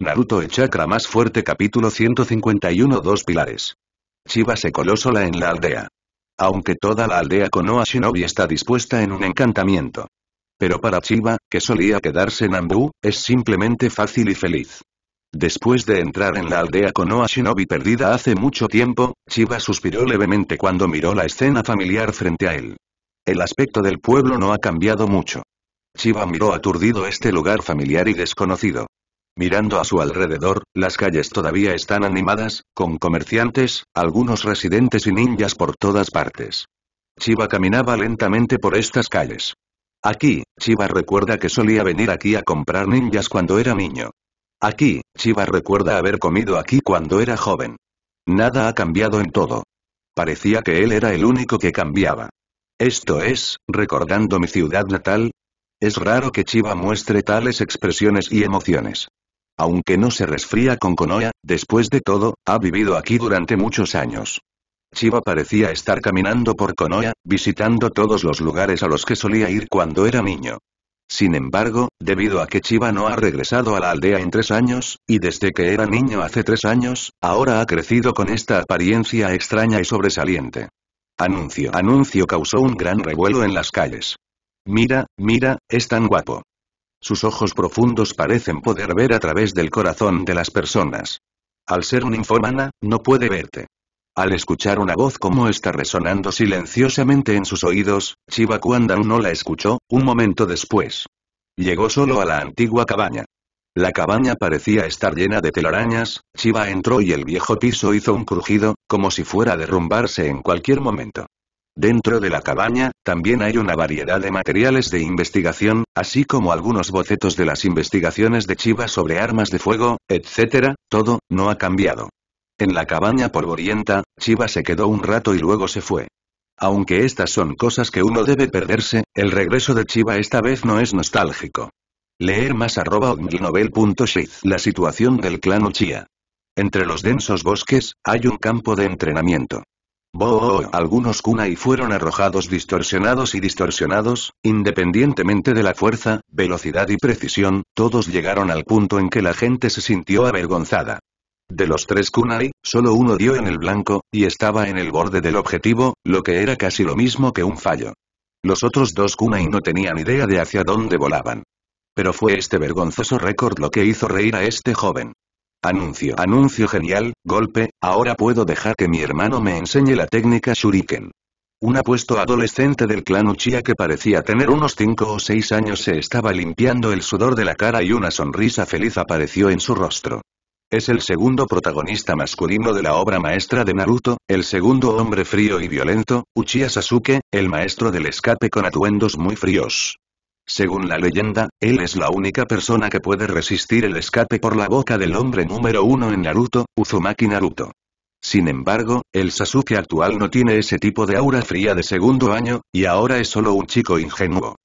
Naruto el chakra más fuerte capítulo 151 Dos pilares. Chiba se coló sola en la aldea. Aunque toda la aldea Konoha Shinobi está dispuesta en un encantamiento. Pero para Chiba, que solía quedarse en Ambu, es simplemente fácil y feliz. Después de entrar en la aldea Konoha Shinobi perdida hace mucho tiempo, Chiba suspiró levemente cuando miró la escena familiar frente a él. El aspecto del pueblo no ha cambiado mucho. Chiba miró aturdido este lugar familiar y desconocido. Mirando a su alrededor, las calles todavía están animadas, con comerciantes, algunos residentes y ninjas por todas partes. Chiva caminaba lentamente por estas calles. Aquí, Chiva recuerda que solía venir aquí a comprar ninjas cuando era niño. Aquí, Chiba recuerda haber comido aquí cuando era joven. Nada ha cambiado en todo. Parecía que él era el único que cambiaba. Esto es, recordando mi ciudad natal, es raro que Chiva muestre tales expresiones y emociones. Aunque no se resfría con Konoha, después de todo, ha vivido aquí durante muchos años. Chiba parecía estar caminando por Konoha, visitando todos los lugares a los que solía ir cuando era niño. Sin embargo, debido a que Chiba no ha regresado a la aldea en tres años, y desde que era niño hace tres años, ahora ha crecido con esta apariencia extraña y sobresaliente. Anuncio. Anuncio causó un gran revuelo en las calles. Mira, mira, es tan guapo. Sus ojos profundos parecen poder ver a través del corazón de las personas. Al ser un infomana, no puede verte. Al escuchar una voz como está resonando silenciosamente en sus oídos, chiva cuando no la escuchó, un momento después. Llegó solo a la antigua cabaña. La cabaña parecía estar llena de telarañas, chiva entró y el viejo piso hizo un crujido, como si fuera a derrumbarse en cualquier momento. Dentro de la cabaña, también hay una variedad de materiales de investigación, así como algunos bocetos de las investigaciones de Chiva sobre armas de fuego, etc., todo, no ha cambiado. En la cabaña polvorienta, Chiva se quedó un rato y luego se fue. Aunque estas son cosas que uno debe perderse, el regreso de Chiva esta vez no es nostálgico. Leer más arroba La situación del clan Uchia. Entre los densos bosques, hay un campo de entrenamiento. Algunos kunai fueron arrojados distorsionados y distorsionados, independientemente de la fuerza, velocidad y precisión, todos llegaron al punto en que la gente se sintió avergonzada. De los tres kunai, solo uno dio en el blanco, y estaba en el borde del objetivo, lo que era casi lo mismo que un fallo. Los otros dos kunai no tenían idea de hacia dónde volaban. Pero fue este vergonzoso récord lo que hizo reír a este joven. Anuncio. Anuncio genial, golpe, ahora puedo dejar que mi hermano me enseñe la técnica shuriken. Un apuesto adolescente del clan Uchiha que parecía tener unos 5 o 6 años se estaba limpiando el sudor de la cara y una sonrisa feliz apareció en su rostro. Es el segundo protagonista masculino de la obra maestra de Naruto, el segundo hombre frío y violento, Uchiha Sasuke, el maestro del escape con atuendos muy fríos. Según la leyenda, él es la única persona que puede resistir el escape por la boca del hombre número uno en Naruto, Uzumaki Naruto. Sin embargo, el Sasuke actual no tiene ese tipo de aura fría de segundo año, y ahora es solo un chico ingenuo.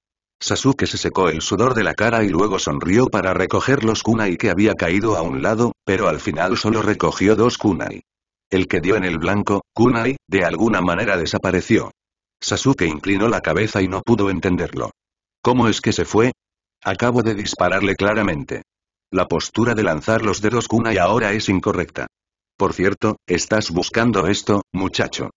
Sasuke se secó el sudor de la cara y luego sonrió para recoger los kunai que había caído a un lado, pero al final solo recogió dos kunai. El que dio en el blanco, kunai, de alguna manera desapareció. Sasuke inclinó la cabeza y no pudo entenderlo. ¿Cómo es que se fue? Acabo de dispararle claramente. La postura de lanzar los dedos Kunai ahora es incorrecta. Por cierto, estás buscando esto, muchacho.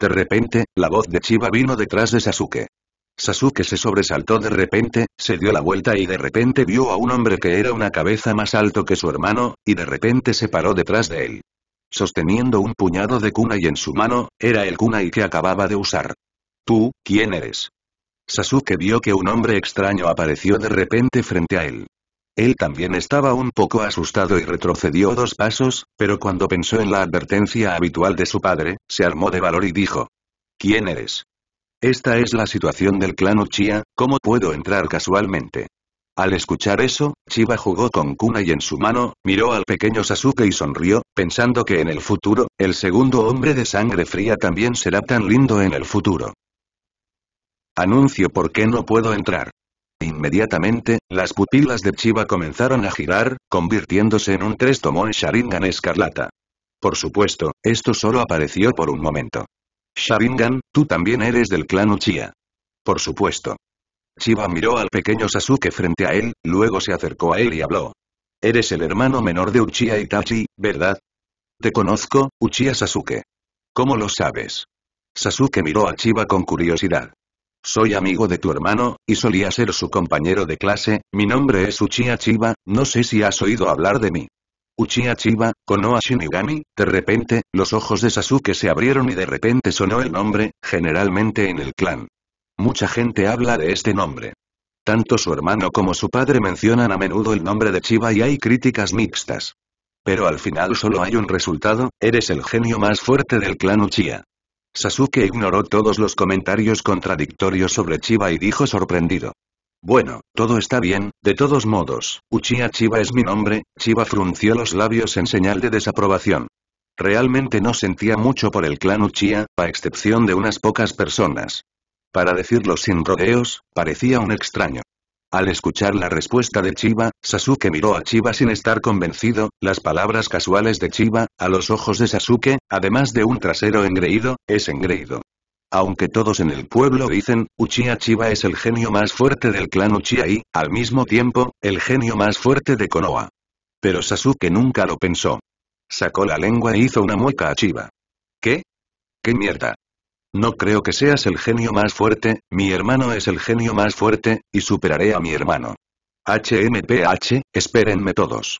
De repente, la voz de Chiba vino detrás de Sasuke. Sasuke se sobresaltó de repente, se dio la vuelta y de repente vio a un hombre que era una cabeza más alto que su hermano, y de repente se paró detrás de él. Sosteniendo un puñado de kunai en su mano, era el kunai que acababa de usar. ¿Tú, quién eres? Sasuke vio que un hombre extraño apareció de repente frente a él. Él también estaba un poco asustado y retrocedió dos pasos, pero cuando pensó en la advertencia habitual de su padre, se armó de valor y dijo. ¿Quién eres? Esta es la situación del clan Uchiha, ¿cómo puedo entrar casualmente? Al escuchar eso, Chiba jugó con y en su mano, miró al pequeño Sasuke y sonrió, pensando que en el futuro, el segundo hombre de sangre fría también será tan lindo en el futuro. Anuncio por qué no puedo entrar. Inmediatamente, las pupilas de Chiba comenzaron a girar, convirtiéndose en un tres tomón Sharingan escarlata. Por supuesto, esto solo apareció por un momento. Sharingan, tú también eres del clan Uchiha. Por supuesto. Chiba miró al pequeño Sasuke frente a él, luego se acercó a él y habló. Eres el hermano menor de Uchiha Itachi, ¿verdad? Te conozco, Uchiha Sasuke. ¿Cómo lo sabes? Sasuke miró a Chiba con curiosidad. Soy amigo de tu hermano, y solía ser su compañero de clase, mi nombre es Uchiha Chiba, no sé si has oído hablar de mí. Uchiha Chiba, Konoha Shinigami, de repente, los ojos de Sasuke se abrieron y de repente sonó el nombre, generalmente en el clan. Mucha gente habla de este nombre. Tanto su hermano como su padre mencionan a menudo el nombre de Chiba y hay críticas mixtas. Pero al final solo hay un resultado, eres el genio más fuerte del clan Uchiha. Sasuke ignoró todos los comentarios contradictorios sobre Chiba y dijo sorprendido. Bueno, todo está bien, de todos modos, Uchiha Chiba es mi nombre, Chiba frunció los labios en señal de desaprobación. Realmente no sentía mucho por el clan Uchiha, a excepción de unas pocas personas. Para decirlo sin rodeos, parecía un extraño. Al escuchar la respuesta de Chiba, Sasuke miró a Chiba sin estar convencido, las palabras casuales de Chiba, a los ojos de Sasuke, además de un trasero engreído, es engreído. Aunque todos en el pueblo dicen, Uchiha Chiba es el genio más fuerte del clan Uchiha y, al mismo tiempo, el genio más fuerte de Konoha. Pero Sasuke nunca lo pensó. Sacó la lengua e hizo una mueca a Chiba. ¿Qué? ¿Qué mierda? No creo que seas el genio más fuerte, mi hermano es el genio más fuerte, y superaré a mi hermano. HMPH, espérenme todos.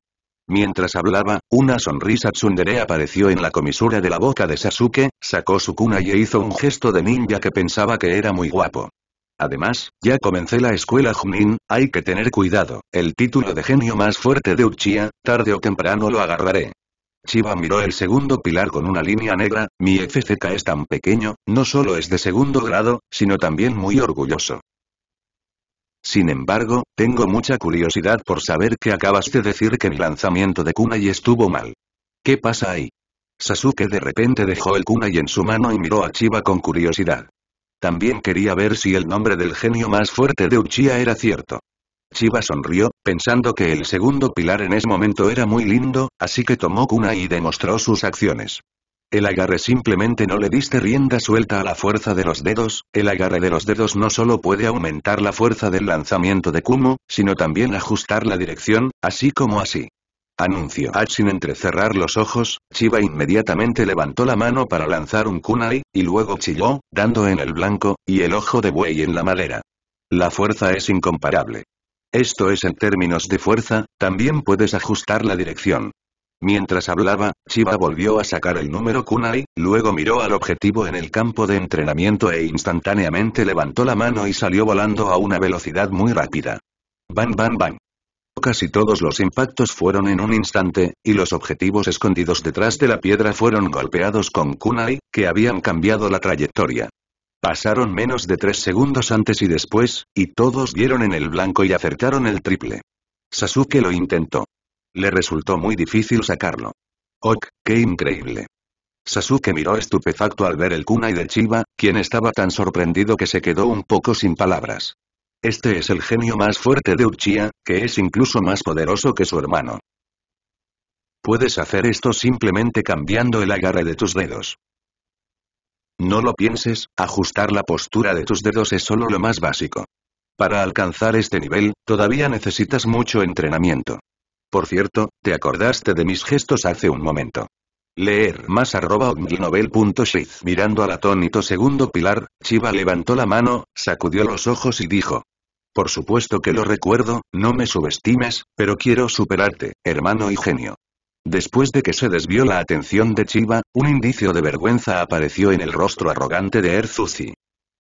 Mientras hablaba, una sonrisa tsundere apareció en la comisura de la boca de Sasuke, sacó su cuna y hizo un gesto de ninja que pensaba que era muy guapo. Además, ya comencé la escuela Junin, hay que tener cuidado, el título de genio más fuerte de Uchiha, tarde o temprano lo agarraré. Chiba miró el segundo pilar con una línea negra, mi FCK es tan pequeño, no solo es de segundo grado, sino también muy orgulloso. Sin embargo, tengo mucha curiosidad por saber que acabas de decir que mi lanzamiento de kunai estuvo mal. ¿Qué pasa ahí? Sasuke de repente dejó el kunai en su mano y miró a Chiba con curiosidad. También quería ver si el nombre del genio más fuerte de Uchiha era cierto. Chiba sonrió, pensando que el segundo pilar en ese momento era muy lindo, así que tomó kunai y demostró sus acciones. El agarre simplemente no le diste rienda suelta a la fuerza de los dedos, el agarre de los dedos no solo puede aumentar la fuerza del lanzamiento de Kumo, sino también ajustar la dirección, así como así. Anunció Ah, sin entrecerrar los ojos, Chiba inmediatamente levantó la mano para lanzar un kunai, y luego chilló, dando en el blanco, y el ojo de buey en la madera. La fuerza es incomparable. Esto es en términos de fuerza, también puedes ajustar la dirección. Mientras hablaba, Chiba volvió a sacar el número Kunai, luego miró al objetivo en el campo de entrenamiento e instantáneamente levantó la mano y salió volando a una velocidad muy rápida. Bam bam bam. Casi todos los impactos fueron en un instante, y los objetivos escondidos detrás de la piedra fueron golpeados con Kunai, que habían cambiado la trayectoria. Pasaron menos de tres segundos antes y después, y todos dieron en el blanco y acertaron el triple. Sasuke lo intentó. Le resultó muy difícil sacarlo. ¡Ok, qué increíble! Sasuke miró estupefacto al ver el kunai de Chiba, quien estaba tan sorprendido que se quedó un poco sin palabras. Este es el genio más fuerte de Uchiha, que es incluso más poderoso que su hermano. Puedes hacer esto simplemente cambiando el agarre de tus dedos. No lo pienses, ajustar la postura de tus dedos es solo lo más básico. Para alcanzar este nivel, todavía necesitas mucho entrenamiento. Por cierto, te acordaste de mis gestos hace un momento. Leer más arroba Mirando al atónito segundo pilar, Chiva levantó la mano, sacudió los ojos y dijo. Por supuesto que lo recuerdo, no me subestimes, pero quiero superarte, hermano y genio. Después de que se desvió la atención de Chiba, un indicio de vergüenza apareció en el rostro arrogante de Erzuzi.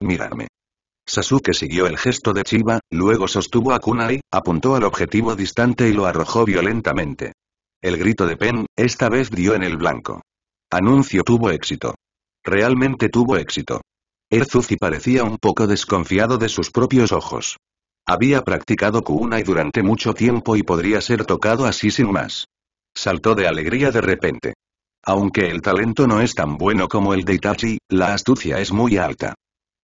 Mírame. Sasuke siguió el gesto de Chiba, luego sostuvo a Kunai, apuntó al objetivo distante y lo arrojó violentamente. El grito de Pen, esta vez dio en el blanco. Anuncio tuvo éxito. Realmente tuvo éxito. Erzuzi parecía un poco desconfiado de sus propios ojos. Había practicado kunai durante mucho tiempo y podría ser tocado así sin más. Saltó de alegría de repente. Aunque el talento no es tan bueno como el de Itachi, la astucia es muy alta.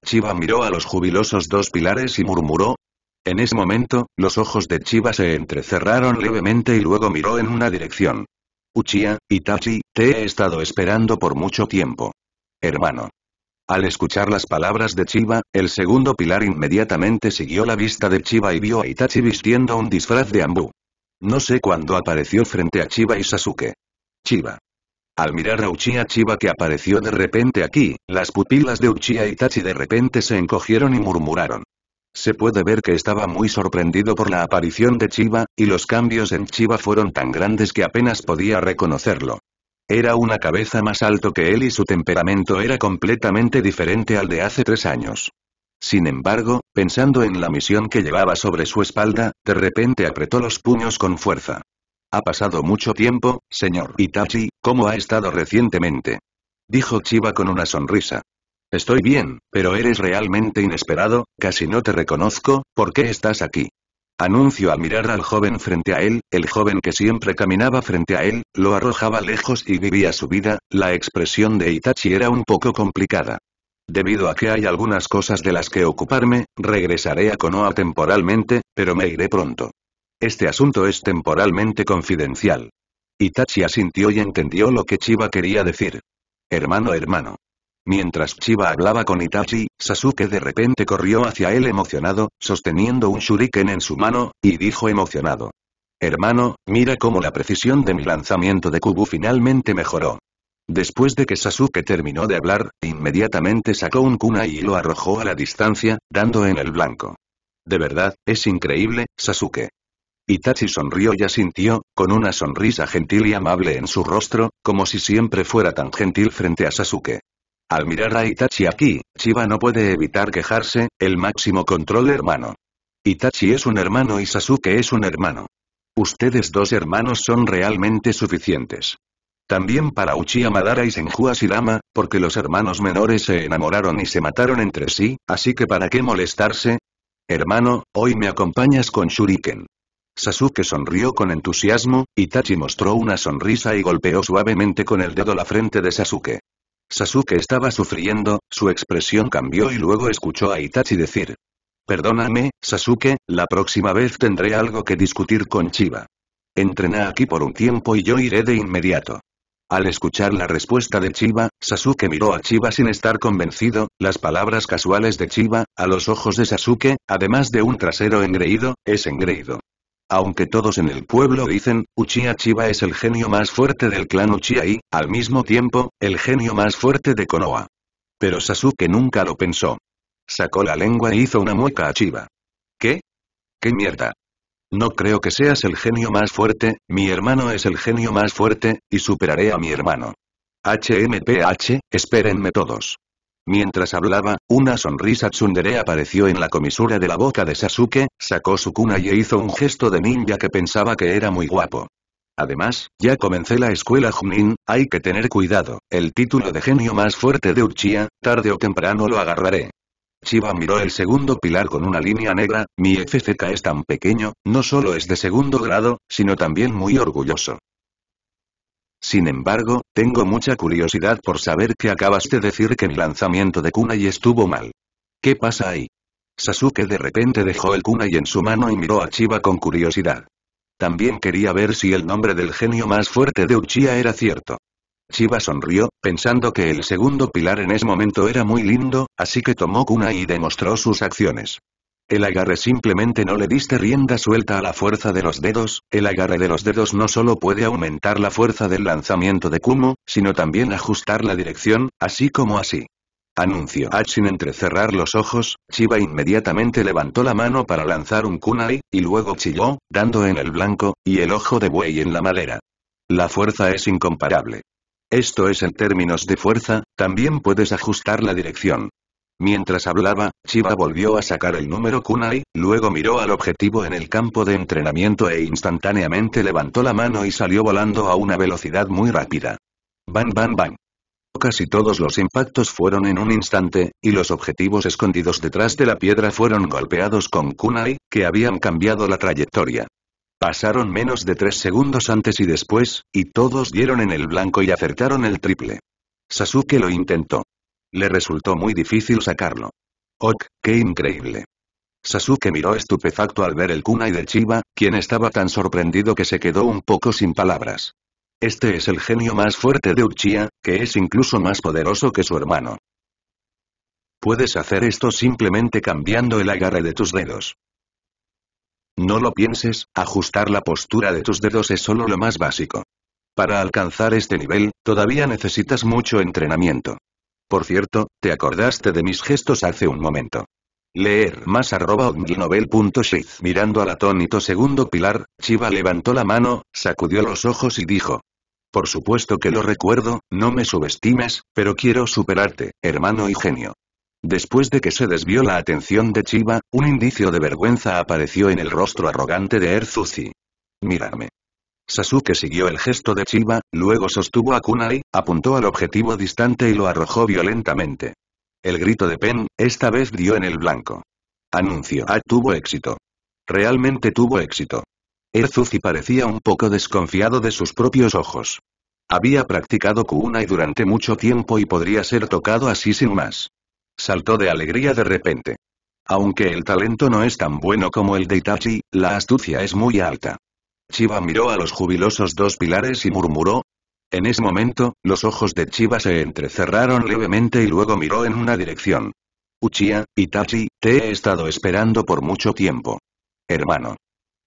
Chiba miró a los jubilosos dos pilares y murmuró. En ese momento, los ojos de Chiba se entrecerraron levemente y luego miró en una dirección. Uchiha, Itachi, te he estado esperando por mucho tiempo. Hermano. Al escuchar las palabras de Chiba, el segundo pilar inmediatamente siguió la vista de Chiba y vio a Itachi vistiendo un disfraz de ambú. No sé cuándo apareció frente a Chiba y Sasuke. Chiba. Al mirar a Uchiha Chiba que apareció de repente aquí, las pupilas de Uchiha Itachi de repente se encogieron y murmuraron. Se puede ver que estaba muy sorprendido por la aparición de Chiba, y los cambios en Chiba fueron tan grandes que apenas podía reconocerlo. Era una cabeza más alto que él y su temperamento era completamente diferente al de hace tres años. Sin embargo, pensando en la misión que llevaba sobre su espalda, de repente apretó los puños con fuerza. Ha pasado mucho tiempo, señor Itachi, ¿cómo ha estado recientemente? Dijo Chiba con una sonrisa. Estoy bien, pero eres realmente inesperado, casi no te reconozco, ¿por qué estás aquí? Anuncio a mirar al joven frente a él, el joven que siempre caminaba frente a él, lo arrojaba lejos y vivía su vida, la expresión de Itachi era un poco complicada. Debido a que hay algunas cosas de las que ocuparme, regresaré a Konoha temporalmente, pero me iré pronto. Este asunto es temporalmente confidencial. Itachi asintió y entendió lo que Chiba quería decir. Hermano hermano. Mientras Chiba hablaba con Itachi, Sasuke de repente corrió hacia él emocionado, sosteniendo un shuriken en su mano, y dijo emocionado. Hermano, mira cómo la precisión de mi lanzamiento de Kubu finalmente mejoró. Después de que Sasuke terminó de hablar, inmediatamente sacó un kunai y lo arrojó a la distancia, dando en el blanco. De verdad, es increíble, Sasuke. Itachi sonrió y asintió, con una sonrisa gentil y amable en su rostro, como si siempre fuera tan gentil frente a Sasuke. Al mirar a Itachi aquí, Chiba no puede evitar quejarse, el máximo control hermano. Itachi es un hermano y Sasuke es un hermano. Ustedes dos hermanos son realmente suficientes. También para Uchiha Madara y Senju Lama, porque los hermanos menores se enamoraron y se mataron entre sí, así que ¿para qué molestarse? Hermano, hoy me acompañas con Shuriken. Sasuke sonrió con entusiasmo, Itachi mostró una sonrisa y golpeó suavemente con el dedo la frente de Sasuke. Sasuke estaba sufriendo, su expresión cambió y luego escuchó a Itachi decir. Perdóname, Sasuke, la próxima vez tendré algo que discutir con Chiba. Entrena aquí por un tiempo y yo iré de inmediato. Al escuchar la respuesta de Chiba, Sasuke miró a Chiba sin estar convencido, las palabras casuales de Chiba, a los ojos de Sasuke, además de un trasero engreído, es engreído. Aunque todos en el pueblo dicen, Uchiha Chiba es el genio más fuerte del clan Uchiha y, al mismo tiempo, el genio más fuerte de Konoha. Pero Sasuke nunca lo pensó. Sacó la lengua e hizo una mueca a Chiba. ¿Qué? ¿Qué mierda? No creo que seas el genio más fuerte, mi hermano es el genio más fuerte, y superaré a mi hermano. HMPH, espérenme todos. Mientras hablaba, una sonrisa tsundere apareció en la comisura de la boca de Sasuke, sacó su cuna y hizo un gesto de ninja que pensaba que era muy guapo. Además, ya comencé la escuela Junin, hay que tener cuidado, el título de genio más fuerte de Uchiha, tarde o temprano lo agarraré. Chiba miró el segundo pilar con una línea negra, mi FCK es tan pequeño, no solo es de segundo grado, sino también muy orgulloso. Sin embargo, tengo mucha curiosidad por saber que acabas de decir que mi lanzamiento de Kunai estuvo mal. ¿Qué pasa ahí? Sasuke de repente dejó el Kunai en su mano y miró a Chiba con curiosidad. También quería ver si el nombre del genio más fuerte de Uchiha era cierto. Chiba sonrió, pensando que el segundo pilar en ese momento era muy lindo, así que tomó Kuna y demostró sus acciones. El agarre simplemente no le diste rienda suelta a la fuerza de los dedos, el agarre de los dedos no solo puede aumentar la fuerza del lanzamiento de Kumo, sino también ajustar la dirección, así como así. Anunció Hachin entre entrecerrar los ojos, Chiba inmediatamente levantó la mano para lanzar un kunai, y luego chilló, dando en el blanco, y el ojo de buey en la madera. La fuerza es incomparable. Esto es en términos de fuerza, también puedes ajustar la dirección. Mientras hablaba, Chiba volvió a sacar el número Kunai, luego miró al objetivo en el campo de entrenamiento e instantáneamente levantó la mano y salió volando a una velocidad muy rápida. Bang bang bang. Casi todos los impactos fueron en un instante, y los objetivos escondidos detrás de la piedra fueron golpeados con Kunai, que habían cambiado la trayectoria. Pasaron menos de tres segundos antes y después, y todos dieron en el blanco y acertaron el triple. Sasuke lo intentó. Le resultó muy difícil sacarlo. ¡Ok, qué increíble! Sasuke miró estupefacto al ver el kunai de Chiba, quien estaba tan sorprendido que se quedó un poco sin palabras. Este es el genio más fuerte de Uchiha, que es incluso más poderoso que su hermano. Puedes hacer esto simplemente cambiando el agarre de tus dedos. No lo pienses, ajustar la postura de tus dedos es solo lo más básico. Para alcanzar este nivel, todavía necesitas mucho entrenamiento. Por cierto, te acordaste de mis gestos hace un momento. Leer más arroba Mirando al atónito segundo pilar, Chiva levantó la mano, sacudió los ojos y dijo. Por supuesto que lo recuerdo, no me subestimes, pero quiero superarte, hermano y genio. Después de que se desvió la atención de Chiba, un indicio de vergüenza apareció en el rostro arrogante de Erzuzi. Mírame. Sasuke siguió el gesto de Chiba, luego sostuvo a Kunai, apuntó al objetivo distante y lo arrojó violentamente. El grito de Pen, esta vez dio en el blanco. Anuncio A ah, tuvo éxito. Realmente tuvo éxito. Erzuzi parecía un poco desconfiado de sus propios ojos. Había practicado kunai durante mucho tiempo y podría ser tocado así sin más. Saltó de alegría de repente. Aunque el talento no es tan bueno como el de Itachi, la astucia es muy alta. Chiba miró a los jubilosos dos pilares y murmuró. En ese momento, los ojos de Chiba se entrecerraron levemente y luego miró en una dirección. Uchiha, Itachi, te he estado esperando por mucho tiempo. Hermano.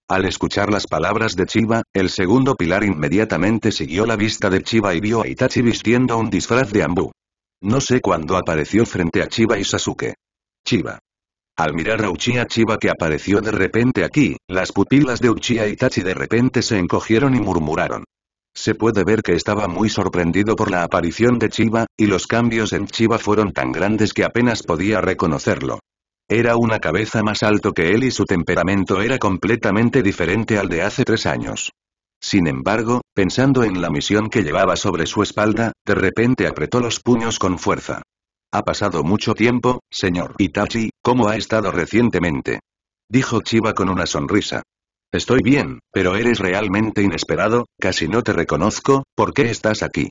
Al escuchar las palabras de Chiba, el segundo pilar inmediatamente siguió la vista de Chiba y vio a Itachi vistiendo un disfraz de ambú. No sé cuándo apareció frente a Chiba y Sasuke. Chiba. Al mirar a Uchiha Chiba que apareció de repente aquí, las pupilas de Uchiha Itachi de repente se encogieron y murmuraron. Se puede ver que estaba muy sorprendido por la aparición de Chiba, y los cambios en Chiba fueron tan grandes que apenas podía reconocerlo. Era una cabeza más alto que él y su temperamento era completamente diferente al de hace tres años. Sin embargo, pensando en la misión que llevaba sobre su espalda, de repente apretó los puños con fuerza. Ha pasado mucho tiempo, señor Itachi, ¿cómo ha estado recientemente? Dijo Chiba con una sonrisa. Estoy bien, pero eres realmente inesperado, casi no te reconozco, ¿por qué estás aquí?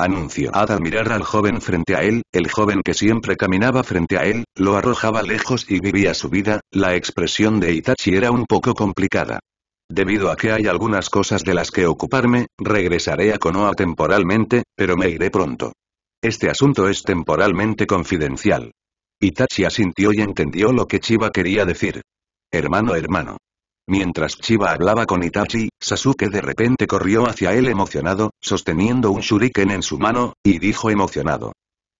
Anunció Ada mirar al joven frente a él, el joven que siempre caminaba frente a él, lo arrojaba lejos y vivía su vida, la expresión de Itachi era un poco complicada. Debido a que hay algunas cosas de las que ocuparme, regresaré a Konoha temporalmente, pero me iré pronto. Este asunto es temporalmente confidencial. Itachi asintió y entendió lo que Chiba quería decir. Hermano hermano. Mientras Chiba hablaba con Itachi, Sasuke de repente corrió hacia él emocionado, sosteniendo un shuriken en su mano, y dijo emocionado.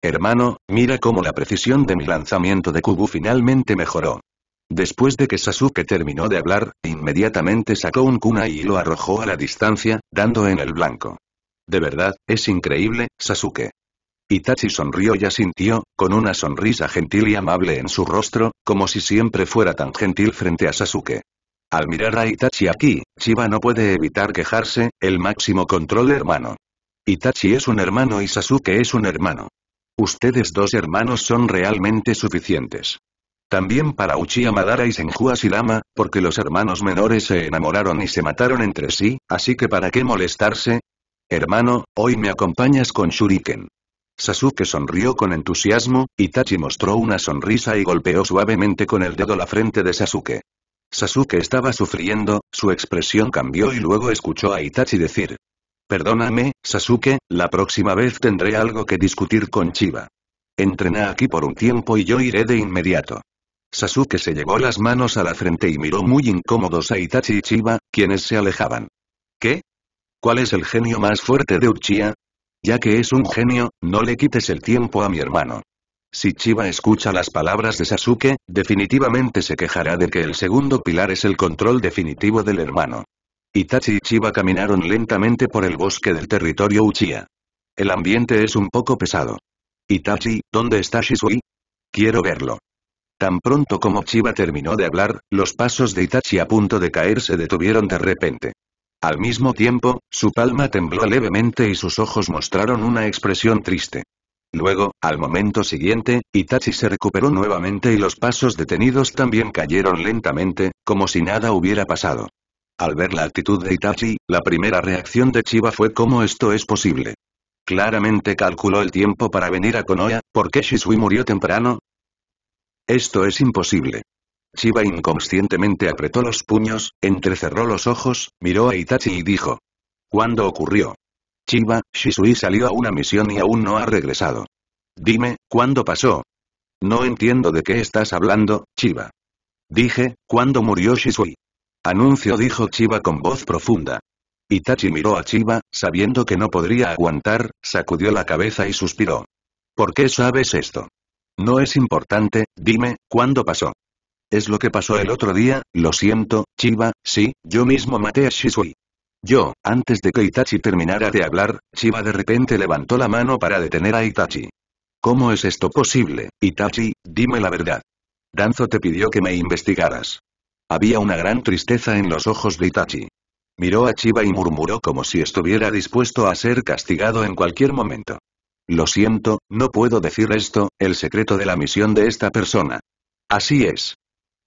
Hermano, mira cómo la precisión de mi lanzamiento de Kubu finalmente mejoró. Después de que Sasuke terminó de hablar, inmediatamente sacó un kunai y lo arrojó a la distancia, dando en el blanco. De verdad, es increíble, Sasuke. Itachi sonrió y asintió, con una sonrisa gentil y amable en su rostro, como si siempre fuera tan gentil frente a Sasuke. Al mirar a Itachi aquí, Chiba no puede evitar quejarse, el máximo control hermano. Itachi es un hermano y Sasuke es un hermano. Ustedes dos hermanos son realmente suficientes. También para Uchiha Madara y Senju Ashirama, porque los hermanos menores se enamoraron y se mataron entre sí, así que ¿para qué molestarse? Hermano, hoy me acompañas con Shuriken. Sasuke sonrió con entusiasmo, Itachi mostró una sonrisa y golpeó suavemente con el dedo la frente de Sasuke. Sasuke estaba sufriendo, su expresión cambió y luego escuchó a Itachi decir. Perdóname, Sasuke, la próxima vez tendré algo que discutir con Chiba. Entrena aquí por un tiempo y yo iré de inmediato. Sasuke se llevó las manos a la frente y miró muy incómodos a Itachi y Chiba, quienes se alejaban. ¿Qué? ¿Cuál es el genio más fuerte de Uchiha? Ya que es un genio, no le quites el tiempo a mi hermano. Si Chiba escucha las palabras de Sasuke, definitivamente se quejará de que el segundo pilar es el control definitivo del hermano. Itachi y Chiba caminaron lentamente por el bosque del territorio Uchiha. El ambiente es un poco pesado. Itachi, ¿dónde está Shisui? Quiero verlo. Tan pronto como Chiba terminó de hablar, los pasos de Itachi a punto de caer se detuvieron de repente. Al mismo tiempo, su palma tembló levemente y sus ojos mostraron una expresión triste. Luego, al momento siguiente, Itachi se recuperó nuevamente y los pasos detenidos también cayeron lentamente, como si nada hubiera pasado. Al ver la actitud de Itachi, la primera reacción de Chiba fue ¿cómo esto es posible? Claramente calculó el tiempo para venir a Konoha, porque Shisui murió temprano, esto es imposible. Chiba inconscientemente apretó los puños, entrecerró los ojos, miró a Itachi y dijo. ¿Cuándo ocurrió? Chiba, Shisui salió a una misión y aún no ha regresado. Dime, ¿cuándo pasó? No entiendo de qué estás hablando, Chiba. Dije, ¿cuándo murió Shisui? Anuncio dijo Chiba con voz profunda. Itachi miró a Chiba, sabiendo que no podría aguantar, sacudió la cabeza y suspiró. ¿Por qué sabes esto? No es importante, dime, ¿cuándo pasó? Es lo que pasó el otro día, lo siento, Chiba, sí, yo mismo maté a Shisui. Yo, antes de que Itachi terminara de hablar, Chiba de repente levantó la mano para detener a Itachi. ¿Cómo es esto posible, Itachi? Dime la verdad. Danzo te pidió que me investigaras. Había una gran tristeza en los ojos de Itachi. Miró a Chiba y murmuró como si estuviera dispuesto a ser castigado en cualquier momento. Lo siento, no puedo decir esto, el secreto de la misión de esta persona. Así es.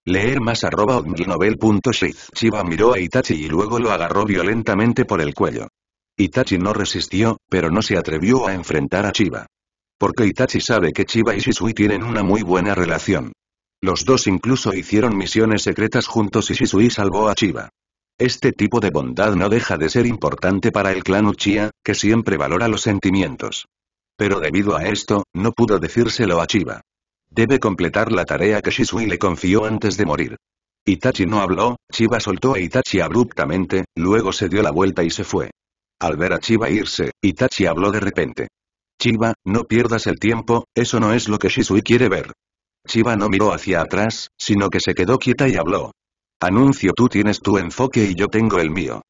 Leer más arroba Chiba miró a Itachi y luego lo agarró violentamente por el cuello. Itachi no resistió, pero no se atrevió a enfrentar a Chiba. Porque Itachi sabe que Chiba y Shisui tienen una muy buena relación. Los dos incluso hicieron misiones secretas juntos y Shisui salvó a Chiba. Este tipo de bondad no deja de ser importante para el clan Uchiha, que siempre valora los sentimientos pero debido a esto, no pudo decírselo a Chiba. Debe completar la tarea que Shisui le confió antes de morir. Itachi no habló, Chiba soltó a Itachi abruptamente, luego se dio la vuelta y se fue. Al ver a Chiba irse, Itachi habló de repente. Chiba, no pierdas el tiempo, eso no es lo que Shisui quiere ver. Chiba no miró hacia atrás, sino que se quedó quieta y habló. Anuncio tú tienes tu enfoque y yo tengo el mío.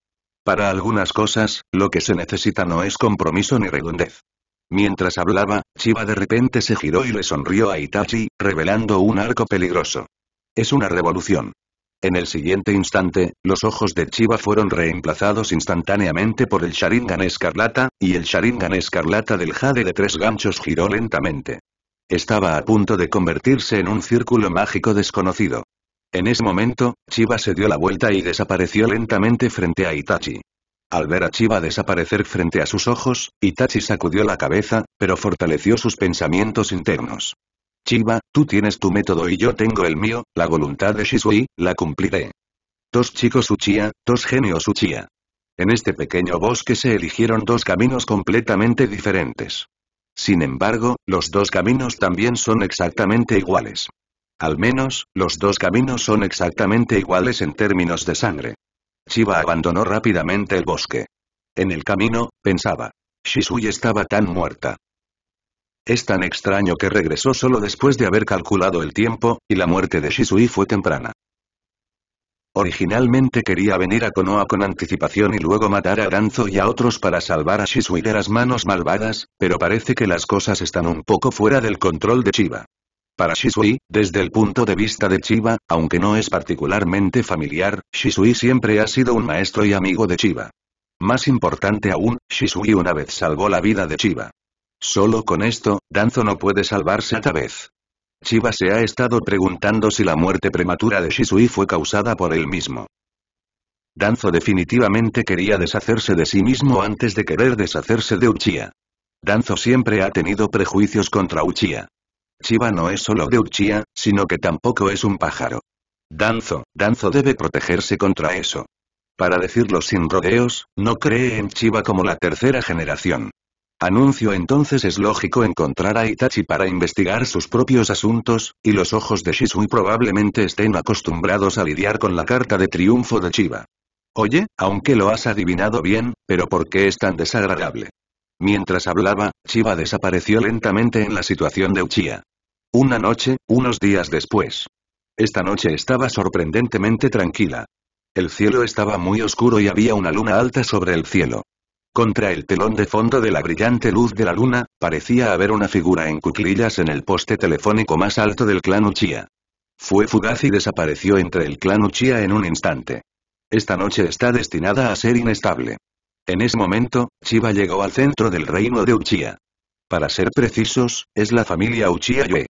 Para algunas cosas, lo que se necesita no es compromiso ni redondez. Mientras hablaba, Chiba de repente se giró y le sonrió a Itachi, revelando un arco peligroso. Es una revolución. En el siguiente instante, los ojos de Chiba fueron reemplazados instantáneamente por el Sharingan Escarlata, y el Sharingan Escarlata del Jade de tres ganchos giró lentamente. Estaba a punto de convertirse en un círculo mágico desconocido. En ese momento, Chiba se dio la vuelta y desapareció lentamente frente a Itachi. Al ver a Chiba desaparecer frente a sus ojos, Itachi sacudió la cabeza, pero fortaleció sus pensamientos internos. Chiba, tú tienes tu método y yo tengo el mío, la voluntad de Shisui, la cumpliré. Dos chicos Uchiha, dos genios Uchiha. En este pequeño bosque se eligieron dos caminos completamente diferentes. Sin embargo, los dos caminos también son exactamente iguales. Al menos, los dos caminos son exactamente iguales en términos de sangre. Chiba abandonó rápidamente el bosque. En el camino, pensaba. Shisui estaba tan muerta. Es tan extraño que regresó solo después de haber calculado el tiempo, y la muerte de Shisui fue temprana. Originalmente quería venir a Konoha con anticipación y luego matar a aranzo y a otros para salvar a Shisui de las manos malvadas, pero parece que las cosas están un poco fuera del control de Chiba. Para Shisui, desde el punto de vista de Chiba, aunque no es particularmente familiar, Shisui siempre ha sido un maestro y amigo de Chiba. Más importante aún, Shisui una vez salvó la vida de Chiba. Solo con esto, Danzo no puede salvarse otra vez. Chiba se ha estado preguntando si la muerte prematura de Shisui fue causada por él mismo. Danzo definitivamente quería deshacerse de sí mismo antes de querer deshacerse de Uchiha. Danzo siempre ha tenido prejuicios contra Uchiha. Chiba no es solo de Uchiha, sino que tampoco es un pájaro. Danzo, Danzo debe protegerse contra eso. Para decirlo sin rodeos, no cree en Chiba como la tercera generación. Anuncio entonces es lógico encontrar a Itachi para investigar sus propios asuntos, y los ojos de Shisui probablemente estén acostumbrados a lidiar con la carta de triunfo de Chiba. Oye, aunque lo has adivinado bien, pero ¿por qué es tan desagradable? Mientras hablaba, Chiba desapareció lentamente en la situación de Uchiha. Una noche, unos días después. Esta noche estaba sorprendentemente tranquila. El cielo estaba muy oscuro y había una luna alta sobre el cielo. Contra el telón de fondo de la brillante luz de la luna, parecía haber una figura en cuclillas en el poste telefónico más alto del clan Uchiha. Fue fugaz y desapareció entre el clan Uchiha en un instante. Esta noche está destinada a ser inestable. En ese momento, Chiba llegó al centro del reino de Uchiha. Para ser precisos, es la familia Uchiha Yue.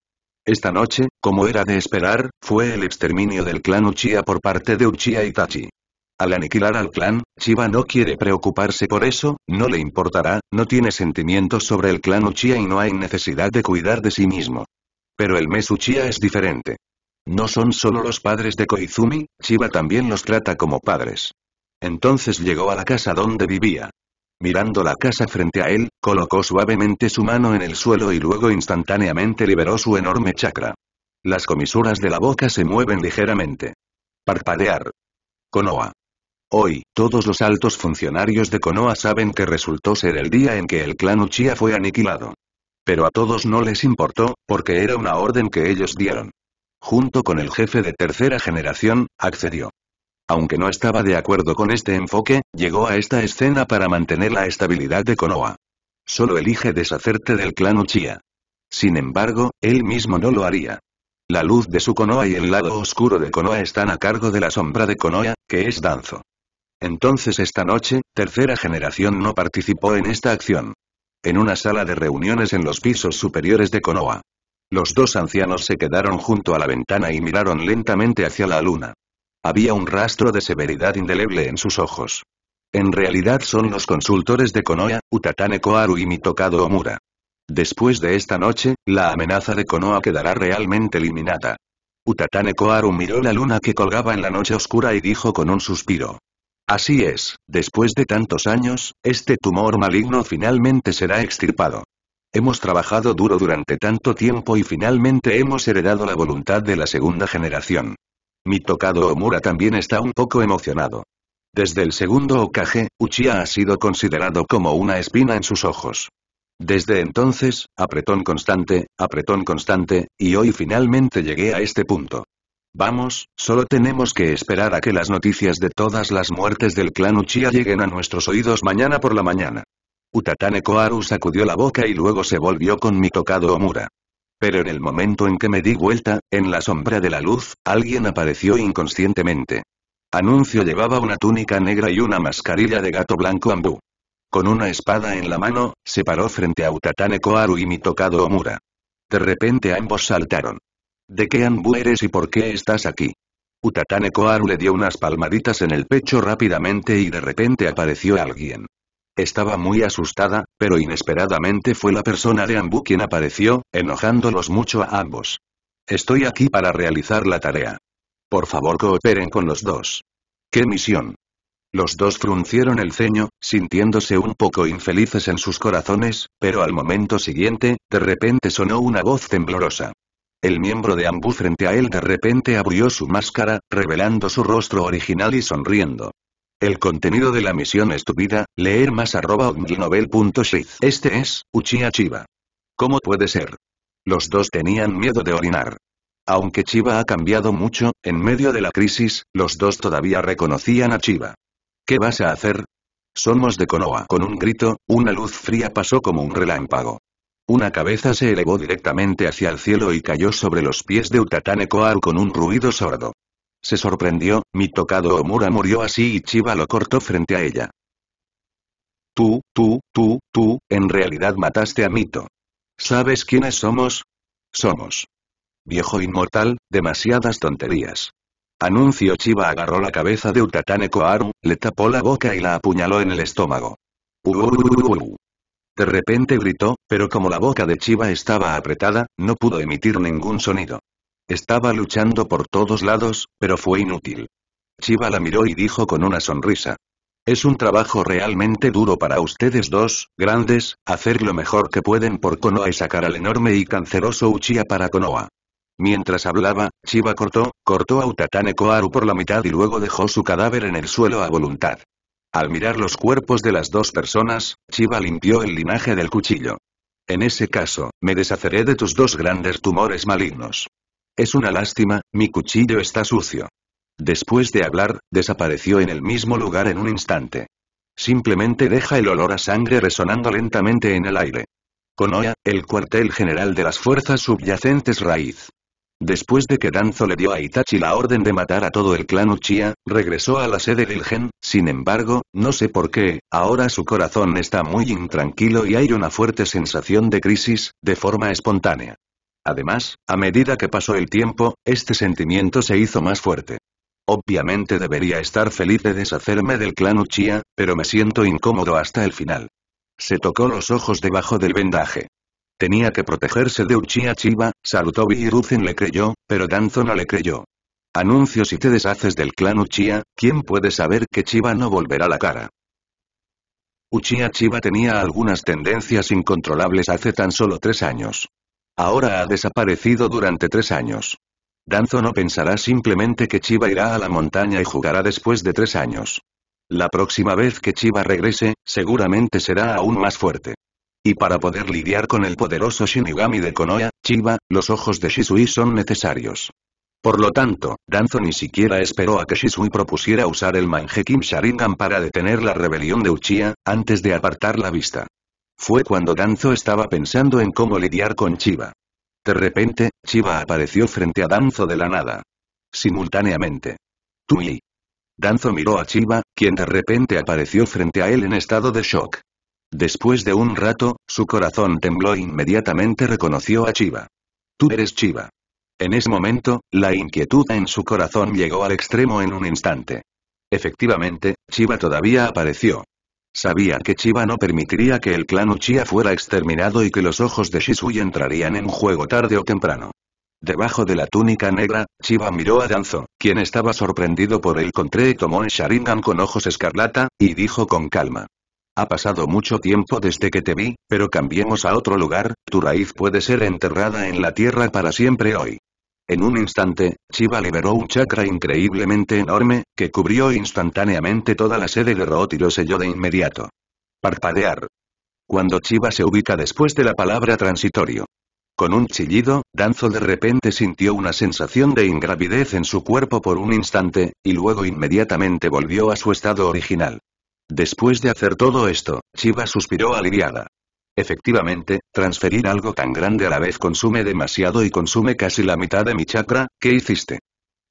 Esta noche, como era de esperar, fue el exterminio del clan Uchiha por parte de Uchiha Itachi. Al aniquilar al clan, Chiba no quiere preocuparse por eso, no le importará, no tiene sentimientos sobre el clan Uchiha y no hay necesidad de cuidar de sí mismo. Pero el mes Uchiha es diferente. No son solo los padres de Koizumi, Chiba también los trata como padres. Entonces llegó a la casa donde vivía mirando la casa frente a él, colocó suavemente su mano en el suelo y luego instantáneamente liberó su enorme chakra. Las comisuras de la boca se mueven ligeramente. Parpadear. Konoha. Hoy, todos los altos funcionarios de Konoha saben que resultó ser el día en que el clan Uchiha fue aniquilado. Pero a todos no les importó, porque era una orden que ellos dieron. Junto con el jefe de tercera generación, accedió. Aunque no estaba de acuerdo con este enfoque, llegó a esta escena para mantener la estabilidad de Konoha. Solo elige deshacerte del clan Uchiha. Sin embargo, él mismo no lo haría. La luz de su Konoha y el lado oscuro de Konoha están a cargo de la sombra de Konoha, que es Danzo. Entonces esta noche, tercera generación no participó en esta acción. En una sala de reuniones en los pisos superiores de Konoha. Los dos ancianos se quedaron junto a la ventana y miraron lentamente hacia la luna. Había un rastro de severidad indeleble en sus ojos. En realidad son los consultores de Konoha, Utatane Koharu y Mitokado Omura. Después de esta noche, la amenaza de Konoha quedará realmente eliminada. Utatane Koharu miró la luna que colgaba en la noche oscura y dijo con un suspiro. Así es, después de tantos años, este tumor maligno finalmente será extirpado. Hemos trabajado duro durante tanto tiempo y finalmente hemos heredado la voluntad de la segunda generación. Mi tocado Omura también está un poco emocionado. Desde el segundo Okage, Uchiha ha sido considerado como una espina en sus ojos. Desde entonces, apretón constante, apretón constante, y hoy finalmente llegué a este punto. Vamos, solo tenemos que esperar a que las noticias de todas las muertes del clan Uchiha lleguen a nuestros oídos mañana por la mañana. Utatane Koharu sacudió la boca y luego se volvió con mi tocado Omura. Pero en el momento en que me di vuelta, en la sombra de la luz, alguien apareció inconscientemente. Anuncio llevaba una túnica negra y una mascarilla de gato blanco ambú. Con una espada en la mano, se paró frente a Utatane Koharu y mi tocado Omura. De repente ambos saltaron. ¿De qué Ambu eres y por qué estás aquí? Utatane Koharu le dio unas palmaditas en el pecho rápidamente y de repente apareció alguien. Estaba muy asustada, pero inesperadamente fue la persona de Ambu quien apareció, enojándolos mucho a ambos. Estoy aquí para realizar la tarea. Por favor cooperen con los dos. ¿Qué misión? Los dos fruncieron el ceño, sintiéndose un poco infelices en sus corazones, pero al momento siguiente, de repente sonó una voz temblorosa. El miembro de Ambu frente a él de repente abrió su máscara, revelando su rostro original y sonriendo. El contenido de la misión es tu vida, leer más arroba Este es, Uchiha Chiba. ¿Cómo puede ser? Los dos tenían miedo de orinar. Aunque Chiba ha cambiado mucho, en medio de la crisis, los dos todavía reconocían a Chiba. ¿Qué vas a hacer? Somos de Konoha. Con un grito, una luz fría pasó como un relámpago. Una cabeza se elevó directamente hacia el cielo y cayó sobre los pies de Koal con un ruido sordo. Se sorprendió, mi tocado Omura murió así y Chiba lo cortó frente a ella. Tú, tú, tú, tú, en realidad mataste a Mito. ¿Sabes quiénes somos? Somos. Viejo inmortal, demasiadas tonterías. Anuncio Chiba agarró la cabeza de Utatane Koharu, le tapó la boca y la apuñaló en el estómago. De repente gritó, pero como la boca de Chiba estaba apretada, no pudo emitir ningún sonido. Estaba luchando por todos lados, pero fue inútil. Chiva la miró y dijo con una sonrisa. Es un trabajo realmente duro para ustedes dos, grandes, hacer lo mejor que pueden por Konoha y sacar al enorme y canceroso Uchiha para Konoha. Mientras hablaba, Chiba cortó, cortó a Utatane Koharu por la mitad y luego dejó su cadáver en el suelo a voluntad. Al mirar los cuerpos de las dos personas, Chiba limpió el linaje del cuchillo. En ese caso, me deshaceré de tus dos grandes tumores malignos. Es una lástima, mi cuchillo está sucio. Después de hablar, desapareció en el mismo lugar en un instante. Simplemente deja el olor a sangre resonando lentamente en el aire. Konoha, el cuartel general de las fuerzas subyacentes raíz. Después de que Danzo le dio a Itachi la orden de matar a todo el clan Uchiha, regresó a la sede del gen, sin embargo, no sé por qué, ahora su corazón está muy intranquilo y hay una fuerte sensación de crisis, de forma espontánea. Además, a medida que pasó el tiempo, este sentimiento se hizo más fuerte. Obviamente debería estar feliz de deshacerme del clan Uchiha, pero me siento incómodo hasta el final. Se tocó los ojos debajo del vendaje. Tenía que protegerse de Uchiha Chiba, Sarutobi y Ruzin le creyó, pero Danzo no le creyó. Anuncio si te deshaces del clan Uchiha, ¿quién puede saber que Chiba no volverá la cara? Uchiha Chiba tenía algunas tendencias incontrolables hace tan solo tres años. Ahora ha desaparecido durante tres años. Danzo no pensará simplemente que Chiba irá a la montaña y jugará después de tres años. La próxima vez que Chiba regrese, seguramente será aún más fuerte. Y para poder lidiar con el poderoso Shinigami de Konoha, Chiba, los ojos de Shisui son necesarios. Por lo tanto, Danzo ni siquiera esperó a que Shisui propusiera usar el Kim Sharingan para detener la rebelión de Uchiha, antes de apartar la vista. Fue cuando Danzo estaba pensando en cómo lidiar con Chiva. De repente, Chiva apareció frente a Danzo de la nada. Simultáneamente. y. Danzo miró a Chiva, quien de repente apareció frente a él en estado de shock. Después de un rato, su corazón tembló e inmediatamente reconoció a Chiva. Tú eres Chiva. En ese momento, la inquietud en su corazón llegó al extremo en un instante. Efectivamente, Chiva todavía apareció. Sabía que Chiba no permitiría que el clan Uchiha fuera exterminado y que los ojos de Shisui entrarían en juego tarde o temprano. Debajo de la túnica negra, Chiba miró a Danzo, quien estaba sorprendido por el contré y tomó Sharingan con ojos escarlata, y dijo con calma. Ha pasado mucho tiempo desde que te vi, pero cambiemos a otro lugar, tu raíz puede ser enterrada en la tierra para siempre hoy. En un instante, Chiba liberó un chakra increíblemente enorme, que cubrió instantáneamente toda la sede de Root y lo selló de inmediato. Parpadear. Cuando Chiba se ubica después de la palabra transitorio. Con un chillido, Danzo de repente sintió una sensación de ingravidez en su cuerpo por un instante, y luego inmediatamente volvió a su estado original. Después de hacer todo esto, Chiba suspiró aliviada. Efectivamente, transferir algo tan grande a la vez consume demasiado y consume casi la mitad de mi chakra, ¿qué hiciste?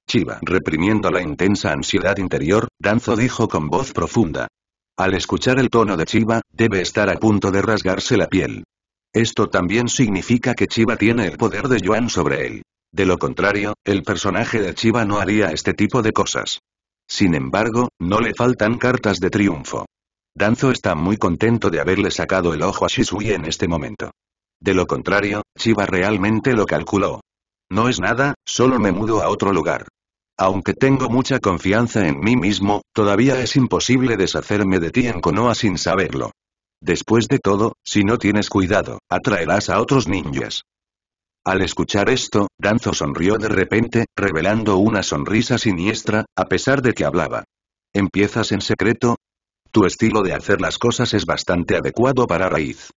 Chiva, reprimiendo la intensa ansiedad interior, Danzo dijo con voz profunda. Al escuchar el tono de Chiva, debe estar a punto de rasgarse la piel. Esto también significa que Chiva tiene el poder de Yuan sobre él. De lo contrario, el personaje de Chiva no haría este tipo de cosas. Sin embargo, no le faltan cartas de triunfo. Danzo está muy contento de haberle sacado el ojo a Shisui en este momento. De lo contrario, Chiba realmente lo calculó. No es nada, solo me mudo a otro lugar. Aunque tengo mucha confianza en mí mismo, todavía es imposible deshacerme de ti en Konoha sin saberlo. Después de todo, si no tienes cuidado, atraerás a otros ninjas. Al escuchar esto, Danzo sonrió de repente, revelando una sonrisa siniestra, a pesar de que hablaba. ¿Empiezas en secreto? Tu estilo de hacer las cosas es bastante adecuado para Raíz.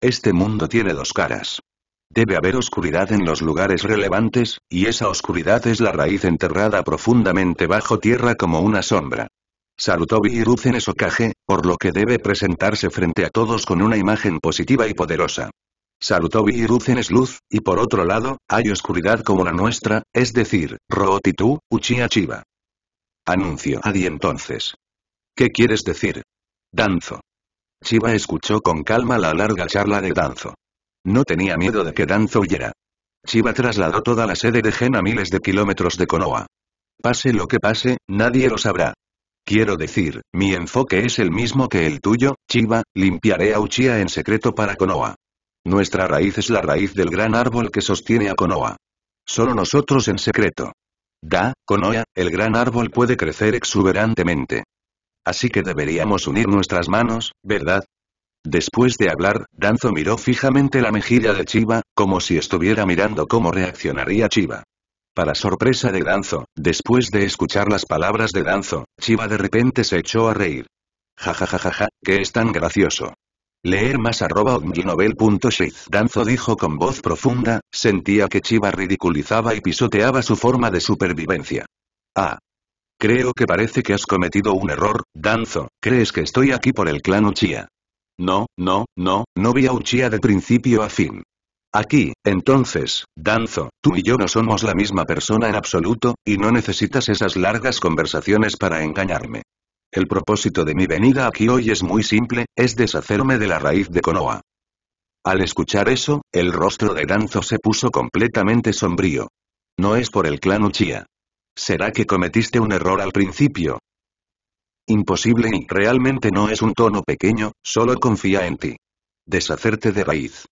Este mundo tiene dos caras. Debe haber oscuridad en los lugares relevantes, y esa oscuridad es la raíz enterrada profundamente bajo tierra como una sombra. Sarutobi y es Okage, por lo que debe presentarse frente a todos con una imagen positiva y poderosa. Sarutobi y es luz, y por otro lado, hay oscuridad como la nuestra, es decir, Rootitu, Uchiha Chiba. Anuncio Adi entonces. ¿Qué quieres decir? Danzo. Chiba escuchó con calma la larga charla de Danzo. No tenía miedo de que Danzo huyera. Chiba trasladó toda la sede de Gen a miles de kilómetros de Konoha. Pase lo que pase, nadie lo sabrá. Quiero decir, mi enfoque es el mismo que el tuyo, Chiba, limpiaré a Uchiha en secreto para Konoha. Nuestra raíz es la raíz del gran árbol que sostiene a Konoha. Solo nosotros en secreto. Da, Konoha, el gran árbol puede crecer exuberantemente. Así que deberíamos unir nuestras manos, ¿verdad? Después de hablar, Danzo miró fijamente la mejilla de Chiba, como si estuviera mirando cómo reaccionaría Chiba. Para sorpresa de Danzo, después de escuchar las palabras de Danzo, Chiba de repente se echó a reír. Ja ja ja ja ja, que es tan gracioso. Leer más arroba Danzo dijo con voz profunda, sentía que Chiba ridiculizaba y pisoteaba su forma de supervivencia. Ah, Creo que parece que has cometido un error, Danzo, ¿crees que estoy aquí por el clan Uchiha? No, no, no, no vi a Uchiha de principio a fin. Aquí, entonces, Danzo, tú y yo no somos la misma persona en absoluto, y no necesitas esas largas conversaciones para engañarme. El propósito de mi venida aquí hoy es muy simple, es deshacerme de la raíz de Konoha. Al escuchar eso, el rostro de Danzo se puso completamente sombrío. No es por el clan Uchiha. ¿Será que cometiste un error al principio? Imposible y realmente no es un tono pequeño, solo confía en ti. Deshacerte de raíz.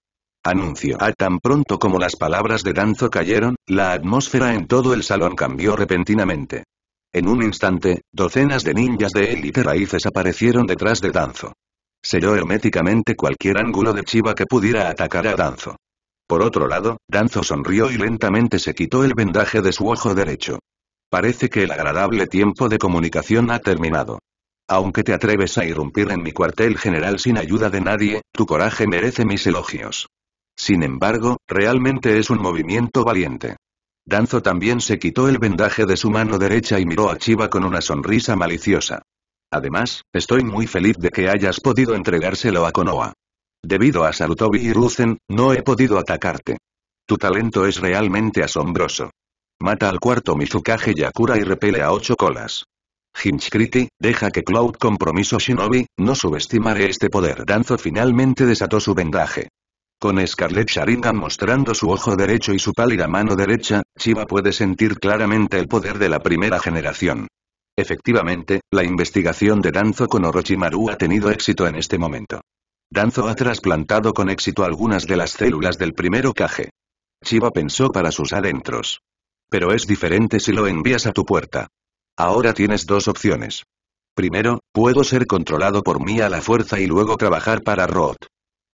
Anuncio. A ah, tan pronto como las palabras de Danzo cayeron, la atmósfera en todo el salón cambió repentinamente. En un instante, docenas de ninjas de élite raíces aparecieron detrás de Danzo. Selló herméticamente cualquier ángulo de chiva que pudiera atacar a Danzo. Por otro lado, Danzo sonrió y lentamente se quitó el vendaje de su ojo derecho. Parece que el agradable tiempo de comunicación ha terminado. Aunque te atreves a irrumpir en mi cuartel general sin ayuda de nadie, tu coraje merece mis elogios. Sin embargo, realmente es un movimiento valiente. Danzo también se quitó el vendaje de su mano derecha y miró a Chiva con una sonrisa maliciosa. Además, estoy muy feliz de que hayas podido entregárselo a Konoha. Debido a Sarutobi y Ruzen, no he podido atacarte. Tu talento es realmente asombroso. Mata al cuarto Mizukage Yakura y repele a ocho colas. Hinchkriti, deja que Cloud compromiso Shinobi, no subestimaré este poder. Danzo finalmente desató su vendaje. Con Scarlet Sharingan mostrando su ojo derecho y su pálida mano derecha, Chiba puede sentir claramente el poder de la primera generación. Efectivamente, la investigación de Danzo con Orochimaru ha tenido éxito en este momento. Danzo ha trasplantado con éxito algunas de las células del primero Kage. Chiba pensó para sus adentros. Pero es diferente si lo envías a tu puerta. Ahora tienes dos opciones. Primero, puedo ser controlado por mí a la fuerza y luego trabajar para Roth.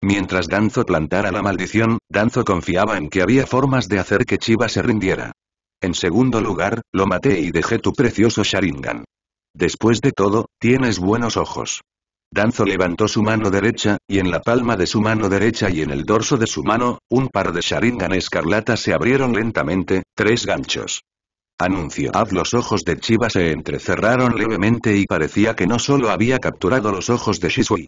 Mientras Danzo plantara la maldición, Danzo confiaba en que había formas de hacer que Chiba se rindiera. En segundo lugar, lo maté y dejé tu precioso Sharingan. Después de todo, tienes buenos ojos. Danzo levantó su mano derecha, y en la palma de su mano derecha y en el dorso de su mano, un par de Sharingan escarlata se abrieron lentamente, tres ganchos. Anuncio. los ojos de Chiba se entrecerraron levemente y parecía que no solo había capturado los ojos de Shisui.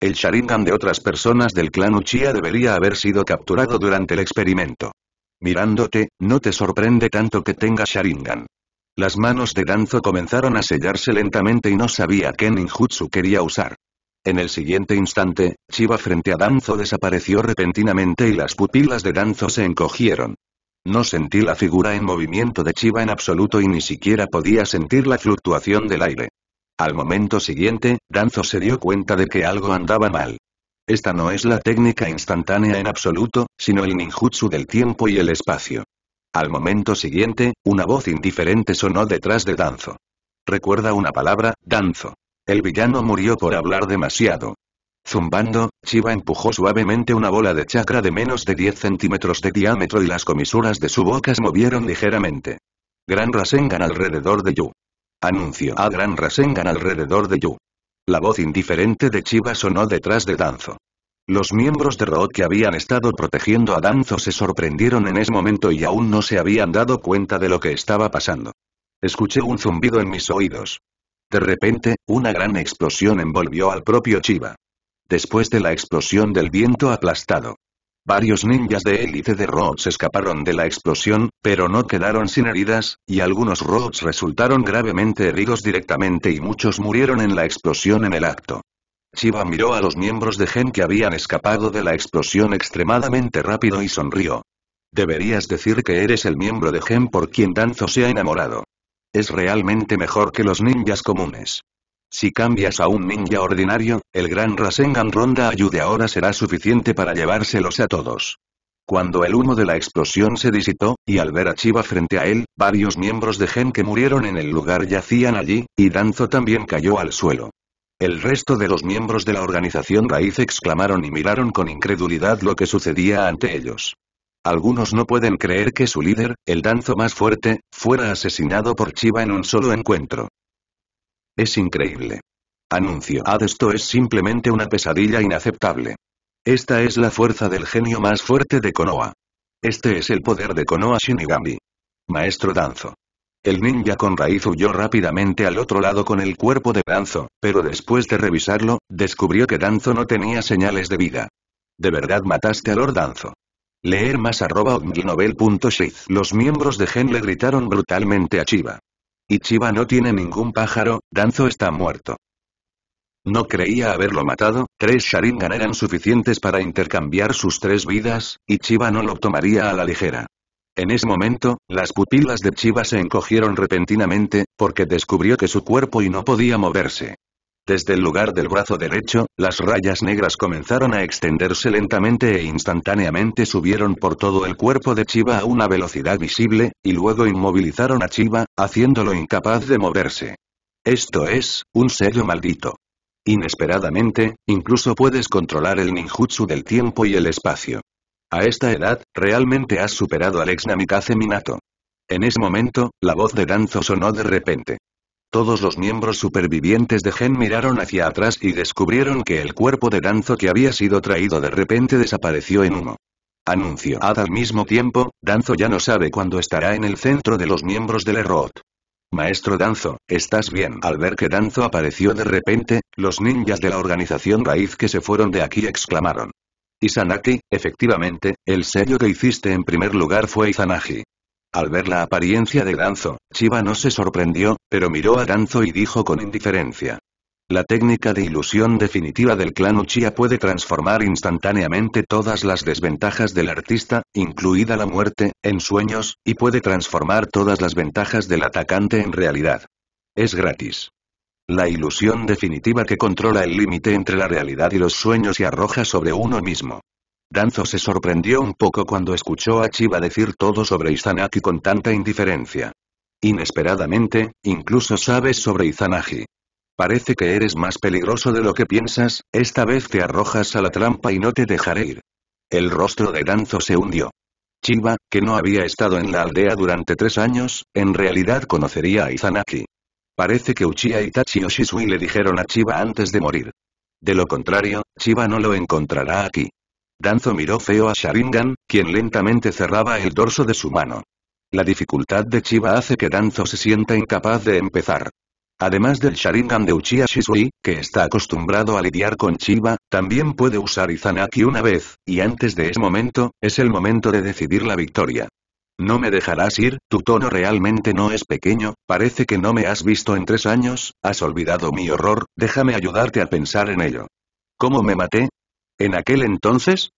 El Sharingan de otras personas del clan Uchiha debería haber sido capturado durante el experimento. Mirándote, no te sorprende tanto que tenga Sharingan. Las manos de Danzo comenzaron a sellarse lentamente y no sabía qué ninjutsu quería usar. En el siguiente instante, Chiba frente a Danzo desapareció repentinamente y las pupilas de Danzo se encogieron. No sentí la figura en movimiento de Chiba en absoluto y ni siquiera podía sentir la fluctuación del aire. Al momento siguiente, Danzo se dio cuenta de que algo andaba mal. Esta no es la técnica instantánea en absoluto, sino el ninjutsu del tiempo y el espacio. Al momento siguiente, una voz indiferente sonó detrás de Danzo. Recuerda una palabra, Danzo. El villano murió por hablar demasiado. Zumbando, Chiba empujó suavemente una bola de chakra de menos de 10 centímetros de diámetro y las comisuras de su boca se movieron ligeramente. Gran Rasengan alrededor de Yu. Anunció a Gran Rasengan alrededor de Yu. La voz indiferente de Chiba sonó detrás de Danzo. Los miembros de Rod que habían estado protegiendo a Danzo se sorprendieron en ese momento y aún no se habían dado cuenta de lo que estaba pasando. Escuché un zumbido en mis oídos. De repente, una gran explosión envolvió al propio Chiba. Después de la explosión del viento aplastado, Varios ninjas de élite de se escaparon de la explosión, pero no quedaron sin heridas, y algunos Rods resultaron gravemente heridos directamente y muchos murieron en la explosión en el acto. Shiva miró a los miembros de Gen que habían escapado de la explosión extremadamente rápido y sonrió. Deberías decir que eres el miembro de Gen por quien Danzo se ha enamorado. Es realmente mejor que los ninjas comunes. Si cambias a un ninja ordinario, el gran Rasengan Ronda Ayude ahora será suficiente para llevárselos a todos. Cuando el humo de la explosión se disitó, y al ver a Chiva frente a él, varios miembros de Gen que murieron en el lugar yacían allí, y Danzo también cayó al suelo. El resto de los miembros de la organización raíz exclamaron y miraron con incredulidad lo que sucedía ante ellos. Algunos no pueden creer que su líder, el danzo más fuerte, fuera asesinado por Chiba en un solo encuentro. Es increíble. Anuncio Ad ah, esto es simplemente una pesadilla inaceptable. Esta es la fuerza del genio más fuerte de Konoha. Este es el poder de Konoha Shinigami. Maestro Danzo. El ninja con raíz huyó rápidamente al otro lado con el cuerpo de Danzo, pero después de revisarlo, descubrió que Danzo no tenía señales de vida. ¿De verdad mataste a Lord Danzo? Leer más arroba Los miembros de Gen le gritaron brutalmente a Chiba. Y Chiba no tiene ningún pájaro, Danzo está muerto. No creía haberlo matado, tres Sharingan eran suficientes para intercambiar sus tres vidas, y Chiba no lo tomaría a la ligera. En ese momento, las pupilas de Chiba se encogieron repentinamente, porque descubrió que su cuerpo y no podía moverse. Desde el lugar del brazo derecho, las rayas negras comenzaron a extenderse lentamente e instantáneamente subieron por todo el cuerpo de Chiba a una velocidad visible, y luego inmovilizaron a Chiba, haciéndolo incapaz de moverse. Esto es, un sello maldito. Inesperadamente, incluso puedes controlar el ninjutsu del tiempo y el espacio. A esta edad, realmente has superado al ex Namikaze Minato. En ese momento, la voz de Danzo sonó de repente. Todos los miembros supervivientes de Gen miraron hacia atrás y descubrieron que el cuerpo de Danzo que había sido traído de repente desapareció en humo. Anuncio al mismo tiempo, Danzo ya no sabe cuándo estará en el centro de los miembros del Errot. Maestro Danzo, ¿estás bien? Al ver que Danzo apareció de repente, los ninjas de la organización Raíz que se fueron de aquí exclamaron. Izanaki, efectivamente, el sello que hiciste en primer lugar fue Izanagi. Al ver la apariencia de Danzo, Chiba no se sorprendió, pero miró a Danzo y dijo con indiferencia. La técnica de ilusión definitiva del clan Uchiha puede transformar instantáneamente todas las desventajas del artista, incluida la muerte, en sueños, y puede transformar todas las ventajas del atacante en realidad. Es gratis. La ilusión definitiva que controla el límite entre la realidad y los sueños y arroja sobre uno mismo. Danzo se sorprendió un poco cuando escuchó a Chiba decir todo sobre Izanagi con tanta indiferencia. Inesperadamente, incluso sabes sobre Izanagi. Parece que eres más peligroso de lo que piensas, esta vez te arrojas a la trampa y no te dejaré ir. El rostro de Danzo se hundió. Chiba, que no había estado en la aldea durante tres años, en realidad conocería a Izanagi. Parece que Uchiha Itachi o Shisui le dijeron a Chiba antes de morir. De lo contrario, Chiba no lo encontrará aquí. Danzo miró feo a Sharingan, quien lentamente cerraba el dorso de su mano. La dificultad de Chiba hace que Danzo se sienta incapaz de empezar. Además del Sharingan de Uchiha Shisui, que está acostumbrado a lidiar con Chiba, también puede usar Izanaki una vez, y antes de ese momento, es el momento de decidir la victoria. ¿No me dejarás ir? Tu tono realmente no es pequeño, parece que no me has visto en tres años, has olvidado mi horror, déjame ayudarte a pensar en ello. ¿Cómo me maté? ¿En aquel entonces?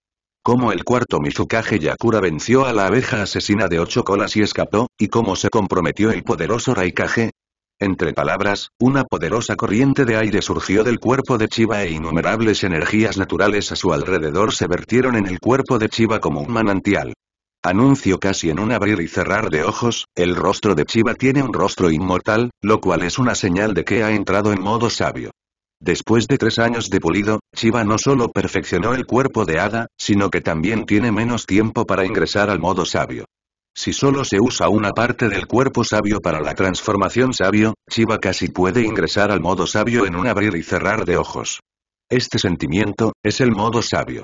cómo el cuarto Mizukage Yakura venció a la abeja asesina de ocho colas y escapó, y cómo se comprometió el poderoso Raikage. Entre palabras, una poderosa corriente de aire surgió del cuerpo de Chiba e innumerables energías naturales a su alrededor se vertieron en el cuerpo de Chiba como un manantial. Anuncio casi en un abrir y cerrar de ojos, el rostro de Chiva tiene un rostro inmortal, lo cual es una señal de que ha entrado en modo sabio. Después de tres años de pulido, Chiva no solo perfeccionó el cuerpo de Hada, sino que también tiene menos tiempo para ingresar al modo sabio. Si solo se usa una parte del cuerpo sabio para la transformación sabio, Chiva casi puede ingresar al modo sabio en un abrir y cerrar de ojos. Este sentimiento, es el modo sabio.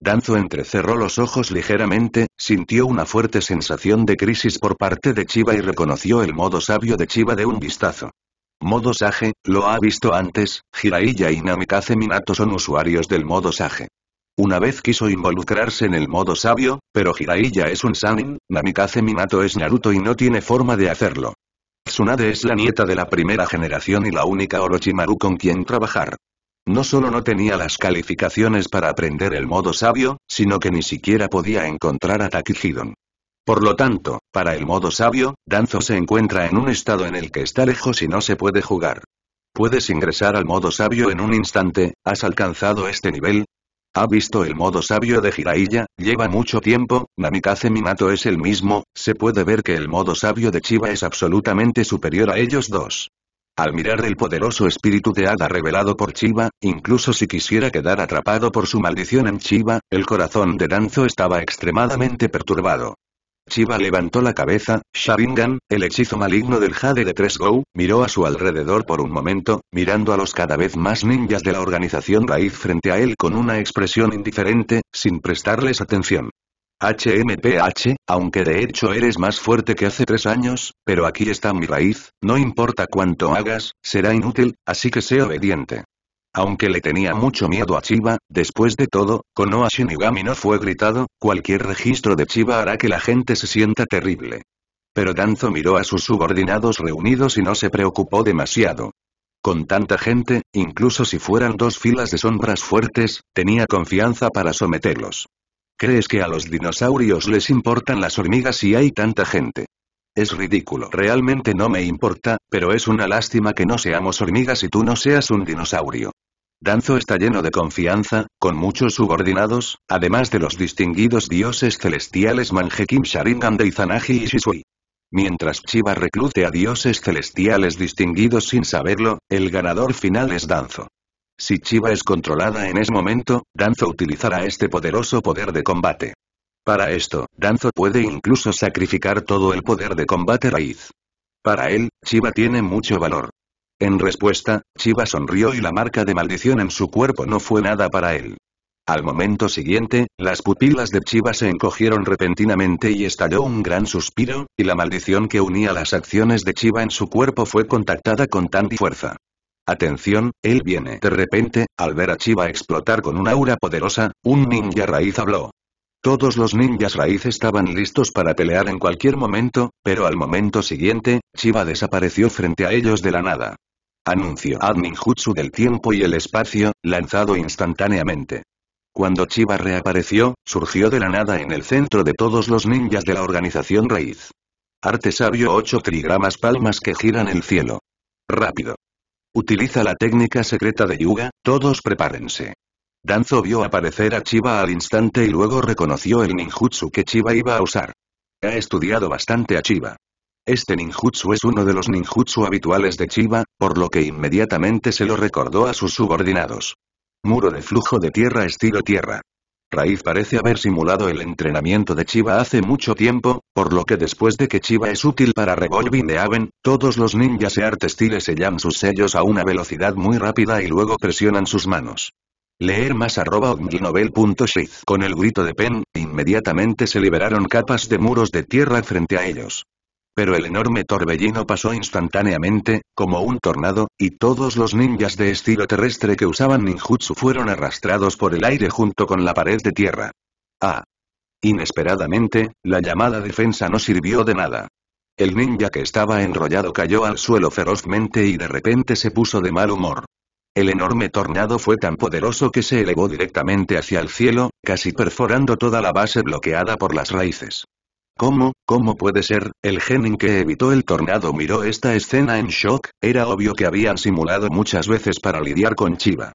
Danzo entrecerró los ojos ligeramente, sintió una fuerte sensación de crisis por parte de Chiba y reconoció el modo sabio de Chiba de un vistazo. Modo Sage, lo ha visto antes, Jiraiya y Namikaze Minato son usuarios del modo Sage. Una vez quiso involucrarse en el modo sabio, pero Jiraiya es un Sanin, Namikaze Minato es Naruto y no tiene forma de hacerlo. Tsunade es la nieta de la primera generación y la única Orochimaru con quien trabajar. No solo no tenía las calificaciones para aprender el modo sabio, sino que ni siquiera podía encontrar a Takihidon. Por lo tanto, para el modo sabio, Danzo se encuentra en un estado en el que está lejos y no se puede jugar. ¿Puedes ingresar al modo sabio en un instante? ¿Has alcanzado este nivel? ¿Ha visto el modo sabio de Jiraiya? Lleva mucho tiempo, Namikaze Minato es el mismo, se puede ver que el modo sabio de Chiba es absolutamente superior a ellos dos. Al mirar el poderoso espíritu de hada revelado por Chiba, incluso si quisiera quedar atrapado por su maldición en Chiba, el corazón de Danzo estaba extremadamente perturbado. Chiba levantó la cabeza, Sharingan, el hechizo maligno del Jade de Tres Go, miró a su alrededor por un momento, mirando a los cada vez más ninjas de la organización Raíz frente a él con una expresión indiferente, sin prestarles atención. HMPH, aunque de hecho eres más fuerte que hace tres años, pero aquí está mi raíz, no importa cuánto hagas, será inútil, así que sé obediente. Aunque le tenía mucho miedo a Chiba, después de todo, Konoha Shinigami no fue gritado, cualquier registro de Chiba hará que la gente se sienta terrible. Pero Danzo miró a sus subordinados reunidos y no se preocupó demasiado. Con tanta gente, incluso si fueran dos filas de sombras fuertes, tenía confianza para someterlos. ¿Crees que a los dinosaurios les importan las hormigas si hay tanta gente? Es ridículo. Realmente no me importa, pero es una lástima que no seamos hormigas y tú no seas un dinosaurio. Danzo está lleno de confianza, con muchos subordinados, además de los distinguidos dioses celestiales Manjekim Sharingan de Izanagi y Shisui. Mientras Chiba reclute a dioses celestiales distinguidos sin saberlo, el ganador final es Danzo. Si Chiba es controlada en ese momento, Danzo utilizará este poderoso poder de combate. Para esto, Danzo puede incluso sacrificar todo el poder de combate raíz. Para él, Chiba tiene mucho valor. En respuesta, Chiba sonrió y la marca de maldición en su cuerpo no fue nada para él. Al momento siguiente, las pupilas de Chiba se encogieron repentinamente y estalló un gran suspiro, y la maldición que unía las acciones de Chiba en su cuerpo fue contactada con tanta fuerza. Atención, él viene. De repente, al ver a Chiba explotar con una aura poderosa, un ninja raíz habló. Todos los ninjas raíz estaban listos para pelear en cualquier momento, pero al momento siguiente, Chiba desapareció frente a ellos de la nada. Anuncio Admin Jutsu del tiempo y el espacio, lanzado instantáneamente. Cuando Chiba reapareció, surgió de la nada en el centro de todos los ninjas de la organización raíz. Arte sabio 8 trigramas palmas que giran el cielo. Rápido. Utiliza la técnica secreta de Yuga, todos prepárense. Danzo vio aparecer a Chiba al instante y luego reconoció el ninjutsu que Chiba iba a usar. Ha estudiado bastante a Chiba. Este ninjutsu es uno de los ninjutsu habituales de Chiba, por lo que inmediatamente se lo recordó a sus subordinados. Muro de flujo de tierra estilo tierra. Raiz parece haber simulado el entrenamiento de Chiba hace mucho tiempo, por lo que después de que Chiba es útil para Revolving de Aven, todos los ninjas e artestiles sellan sus sellos a una velocidad muy rápida y luego presionan sus manos. Leer más arroba Con el grito de Pen, inmediatamente se liberaron capas de muros de tierra frente a ellos. Pero el enorme torbellino pasó instantáneamente, como un tornado, y todos los ninjas de estilo terrestre que usaban ninjutsu fueron arrastrados por el aire junto con la pared de tierra. Ah. Inesperadamente, la llamada defensa no sirvió de nada. El ninja que estaba enrollado cayó al suelo ferozmente y de repente se puso de mal humor. El enorme tornado fue tan poderoso que se elevó directamente hacia el cielo, casi perforando toda la base bloqueada por las raíces. ¿Cómo, cómo puede ser? El genin que evitó el tornado miró esta escena en shock, era obvio que habían simulado muchas veces para lidiar con Chiba.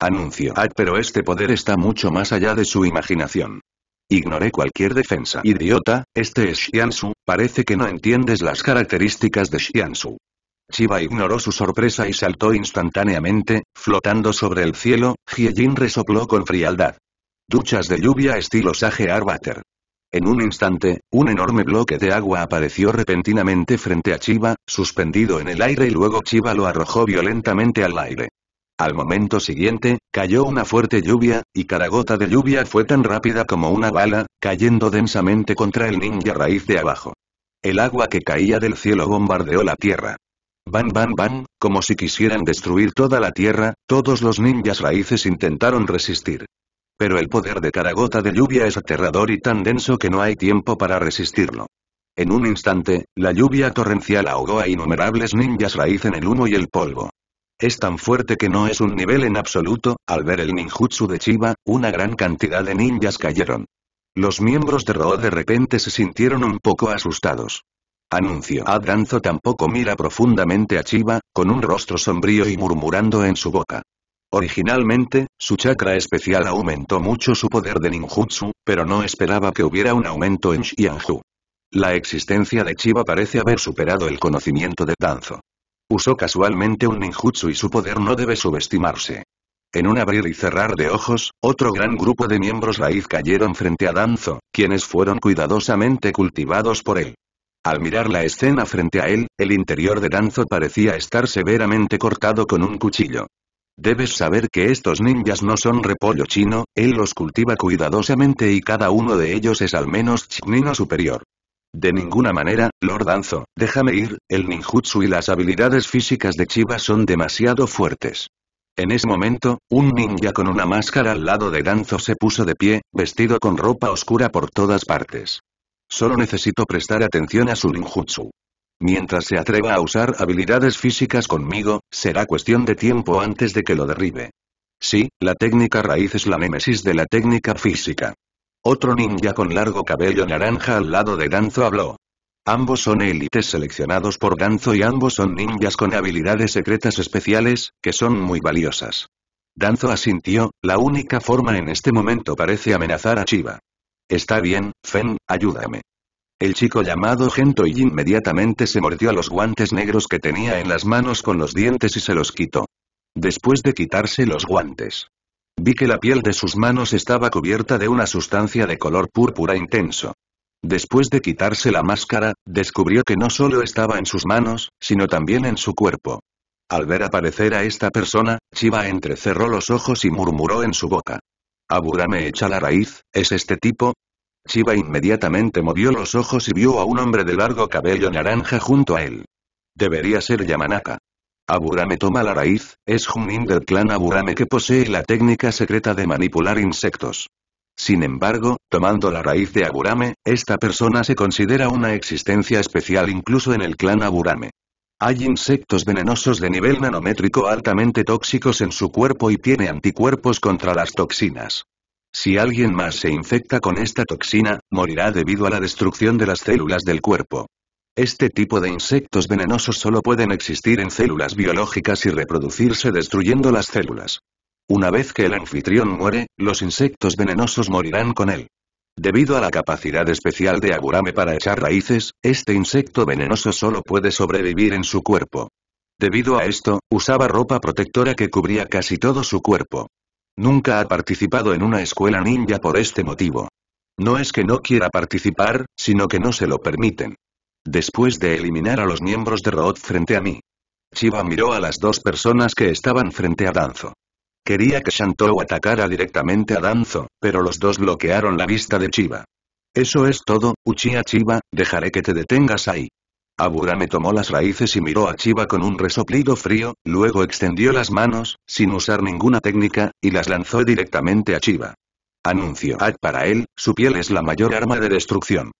Anuncio. pero este poder está mucho más allá de su imaginación. Ignoré cualquier defensa. Idiota, este es Xiansu, parece que no entiendes las características de Xiansu. Chiba ignoró su sorpresa y saltó instantáneamente, flotando sobre el cielo, Hiejin resopló con frialdad. Duchas de lluvia estilo Sage Arbater. En un instante, un enorme bloque de agua apareció repentinamente frente a Chiba, suspendido en el aire y luego Chiba lo arrojó violentamente al aire. Al momento siguiente, cayó una fuerte lluvia, y cada gota de lluvia fue tan rápida como una bala, cayendo densamente contra el ninja raíz de abajo. El agua que caía del cielo bombardeó la tierra. Bam, bam, bam, como si quisieran destruir toda la tierra, todos los ninjas raíces intentaron resistir. Pero el poder de caragota de lluvia es aterrador y tan denso que no hay tiempo para resistirlo. En un instante, la lluvia torrencial ahogó a innumerables ninjas raíz en el humo y el polvo. Es tan fuerte que no es un nivel en absoluto, al ver el ninjutsu de Chiba, una gran cantidad de ninjas cayeron. Los miembros de Ro de repente se sintieron un poco asustados. Anuncio Adranzo tampoco mira profundamente a Chiba, con un rostro sombrío y murmurando en su boca. Originalmente, su chakra especial aumentó mucho su poder de ninjutsu, pero no esperaba que hubiera un aumento en Xianju. La existencia de Chiba parece haber superado el conocimiento de Danzo. Usó casualmente un ninjutsu y su poder no debe subestimarse. En un abrir y cerrar de ojos, otro gran grupo de miembros raíz cayeron frente a Danzo, quienes fueron cuidadosamente cultivados por él. Al mirar la escena frente a él, el interior de Danzo parecía estar severamente cortado con un cuchillo. Debes saber que estos ninjas no son repollo chino, él los cultiva cuidadosamente y cada uno de ellos es al menos chinino superior. De ninguna manera, Lord Danzo, déjame ir, el ninjutsu y las habilidades físicas de Chiba son demasiado fuertes. En ese momento, un ninja con una máscara al lado de Danzo se puso de pie, vestido con ropa oscura por todas partes. Solo necesito prestar atención a su ninjutsu. Mientras se atreva a usar habilidades físicas conmigo, será cuestión de tiempo antes de que lo derribe. Sí, la técnica raíz es la némesis de la técnica física. Otro ninja con largo cabello naranja al lado de Danzo habló. Ambos son élites seleccionados por Danzo y ambos son ninjas con habilidades secretas especiales, que son muy valiosas. Danzo asintió, la única forma en este momento parece amenazar a Chiba. Está bien, Fen, ayúdame. El chico llamado Gento y inmediatamente se mordió a los guantes negros que tenía en las manos con los dientes y se los quitó. Después de quitarse los guantes. Vi que la piel de sus manos estaba cubierta de una sustancia de color púrpura intenso. Después de quitarse la máscara, descubrió que no solo estaba en sus manos, sino también en su cuerpo. Al ver aparecer a esta persona, Chiba entrecerró los ojos y murmuró en su boca. Abura me echa la raíz, ¿es este tipo? Chiba inmediatamente movió los ojos y vio a un hombre de largo cabello naranja junto a él. Debería ser Yamanaka. Aburame toma la raíz, es Junin del clan Aburame que posee la técnica secreta de manipular insectos. Sin embargo, tomando la raíz de Aburame, esta persona se considera una existencia especial incluso en el clan Aburame. Hay insectos venenosos de nivel nanométrico altamente tóxicos en su cuerpo y tiene anticuerpos contra las toxinas. Si alguien más se infecta con esta toxina, morirá debido a la destrucción de las células del cuerpo. Este tipo de insectos venenosos solo pueden existir en células biológicas y reproducirse destruyendo las células. Una vez que el anfitrión muere, los insectos venenosos morirán con él. Debido a la capacidad especial de Agurame para echar raíces, este insecto venenoso solo puede sobrevivir en su cuerpo. Debido a esto, usaba ropa protectora que cubría casi todo su cuerpo. Nunca ha participado en una escuela ninja por este motivo. No es que no quiera participar, sino que no se lo permiten. Después de eliminar a los miembros de Root frente a mí. Chiba miró a las dos personas que estaban frente a Danzo. Quería que Shantou atacara directamente a Danzo, pero los dos bloquearon la vista de Chiba. Eso es todo, Uchiha Chiba, dejaré que te detengas ahí. Aburame tomó las raíces y miró a Chiva con un resoplido frío, luego extendió las manos, sin usar ninguna técnica, y las lanzó directamente a Chiva. Anuncio Ad para él, su piel es la mayor arma de destrucción.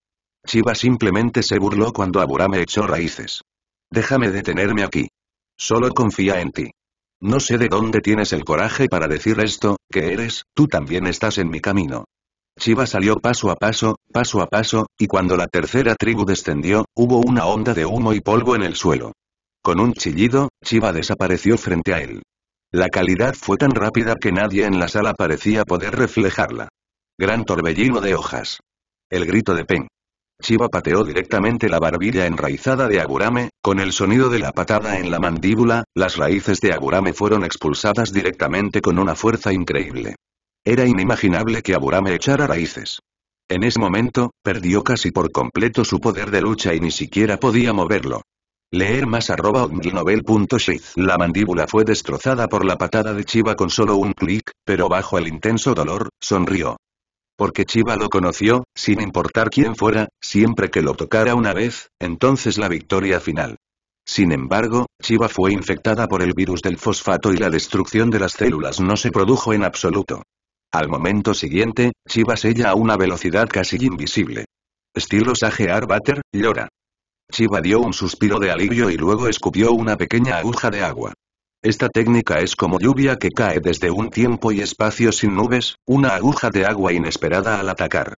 Chiva simplemente se burló cuando Aburame echó raíces. Déjame detenerme aquí. Solo confía en ti. No sé de dónde tienes el coraje para decir esto, que eres, tú también estás en mi camino. Chiba salió paso a paso, paso a paso, y cuando la tercera tribu descendió, hubo una onda de humo y polvo en el suelo. Con un chillido, Chiba desapareció frente a él. La calidad fue tan rápida que nadie en la sala parecía poder reflejarla. Gran torbellino de hojas. El grito de Pen. Chiba pateó directamente la barbilla enraizada de Agurame, con el sonido de la patada en la mandíbula, las raíces de Agurame fueron expulsadas directamente con una fuerza increíble. Era inimaginable que Aburame echara raíces. En ese momento, perdió casi por completo su poder de lucha y ni siquiera podía moverlo. Leer más arroba La mandíbula fue destrozada por la patada de Chiba con solo un clic, pero bajo el intenso dolor, sonrió. Porque Chiva lo conoció, sin importar quién fuera, siempre que lo tocara una vez, entonces la victoria final. Sin embargo, Chiba fue infectada por el virus del fosfato y la destrucción de las células no se produjo en absoluto. Al momento siguiente, Chiba sella a una velocidad casi invisible. Estilo Sage Arbater, llora. Chiba dio un suspiro de alivio y luego escupió una pequeña aguja de agua. Esta técnica es como lluvia que cae desde un tiempo y espacio sin nubes, una aguja de agua inesperada al atacar.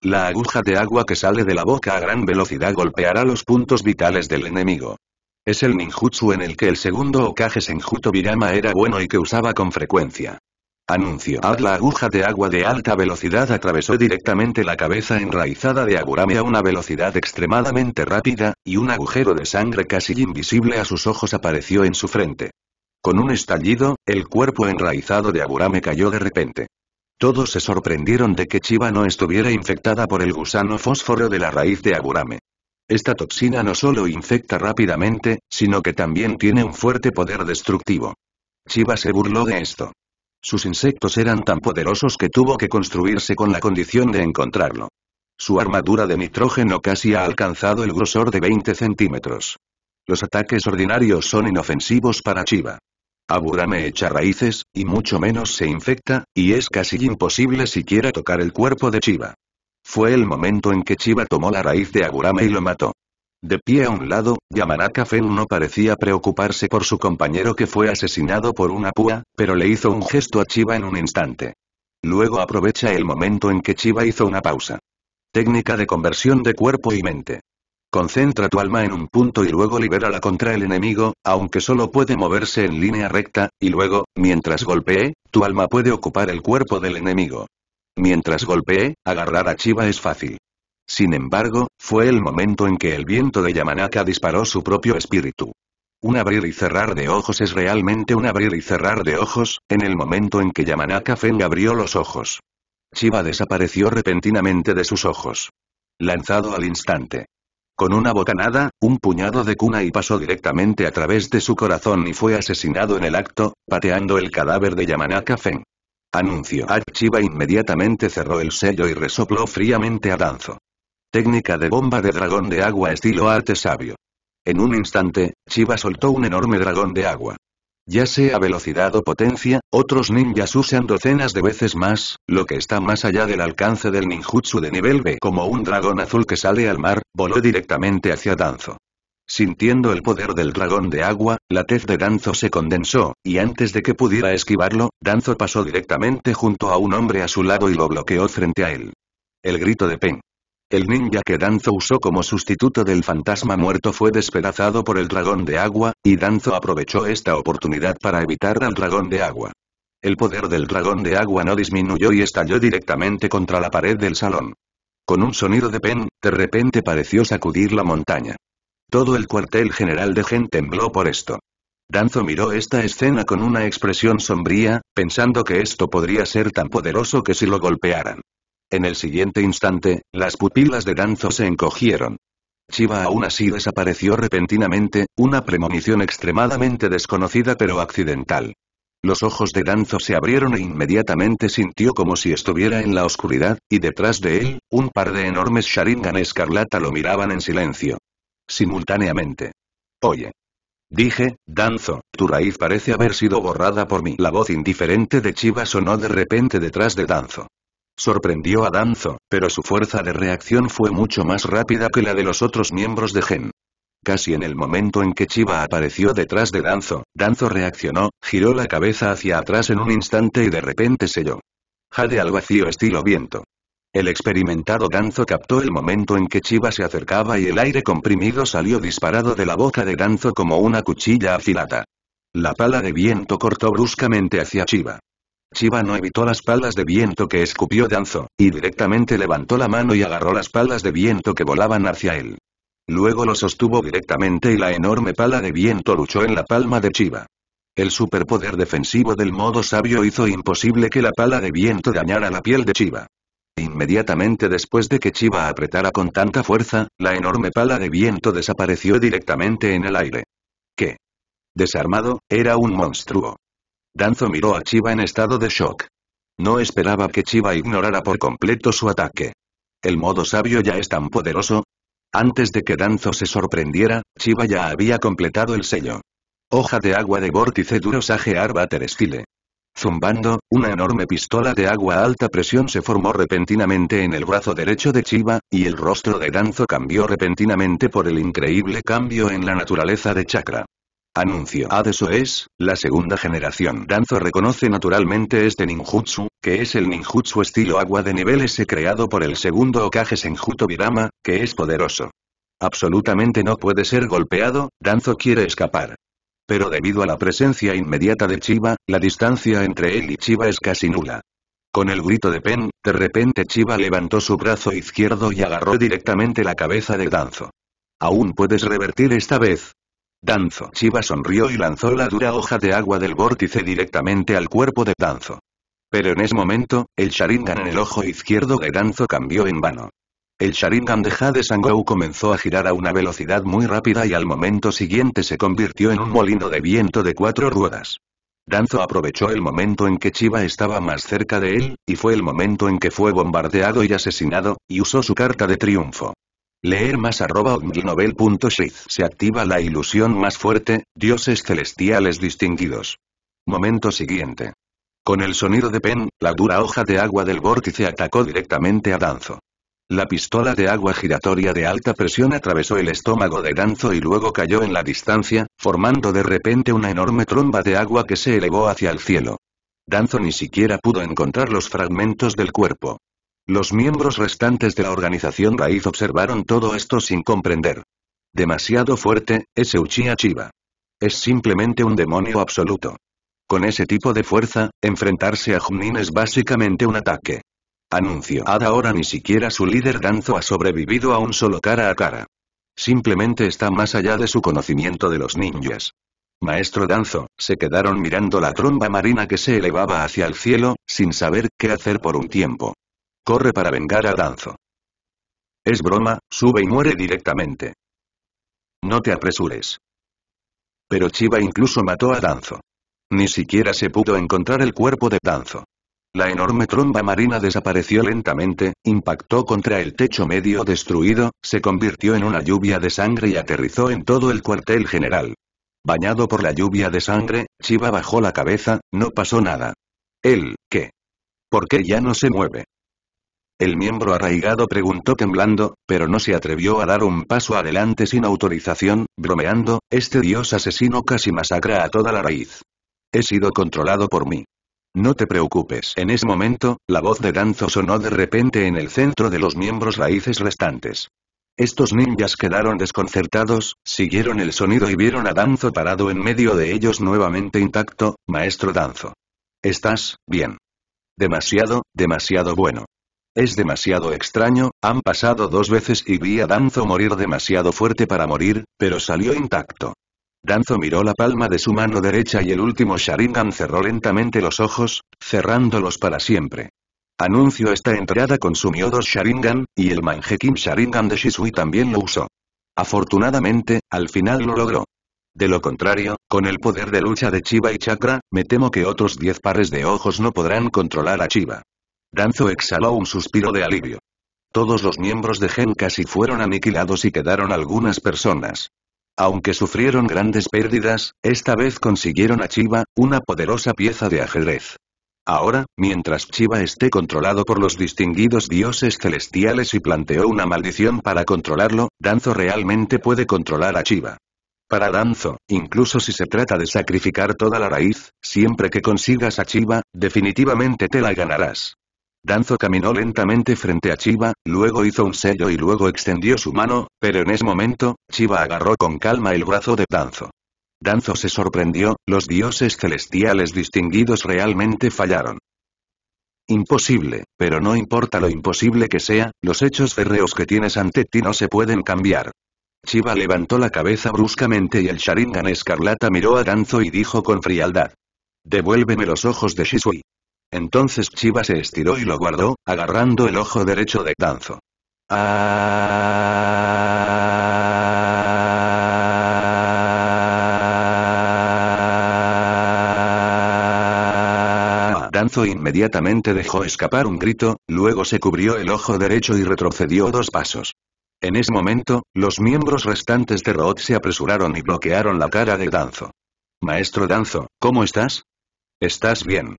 La aguja de agua que sale de la boca a gran velocidad golpeará los puntos vitales del enemigo. Es el ninjutsu en el que el segundo Okage Senjuto Birama era bueno y que usaba con frecuencia. Anuncio. La aguja de agua de alta velocidad atravesó directamente la cabeza enraizada de Aburame a una velocidad extremadamente rápida, y un agujero de sangre casi invisible a sus ojos apareció en su frente. Con un estallido, el cuerpo enraizado de Aburame cayó de repente. Todos se sorprendieron de que Chiba no estuviera infectada por el gusano fósforo de la raíz de Aburame. Esta toxina no solo infecta rápidamente, sino que también tiene un fuerte poder destructivo. Chiba se burló de esto. Sus insectos eran tan poderosos que tuvo que construirse con la condición de encontrarlo. Su armadura de nitrógeno casi ha alcanzado el grosor de 20 centímetros. Los ataques ordinarios son inofensivos para Chiva. Aburame echa raíces, y mucho menos se infecta, y es casi imposible siquiera tocar el cuerpo de Chiva. Fue el momento en que Chiva tomó la raíz de Aburame y lo mató. De pie a un lado, Yamanaka Fen no parecía preocuparse por su compañero que fue asesinado por una púa, pero le hizo un gesto a Chiba en un instante. Luego aprovecha el momento en que Chiba hizo una pausa. Técnica de conversión de cuerpo y mente. Concentra tu alma en un punto y luego libérala contra el enemigo, aunque solo puede moverse en línea recta, y luego, mientras golpee, tu alma puede ocupar el cuerpo del enemigo. Mientras golpee, agarrar a Chiba es fácil. Sin embargo, fue el momento en que el viento de Yamanaka disparó su propio espíritu. Un abrir y cerrar de ojos es realmente un abrir y cerrar de ojos, en el momento en que Yamanaka Feng abrió los ojos. Chiba desapareció repentinamente de sus ojos. Lanzado al instante. Con una bocanada, un puñado de cuna y pasó directamente a través de su corazón y fue asesinado en el acto, pateando el cadáver de Yamanaka Feng. Anuncio. Archiva inmediatamente cerró el sello y resopló fríamente a Danzo. Técnica de bomba de dragón de agua estilo arte sabio. En un instante, Chiba soltó un enorme dragón de agua. Ya sea velocidad o potencia, otros ninjas usan docenas de veces más, lo que está más allá del alcance del ninjutsu de nivel B. Como un dragón azul que sale al mar, voló directamente hacia Danzo. Sintiendo el poder del dragón de agua, la tez de Danzo se condensó, y antes de que pudiera esquivarlo, Danzo pasó directamente junto a un hombre a su lado y lo bloqueó frente a él. El grito de Pen. El ninja que Danzo usó como sustituto del fantasma muerto fue despedazado por el dragón de agua, y Danzo aprovechó esta oportunidad para evitar al dragón de agua. El poder del dragón de agua no disminuyó y estalló directamente contra la pared del salón. Con un sonido de pen, de repente pareció sacudir la montaña. Todo el cuartel general de Gen tembló por esto. Danzo miró esta escena con una expresión sombría, pensando que esto podría ser tan poderoso que si lo golpearan. En el siguiente instante, las pupilas de Danzo se encogieron. Chiva aún así desapareció repentinamente, una premonición extremadamente desconocida pero accidental. Los ojos de Danzo se abrieron e inmediatamente sintió como si estuviera en la oscuridad, y detrás de él, un par de enormes Sharingan escarlata lo miraban en silencio. Simultáneamente. Oye. Dije, Danzo, tu raíz parece haber sido borrada por mí. La voz indiferente de Chiva sonó de repente detrás de Danzo. Sorprendió a Danzo, pero su fuerza de reacción fue mucho más rápida que la de los otros miembros de Gen. Casi en el momento en que Chiba apareció detrás de Danzo, Danzo reaccionó, giró la cabeza hacia atrás en un instante y de repente selló. Jade al vacío estilo viento. El experimentado Danzo captó el momento en que Chiba se acercaba y el aire comprimido salió disparado de la boca de Danzo como una cuchilla afilada. La pala de viento cortó bruscamente hacia Chiba. Chiba no evitó las palas de viento que escupió Danzo, y directamente levantó la mano y agarró las palas de viento que volaban hacia él. Luego lo sostuvo directamente y la enorme pala de viento luchó en la palma de Chiva. El superpoder defensivo del modo sabio hizo imposible que la pala de viento dañara la piel de Chiba. Inmediatamente después de que Chiba apretara con tanta fuerza, la enorme pala de viento desapareció directamente en el aire. ¿Qué? Desarmado, era un monstruo. Danzo miró a Chiba en estado de shock. No esperaba que Chiba ignorara por completo su ataque. El modo sabio ya es tan poderoso. Antes de que Danzo se sorprendiera, Chiba ya había completado el sello. Hoja de agua de vórtice duro sajear Bater Style. Zumbando, una enorme pistola de agua a alta presión se formó repentinamente en el brazo derecho de Chiba, y el rostro de Danzo cambió repentinamente por el increíble cambio en la naturaleza de chakra. Anuncio Adeso es, la segunda generación Danzo reconoce naturalmente este ninjutsu, que es el ninjutsu estilo agua de nivel S creado por el segundo Okage Senjuto Birama, que es poderoso. Absolutamente no puede ser golpeado, Danzo quiere escapar. Pero debido a la presencia inmediata de Chiba, la distancia entre él y Chiba es casi nula. Con el grito de Pen, de repente Chiba levantó su brazo izquierdo y agarró directamente la cabeza de Danzo. Aún puedes revertir esta vez, Danzo. Chiba sonrió y lanzó la dura hoja de agua del vórtice directamente al cuerpo de Danzo. Pero en ese momento, el Sharingan en el ojo izquierdo de Danzo cambió en vano. El Sharingan de Jade comenzó a girar a una velocidad muy rápida y al momento siguiente se convirtió en un molino de viento de cuatro ruedas. Danzo aprovechó el momento en que Chiba estaba más cerca de él, y fue el momento en que fue bombardeado y asesinado, y usó su carta de triunfo. Leer más arroba Se activa la ilusión más fuerte, dioses celestiales distinguidos. Momento siguiente. Con el sonido de pen, la dura hoja de agua del vórtice atacó directamente a Danzo. La pistola de agua giratoria de alta presión atravesó el estómago de Danzo y luego cayó en la distancia, formando de repente una enorme tromba de agua que se elevó hacia el cielo. Danzo ni siquiera pudo encontrar los fragmentos del cuerpo. Los miembros restantes de la organización raíz observaron todo esto sin comprender. Demasiado fuerte, ese Uchiha Chiba. Es simplemente un demonio absoluto. Con ese tipo de fuerza, enfrentarse a Junin es básicamente un ataque. Anuncio. Ada ahora ni siquiera su líder Danzo ha sobrevivido a un solo cara a cara. Simplemente está más allá de su conocimiento de los ninjas. Maestro Danzo, se quedaron mirando la tromba marina que se elevaba hacia el cielo, sin saber qué hacer por un tiempo. Corre para vengar a Danzo. Es broma, sube y muere directamente. No te apresures. Pero Chiba incluso mató a Danzo. Ni siquiera se pudo encontrar el cuerpo de Danzo. La enorme tromba marina desapareció lentamente, impactó contra el techo medio destruido, se convirtió en una lluvia de sangre y aterrizó en todo el cuartel general. Bañado por la lluvia de sangre, Chiba bajó la cabeza, no pasó nada. Él, ¿qué? ¿Por qué ya no se mueve? El miembro arraigado preguntó temblando, pero no se atrevió a dar un paso adelante sin autorización, bromeando, este dios asesino casi masacra a toda la raíz. He sido controlado por mí. No te preocupes. En ese momento, la voz de Danzo sonó de repente en el centro de los miembros raíces restantes. Estos ninjas quedaron desconcertados, siguieron el sonido y vieron a Danzo parado en medio de ellos nuevamente intacto, maestro Danzo. Estás, bien. Demasiado, demasiado bueno. Es demasiado extraño, han pasado dos veces y vi a Danzo morir demasiado fuerte para morir, pero salió intacto. Danzo miró la palma de su mano derecha y el último Sharingan cerró lentamente los ojos, cerrándolos para siempre. Anuncio esta entrada consumió dos Sharingan, y el Manjekim Sharingan de Shisui también lo usó. Afortunadamente, al final lo logró. De lo contrario, con el poder de lucha de Chiba y Chakra, me temo que otros diez pares de ojos no podrán controlar a Chiba. Danzo exhaló un suspiro de alivio. Todos los miembros de Gen casi fueron aniquilados y quedaron algunas personas. Aunque sufrieron grandes pérdidas, esta vez consiguieron a Chiva, una poderosa pieza de ajedrez. Ahora, mientras Chiva esté controlado por los distinguidos dioses celestiales y planteó una maldición para controlarlo, Danzo realmente puede controlar a Chiva. Para Danzo, incluso si se trata de sacrificar toda la raíz, siempre que consigas a Chiva, definitivamente te la ganarás. Danzo caminó lentamente frente a Chiba, luego hizo un sello y luego extendió su mano, pero en ese momento, Chiba agarró con calma el brazo de Danzo. Danzo se sorprendió, los dioses celestiales distinguidos realmente fallaron. Imposible, pero no importa lo imposible que sea, los hechos férreos que tienes ante ti no se pueden cambiar. Chiba levantó la cabeza bruscamente y el Sharingan escarlata miró a Danzo y dijo con frialdad. Devuélveme los ojos de Shisui. Entonces Chiba se estiró y lo guardó, agarrando el ojo derecho de Danzo. Ah. Danzo inmediatamente dejó escapar un grito, luego se cubrió el ojo derecho y retrocedió dos pasos. En ese momento, los miembros restantes de Roth se apresuraron y bloquearon la cara de Danzo. Maestro Danzo, ¿cómo estás? ¿Estás bien?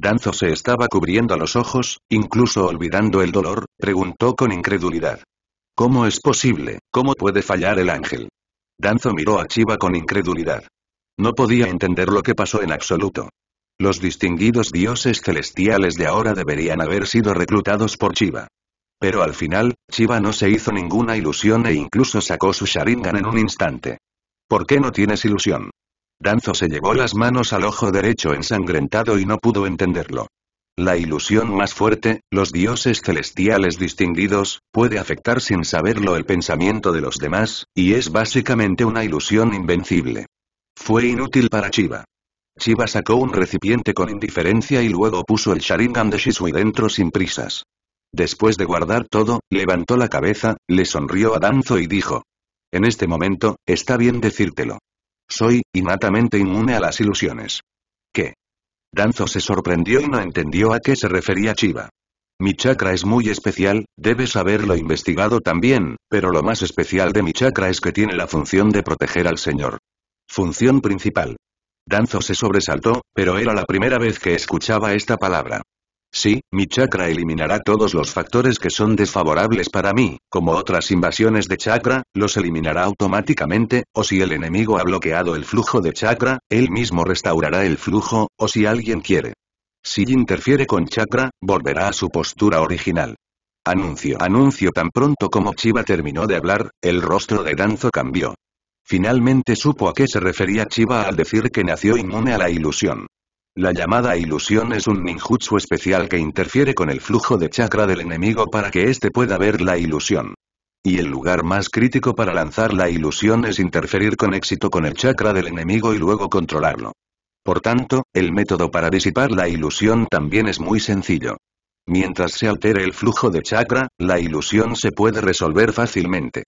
Danzo se estaba cubriendo los ojos, incluso olvidando el dolor, preguntó con incredulidad. ¿Cómo es posible? ¿Cómo puede fallar el ángel? Danzo miró a Chiva con incredulidad. No podía entender lo que pasó en absoluto. Los distinguidos dioses celestiales de ahora deberían haber sido reclutados por Chiva. Pero al final, Chiva no se hizo ninguna ilusión e incluso sacó su Sharingan en un instante. ¿Por qué no tienes ilusión? Danzo se llevó las manos al ojo derecho ensangrentado y no pudo entenderlo. La ilusión más fuerte, los dioses celestiales distinguidos, puede afectar sin saberlo el pensamiento de los demás, y es básicamente una ilusión invencible. Fue inútil para Chiba. Chiba sacó un recipiente con indiferencia y luego puso el Sharingan de Shisui dentro sin prisas. Después de guardar todo, levantó la cabeza, le sonrió a Danzo y dijo. En este momento, está bien decírtelo. Soy, innatamente inmune a las ilusiones. ¿Qué? Danzo se sorprendió y no entendió a qué se refería Chiva. Mi chakra es muy especial, debes haberlo investigado también, pero lo más especial de mi chakra es que tiene la función de proteger al Señor. Función principal. Danzo se sobresaltó, pero era la primera vez que escuchaba esta palabra. Sí, mi chakra eliminará todos los factores que son desfavorables para mí, como otras invasiones de chakra, los eliminará automáticamente, o si el enemigo ha bloqueado el flujo de chakra, él mismo restaurará el flujo, o si alguien quiere. Si interfiere con chakra, volverá a su postura original. Anuncio. Anuncio tan pronto como Chiba terminó de hablar, el rostro de Danzo cambió. Finalmente supo a qué se refería Chiba al decir que nació inmune a la ilusión. La llamada ilusión es un ninjutsu especial que interfiere con el flujo de chakra del enemigo para que éste pueda ver la ilusión. Y el lugar más crítico para lanzar la ilusión es interferir con éxito con el chakra del enemigo y luego controlarlo. Por tanto, el método para disipar la ilusión también es muy sencillo. Mientras se altere el flujo de chakra, la ilusión se puede resolver fácilmente.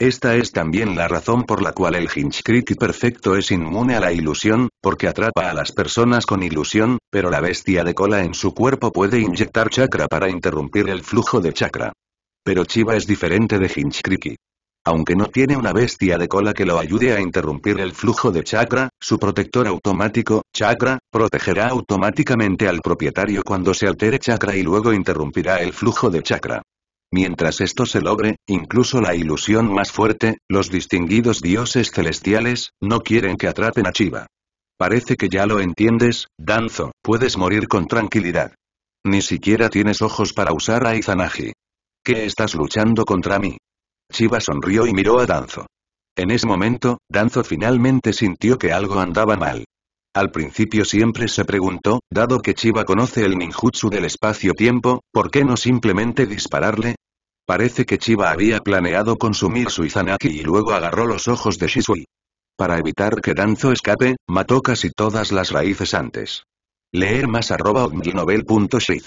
Esta es también la razón por la cual el Hinchkriki perfecto es inmune a la ilusión, porque atrapa a las personas con ilusión, pero la bestia de cola en su cuerpo puede inyectar chakra para interrumpir el flujo de chakra. Pero Chiva es diferente de Hinchkriki. Aunque no tiene una bestia de cola que lo ayude a interrumpir el flujo de chakra, su protector automático, chakra, protegerá automáticamente al propietario cuando se altere chakra y luego interrumpirá el flujo de chakra. Mientras esto se logre, incluso la ilusión más fuerte, los distinguidos dioses celestiales, no quieren que atrapen a Chiva. Parece que ya lo entiendes, Danzo, puedes morir con tranquilidad. Ni siquiera tienes ojos para usar a Izanagi. ¿Qué estás luchando contra mí? Chiba sonrió y miró a Danzo. En ese momento, Danzo finalmente sintió que algo andaba mal. Al principio siempre se preguntó, dado que Chiba conoce el ninjutsu del espacio-tiempo, ¿por qué no simplemente dispararle? Parece que Chiba había planeado consumir su Izanaki y luego agarró los ojos de Shisui. Para evitar que Danzo escape, mató casi todas las raíces antes. Leer más arroba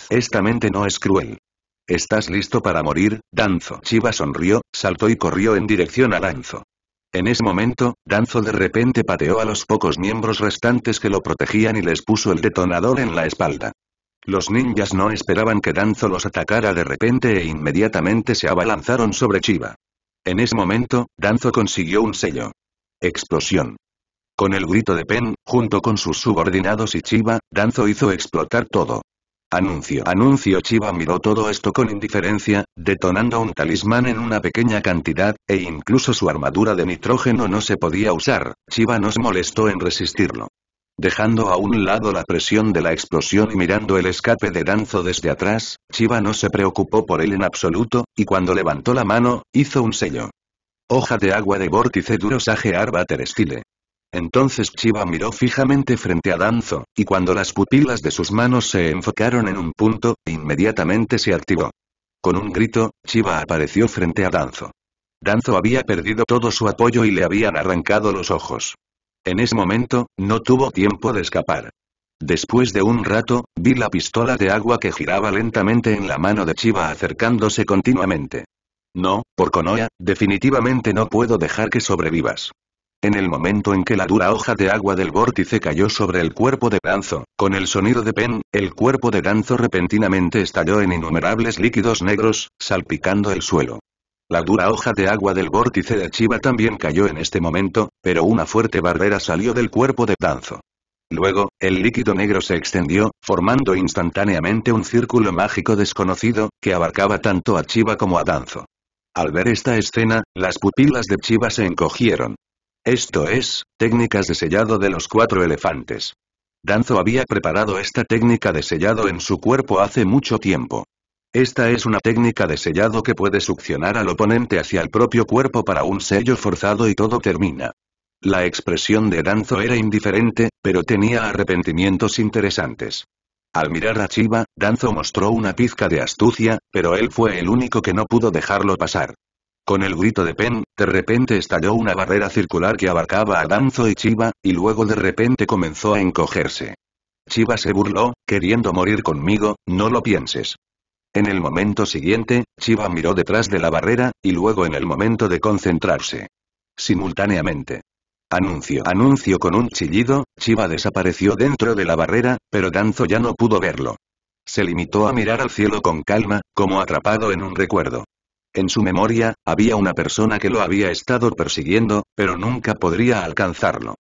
Esta mente no es cruel. ¿Estás listo para morir, Danzo? Chiba sonrió, saltó y corrió en dirección a Danzo. En ese momento, Danzo de repente pateó a los pocos miembros restantes que lo protegían y les puso el detonador en la espalda. Los ninjas no esperaban que Danzo los atacara de repente e inmediatamente se abalanzaron sobre Chiba. En ese momento, Danzo consiguió un sello. Explosión. Con el grito de Pen, junto con sus subordinados y Chiba, Danzo hizo explotar todo. Anuncio. Anuncio Chiba miró todo esto con indiferencia, detonando un talismán en una pequeña cantidad, e incluso su armadura de nitrógeno no se podía usar, Chiba no se molestó en resistirlo. Dejando a un lado la presión de la explosión y mirando el escape de Danzo desde atrás, Chiba no se preocupó por él en absoluto, y cuando levantó la mano, hizo un sello. Hoja de agua de vórtice duro sajear Bater Entonces Chiba miró fijamente frente a Danzo, y cuando las pupilas de sus manos se enfocaron en un punto, inmediatamente se activó. Con un grito, Chiba apareció frente a Danzo. Danzo había perdido todo su apoyo y le habían arrancado los ojos. En ese momento, no tuvo tiempo de escapar. Después de un rato, vi la pistola de agua que giraba lentamente en la mano de Chiba acercándose continuamente. No, por Konoha, definitivamente no puedo dejar que sobrevivas. En el momento en que la dura hoja de agua del vórtice cayó sobre el cuerpo de Ganzo, con el sonido de pen, el cuerpo de Ganzo repentinamente estalló en innumerables líquidos negros, salpicando el suelo. La dura hoja de agua del vórtice de Chiva también cayó en este momento, pero una fuerte barrera salió del cuerpo de Danzo. Luego, el líquido negro se extendió, formando instantáneamente un círculo mágico desconocido, que abarcaba tanto a Chiva como a Danzo. Al ver esta escena, las pupilas de Chiva se encogieron. Esto es, técnicas de sellado de los cuatro elefantes. Danzo había preparado esta técnica de sellado en su cuerpo hace mucho tiempo. Esta es una técnica de sellado que puede succionar al oponente hacia el propio cuerpo para un sello forzado y todo termina. La expresión de Danzo era indiferente, pero tenía arrepentimientos interesantes. Al mirar a Chiba, Danzo mostró una pizca de astucia, pero él fue el único que no pudo dejarlo pasar. Con el grito de Pen, de repente estalló una barrera circular que abarcaba a Danzo y Chiba, y luego de repente comenzó a encogerse. Chiba se burló, queriendo morir conmigo, no lo pienses. En el momento siguiente, Chiba miró detrás de la barrera, y luego en el momento de concentrarse. Simultáneamente. Anuncio. Anuncio con un chillido, Chiba desapareció dentro de la barrera, pero Danzo ya no pudo verlo. Se limitó a mirar al cielo con calma, como atrapado en un recuerdo. En su memoria, había una persona que lo había estado persiguiendo, pero nunca podría alcanzarlo.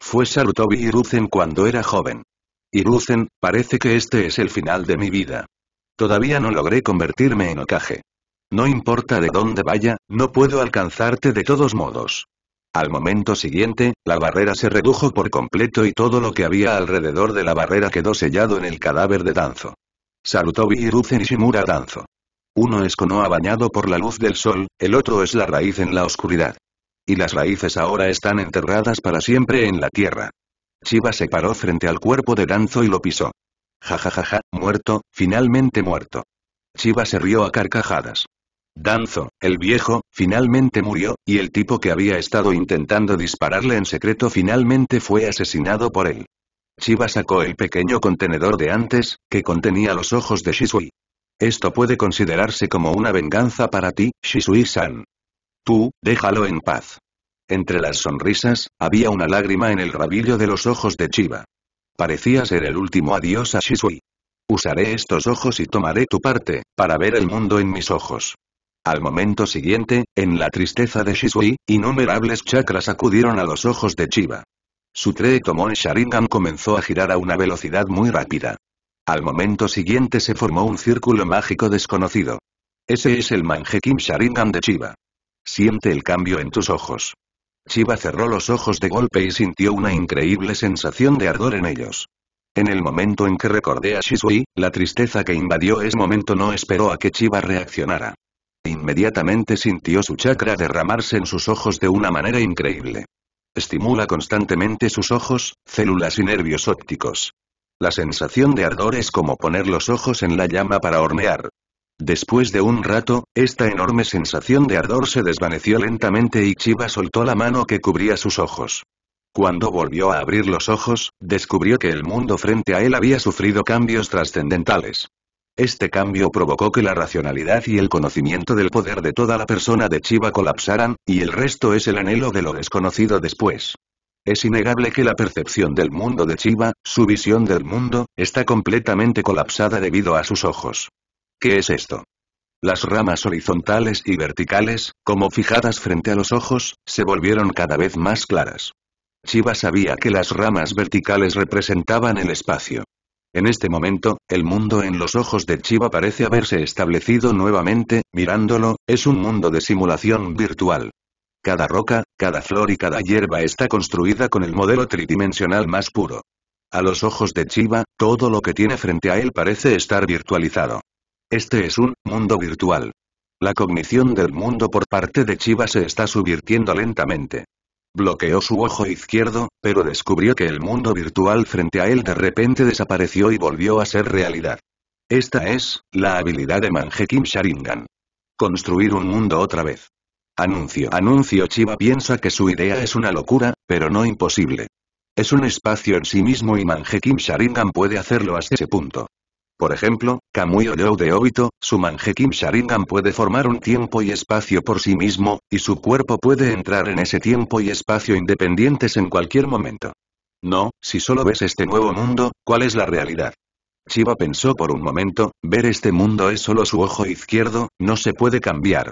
Fue Sarutobi Hiruzen cuando era joven. Hiruzen, parece que este es el final de mi vida. Todavía no logré convertirme en Okage. No importa de dónde vaya, no puedo alcanzarte de todos modos. Al momento siguiente, la barrera se redujo por completo y todo lo que había alrededor de la barrera quedó sellado en el cadáver de Danzo. Sarutobi y Shimura Danzo. Uno es Konoha bañado por la luz del sol, el otro es la raíz en la oscuridad. Y las raíces ahora están enterradas para siempre en la tierra. Chiba se paró frente al cuerpo de Danzo y lo pisó. Jajajaja, muerto, finalmente muerto. Chiva se rió a carcajadas. Danzo, el viejo, finalmente murió, y el tipo que había estado intentando dispararle en secreto finalmente fue asesinado por él. Chiba sacó el pequeño contenedor de antes, que contenía los ojos de Shisui. Esto puede considerarse como una venganza para ti, Shisui-san. Tú, déjalo en paz. Entre las sonrisas, había una lágrima en el rabillo de los ojos de Chiba. Parecía ser el último adiós a Shisui. Usaré estos ojos y tomaré tu parte, para ver el mundo en mis ojos. Al momento siguiente, en la tristeza de Shisui, innumerables chakras acudieron a los ojos de Chiba. Su en Sharingan comenzó a girar a una velocidad muy rápida. Al momento siguiente se formó un círculo mágico desconocido. Ese es el Manjekim Sharingan de Chiba. Siente el cambio en tus ojos. Chiba cerró los ojos de golpe y sintió una increíble sensación de ardor en ellos. En el momento en que recordé a Shisui, la tristeza que invadió ese momento no esperó a que Chiba reaccionara. Inmediatamente sintió su chakra derramarse en sus ojos de una manera increíble. Estimula constantemente sus ojos, células y nervios ópticos. La sensación de ardor es como poner los ojos en la llama para hornear, Después de un rato, esta enorme sensación de ardor se desvaneció lentamente y Chiba soltó la mano que cubría sus ojos. Cuando volvió a abrir los ojos, descubrió que el mundo frente a él había sufrido cambios trascendentales. Este cambio provocó que la racionalidad y el conocimiento del poder de toda la persona de Chiba colapsaran, y el resto es el anhelo de lo desconocido después. Es innegable que la percepción del mundo de Chiba, su visión del mundo, está completamente colapsada debido a sus ojos. ¿Qué es esto? Las ramas horizontales y verticales, como fijadas frente a los ojos, se volvieron cada vez más claras. Chiva sabía que las ramas verticales representaban el espacio. En este momento, el mundo en los ojos de Chiva parece haberse establecido nuevamente, mirándolo, es un mundo de simulación virtual. Cada roca, cada flor y cada hierba está construida con el modelo tridimensional más puro. A los ojos de Chiva, todo lo que tiene frente a él parece estar virtualizado. Este es un mundo virtual. La cognición del mundo por parte de Chiba se está subvirtiendo lentamente. Bloqueó su ojo izquierdo, pero descubrió que el mundo virtual frente a él de repente desapareció y volvió a ser realidad. Esta es, la habilidad de Manhekim Sharingan. Construir un mundo otra vez. Anuncio. Anuncio Chiba piensa que su idea es una locura, pero no imposible. Es un espacio en sí mismo y Manhekim Sharingan puede hacerlo hasta ese punto. Por ejemplo, Kamui oyo de Obito, su Kim Sharingan puede formar un tiempo y espacio por sí mismo, y su cuerpo puede entrar en ese tiempo y espacio independientes en cualquier momento. No, si solo ves este nuevo mundo, ¿cuál es la realidad? Chiba pensó por un momento, ver este mundo es solo su ojo izquierdo, no se puede cambiar.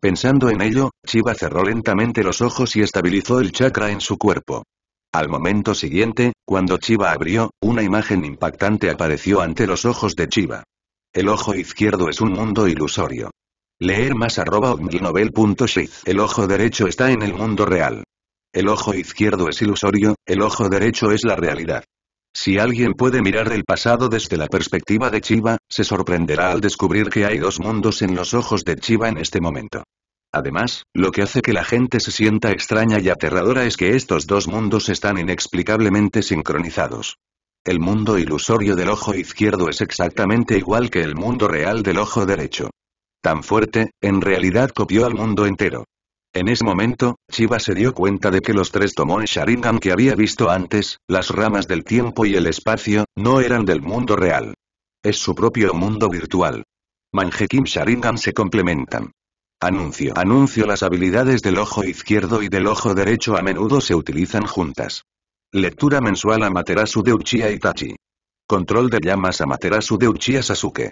Pensando en ello, Chiba cerró lentamente los ojos y estabilizó el chakra en su cuerpo. Al momento siguiente, cuando Chiva abrió, una imagen impactante apareció ante los ojos de Chiva. El ojo izquierdo es un mundo ilusorio. Leer más arroba El ojo derecho está en el mundo real. El ojo izquierdo es ilusorio, el ojo derecho es la realidad. Si alguien puede mirar el pasado desde la perspectiva de Chiva, se sorprenderá al descubrir que hay dos mundos en los ojos de Chiva en este momento. Además, lo que hace que la gente se sienta extraña y aterradora es que estos dos mundos están inexplicablemente sincronizados. El mundo ilusorio del ojo izquierdo es exactamente igual que el mundo real del ojo derecho. Tan fuerte, en realidad copió al mundo entero. En ese momento, Chiba se dio cuenta de que los tres tomón Sharingan que había visto antes, las ramas del tiempo y el espacio, no eran del mundo real. Es su propio mundo virtual. Manjekim Sharingan se complementan. Anuncio. Anuncio las habilidades del ojo izquierdo y del ojo derecho a menudo se utilizan juntas. Lectura mensual Amaterasu de Uchiha Itachi. Control de llamas Amaterasu de Uchiha Sasuke.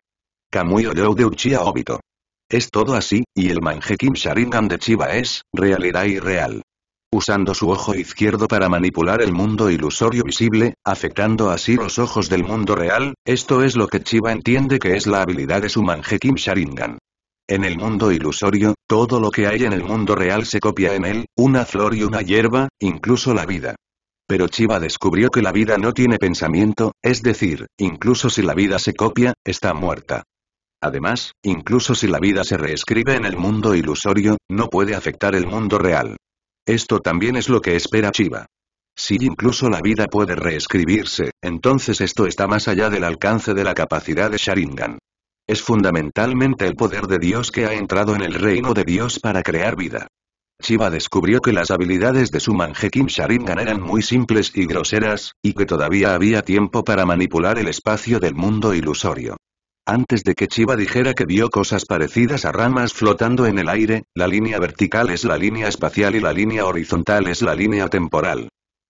Kamui Oyo de Uchiha Obito. Es todo así, y el Kim Sharingan de Chiba es, realidad irreal. Usando su ojo izquierdo para manipular el mundo ilusorio visible, afectando así los ojos del mundo real, esto es lo que Chiba entiende que es la habilidad de su Kim Sharingan. En el mundo ilusorio, todo lo que hay en el mundo real se copia en él, una flor y una hierba, incluso la vida. Pero Chiva descubrió que la vida no tiene pensamiento, es decir, incluso si la vida se copia, está muerta. Además, incluso si la vida se reescribe en el mundo ilusorio, no puede afectar el mundo real. Esto también es lo que espera Chiva. Si incluso la vida puede reescribirse, entonces esto está más allá del alcance de la capacidad de Sharingan. Es fundamentalmente el poder de Dios que ha entrado en el reino de Dios para crear vida. Shiva descubrió que las habilidades de su Kim Sharingan eran muy simples y groseras, y que todavía había tiempo para manipular el espacio del mundo ilusorio. Antes de que Chiva dijera que vio cosas parecidas a ramas flotando en el aire, la línea vertical es la línea espacial y la línea horizontal es la línea temporal.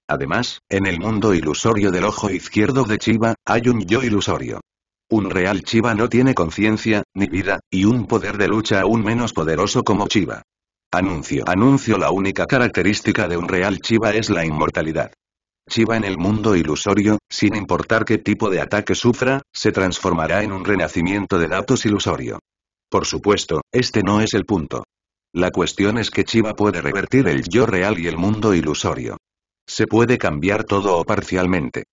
Además, en el mundo ilusorio del ojo izquierdo de Chiva hay un yo ilusorio. Un real Chiva no tiene conciencia, ni vida, y un poder de lucha aún menos poderoso como Chiva. Anuncio. Anuncio la única característica de un real Chiva es la inmortalidad. Chiva en el mundo ilusorio, sin importar qué tipo de ataque sufra, se transformará en un renacimiento de datos ilusorio. Por supuesto, este no es el punto. La cuestión es que Chiva puede revertir el yo real y el mundo ilusorio. Se puede cambiar todo o parcialmente.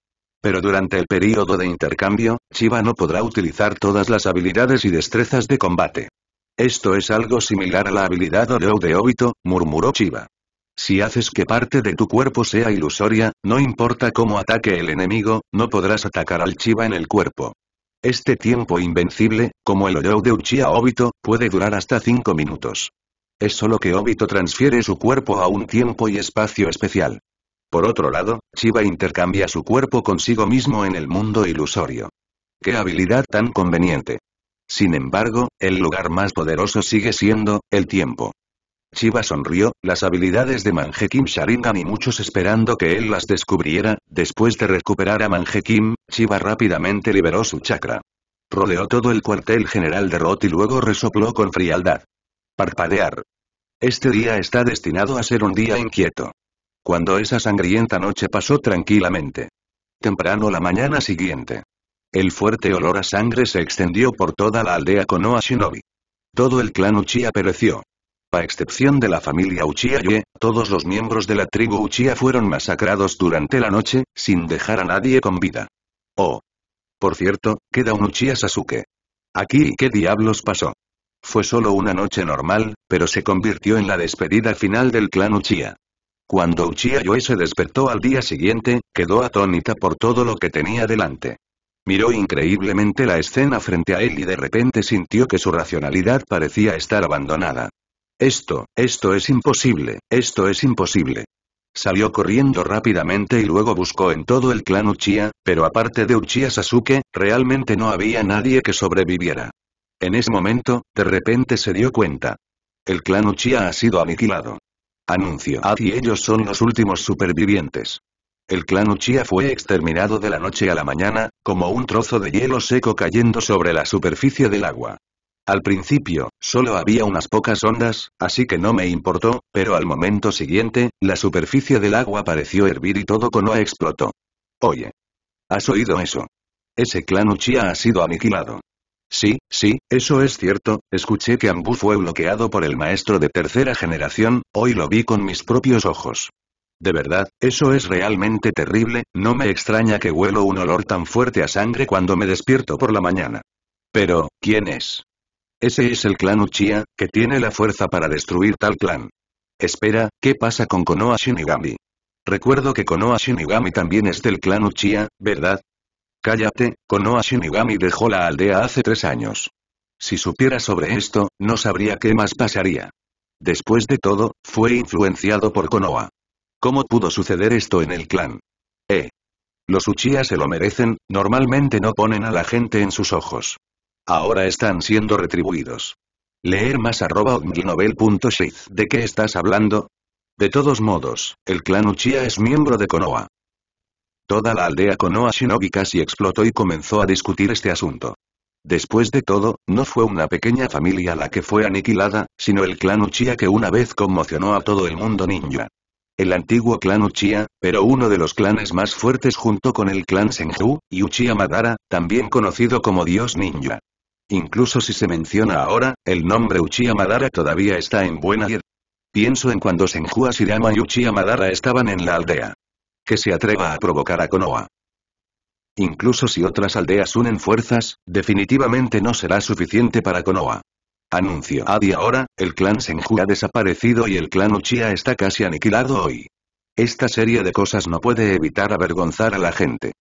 Pero durante el período de intercambio, Chiba no podrá utilizar todas las habilidades y destrezas de combate. Esto es algo similar a la habilidad Oreo de Obito, murmuró Chiba. Si haces que parte de tu cuerpo sea ilusoria, no importa cómo ataque el enemigo, no podrás atacar al Chiba en el cuerpo. Este tiempo invencible, como el Oreo de Uchiha Obito, puede durar hasta 5 minutos. Es solo que Obito transfiere su cuerpo a un tiempo y espacio especial. Por otro lado, Shiva intercambia su cuerpo consigo mismo en el mundo ilusorio. ¡Qué habilidad tan conveniente! Sin embargo, el lugar más poderoso sigue siendo, el tiempo. Shiva sonrió, las habilidades de Manjekim Sharingan y muchos esperando que él las descubriera, después de recuperar a Manjekim, Shiva rápidamente liberó su chakra. Rodeó todo el cuartel general de Rot y luego resopló con frialdad. Parpadear. Este día está destinado a ser un día inquieto. Cuando esa sangrienta noche pasó tranquilamente. Temprano la mañana siguiente. El fuerte olor a sangre se extendió por toda la aldea Konoha Shinobi. Todo el clan Uchiha pereció. A excepción de la familia Uchiha Ye, todos los miembros de la tribu Uchiha fueron masacrados durante la noche, sin dejar a nadie con vida. Oh. Por cierto, queda un Uchiha Sasuke. Aquí qué diablos pasó. Fue solo una noche normal, pero se convirtió en la despedida final del clan Uchiha. Cuando Uchiha Yue se despertó al día siguiente, quedó atónita por todo lo que tenía delante. Miró increíblemente la escena frente a él y de repente sintió que su racionalidad parecía estar abandonada. Esto, esto es imposible, esto es imposible. Salió corriendo rápidamente y luego buscó en todo el clan Uchiha, pero aparte de Uchiha Sasuke, realmente no había nadie que sobreviviera. En ese momento, de repente se dio cuenta. El clan Uchiha ha sido aniquilado. Anuncio Ah y ellos son los últimos supervivientes. El clan Uchiha fue exterminado de la noche a la mañana, como un trozo de hielo seco cayendo sobre la superficie del agua. Al principio, solo había unas pocas ondas, así que no me importó, pero al momento siguiente, la superficie del agua pareció hervir y todo Konoha explotó. Oye. ¿Has oído eso? Ese clan Uchiha ha sido aniquilado. Sí, sí, eso es cierto, escuché que Ambu fue bloqueado por el maestro de tercera generación, hoy lo vi con mis propios ojos. De verdad, eso es realmente terrible, no me extraña que huelo un olor tan fuerte a sangre cuando me despierto por la mañana. Pero, ¿quién es? Ese es el clan Uchiha, que tiene la fuerza para destruir tal clan. Espera, ¿qué pasa con Konoha Shinigami? Recuerdo que Konoha Shinigami también es del clan Uchiha, ¿verdad? Cállate, Konoha Shinigami dejó la aldea hace tres años. Si supiera sobre esto, no sabría qué más pasaría. Después de todo, fue influenciado por Konoha. ¿Cómo pudo suceder esto en el clan? Eh. Los Uchiha se lo merecen, normalmente no ponen a la gente en sus ojos. Ahora están siendo retribuidos. Leer más arroba ¿De qué estás hablando? De todos modos, el clan Uchiha es miembro de Konoha. Toda la aldea Konoha Shinobi casi explotó y comenzó a discutir este asunto. Después de todo, no fue una pequeña familia la que fue aniquilada, sino el clan Uchiha que una vez conmocionó a todo el mundo ninja. El antiguo clan Uchiha, pero uno de los clanes más fuertes junto con el clan Senju, y Uchiha Madara, también conocido como Dios Ninja. Incluso si se menciona ahora, el nombre Uchiha Madara todavía está en buena hierba. Pienso en cuando Senju Asirama y Uchiha Madara estaban en la aldea que se atreva a provocar a Konoha. Incluso si otras aldeas unen fuerzas, definitivamente no será suficiente para Konoha. Anuncio Adi ahora, el clan Senju ha desaparecido y el clan Uchiha está casi aniquilado hoy. Esta serie de cosas no puede evitar avergonzar a la gente.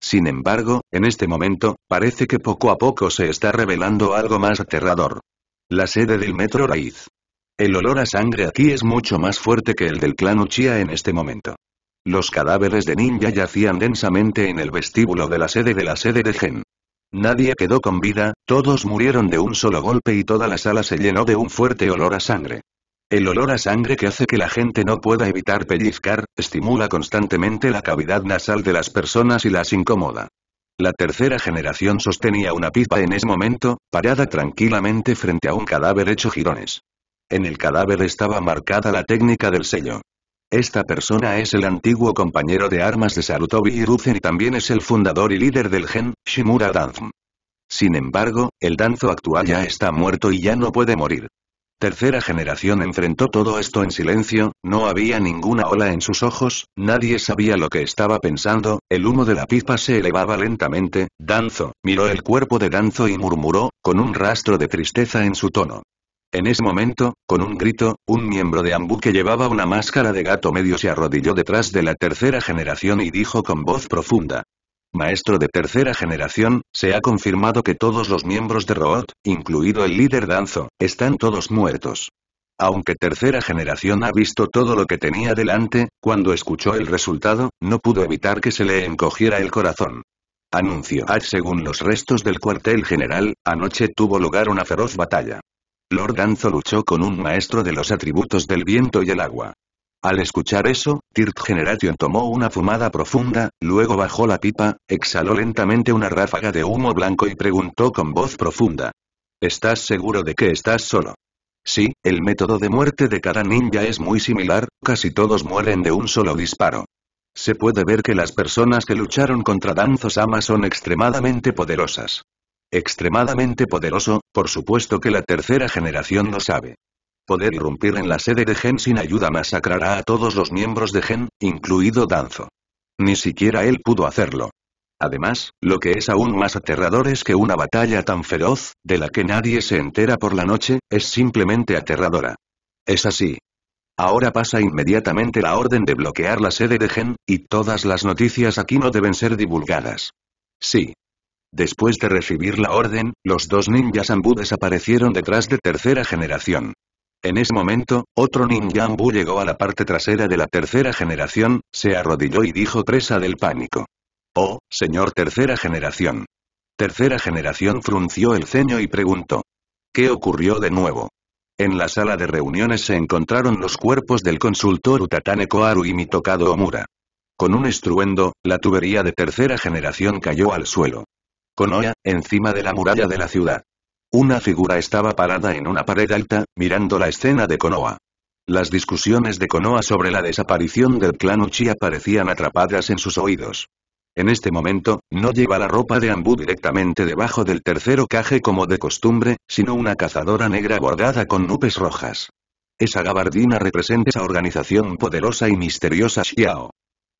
Sin embargo, en este momento, parece que poco a poco se está revelando algo más aterrador. La sede del Metro Raíz. El olor a sangre aquí es mucho más fuerte que el del clan Uchiha en este momento. Los cadáveres de ninja yacían densamente en el vestíbulo de la sede de la sede de Gen. Nadie quedó con vida, todos murieron de un solo golpe y toda la sala se llenó de un fuerte olor a sangre. El olor a sangre que hace que la gente no pueda evitar pellizcar, estimula constantemente la cavidad nasal de las personas y las incomoda. La tercera generación sostenía una pipa en ese momento, parada tranquilamente frente a un cadáver hecho jirones. En el cadáver estaba marcada la técnica del sello. Esta persona es el antiguo compañero de armas de Sarutobi Hiruzen y también es el fundador y líder del gen, Shimura Danzm. Sin embargo, el Danzo actual ya está muerto y ya no puede morir. Tercera generación enfrentó todo esto en silencio, no había ninguna ola en sus ojos, nadie sabía lo que estaba pensando, el humo de la pipa se elevaba lentamente, Danzo, miró el cuerpo de Danzo y murmuró, con un rastro de tristeza en su tono. En ese momento, con un grito, un miembro de Ambu que llevaba una máscara de gato medio se arrodilló detrás de la tercera generación y dijo con voz profunda. Maestro de tercera generación, se ha confirmado que todos los miembros de Root, incluido el líder Danzo, están todos muertos. Aunque tercera generación ha visto todo lo que tenía delante, cuando escuchó el resultado, no pudo evitar que se le encogiera el corazón. Anuncio Según los restos del cuartel general, anoche tuvo lugar una feroz batalla. Lord Danzo luchó con un maestro de los atributos del viento y el agua. Al escuchar eso, Tirt Generation tomó una fumada profunda, luego bajó la pipa, exhaló lentamente una ráfaga de humo blanco y preguntó con voz profunda. ¿Estás seguro de que estás solo? Sí, el método de muerte de cada ninja es muy similar, casi todos mueren de un solo disparo. Se puede ver que las personas que lucharon contra Danzo-sama son extremadamente poderosas. Extremadamente poderoso, por supuesto que la tercera generación lo sabe. Poder irrumpir en la sede de Gen sin ayuda masacrará a todos los miembros de Gen, incluido Danzo. Ni siquiera él pudo hacerlo. Además, lo que es aún más aterrador es que una batalla tan feroz, de la que nadie se entera por la noche, es simplemente aterradora. Es así. Ahora pasa inmediatamente la orden de bloquear la sede de Gen, y todas las noticias aquí no deben ser divulgadas. Sí, Después de recibir la orden, los dos ninjas Ambu desaparecieron detrás de tercera generación. En ese momento, otro ninja Ambu llegó a la parte trasera de la tercera generación, se arrodilló y dijo presa del pánico. Oh, señor tercera generación. Tercera generación frunció el ceño y preguntó. ¿Qué ocurrió de nuevo? En la sala de reuniones se encontraron los cuerpos del consultor Utatane Koharu y Mitokado Omura. Con un estruendo, la tubería de tercera generación cayó al suelo. Konoha, encima de la muralla de la ciudad. Una figura estaba parada en una pared alta, mirando la escena de Konoha. Las discusiones de Konoha sobre la desaparición del clan Uchiha parecían atrapadas en sus oídos. En este momento, no lleva la ropa de Ambu directamente debajo del tercero caje como de costumbre, sino una cazadora negra bordada con nubes rojas. Esa gabardina representa esa organización poderosa y misteriosa Xiao.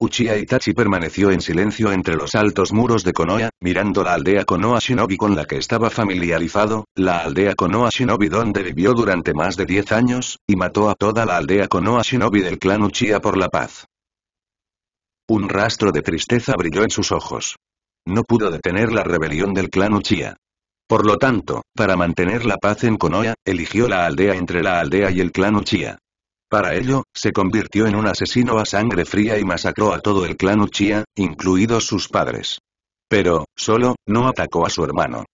Uchiha Itachi permaneció en silencio entre los altos muros de Konoha, mirando la aldea Konoha Shinobi con la que estaba familiarizado, la aldea Konoha Shinobi donde vivió durante más de 10 años, y mató a toda la aldea Konoha Shinobi del clan Uchiha por la paz. Un rastro de tristeza brilló en sus ojos. No pudo detener la rebelión del clan Uchiha. Por lo tanto, para mantener la paz en Konoha, eligió la aldea entre la aldea y el clan Uchiha. Para ello, se convirtió en un asesino a sangre fría y masacró a todo el clan Uchiha, incluidos sus padres. Pero, solo, no atacó a su hermano.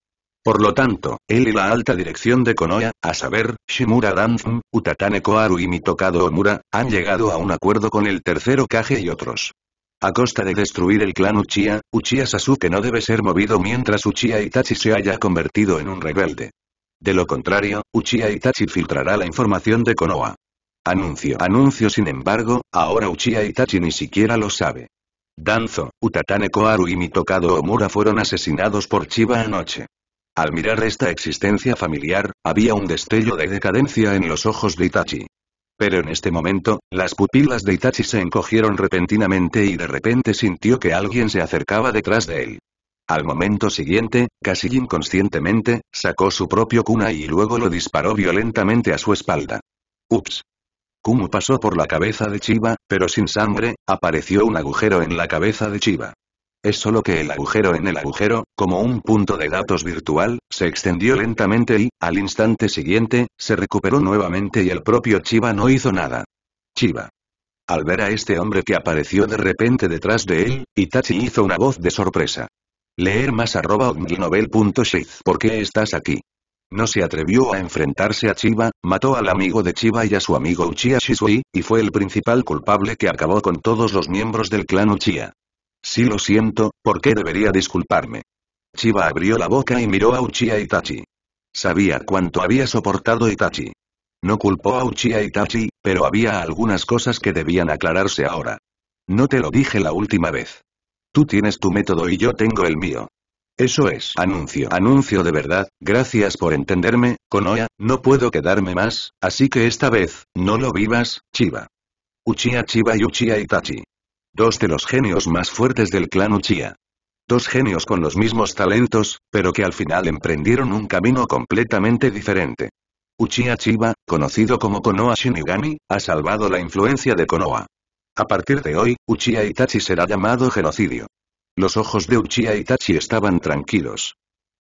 Por lo tanto, él y la alta dirección de Konoha, a saber, Shimura Danzum, Utatane Koharu y Mitokado Omura, han llegado a un acuerdo con el tercero Kage y otros. A costa de destruir el clan Uchiha, Uchiha Sasuke no debe ser movido mientras Uchiha Itachi se haya convertido en un rebelde. De lo contrario, Uchiha Itachi filtrará la información de Konoha. Anuncio. Anuncio sin embargo, ahora Uchiha Itachi ni siquiera lo sabe. Danzo, Utatane Koharu y Mitokado Omura fueron asesinados por Chiba anoche. Al mirar esta existencia familiar, había un destello de decadencia en los ojos de Itachi. Pero en este momento, las pupilas de Itachi se encogieron repentinamente y de repente sintió que alguien se acercaba detrás de él. Al momento siguiente, casi inconscientemente, sacó su propio kunai y luego lo disparó violentamente a su espalda. Ups. Kumu pasó por la cabeza de Chiba, pero sin sangre, apareció un agujero en la cabeza de Chiba. Es solo que el agujero en el agujero, como un punto de datos virtual, se extendió lentamente y, al instante siguiente, se recuperó nuevamente y el propio Chiba no hizo nada. Chiba. Al ver a este hombre que apareció de repente detrás de él, Itachi hizo una voz de sorpresa. Leer más arroba novel ¿Por qué estás aquí? No se atrevió a enfrentarse a Chiba, mató al amigo de Chiba y a su amigo Uchiha Shisui, y fue el principal culpable que acabó con todos los miembros del clan Uchiha. Si lo siento, ¿por qué debería disculparme? Chiba abrió la boca y miró a Uchiha Itachi. Sabía cuánto había soportado Itachi. No culpó a Uchiha Itachi, pero había algunas cosas que debían aclararse ahora. No te lo dije la última vez. Tú tienes tu método y yo tengo el mío. Eso es anuncio. Anuncio de verdad, gracias por entenderme, Konoha, no puedo quedarme más, así que esta vez, no lo vivas, Chiba. Uchiha Chiba y Uchiha Itachi. Dos de los genios más fuertes del clan Uchiha. Dos genios con los mismos talentos, pero que al final emprendieron un camino completamente diferente. Uchiha Chiba, conocido como Konoha Shinigami, ha salvado la influencia de Konoha. A partir de hoy, Uchiha Itachi será llamado genocidio. Los ojos de Uchiha Itachi estaban tranquilos.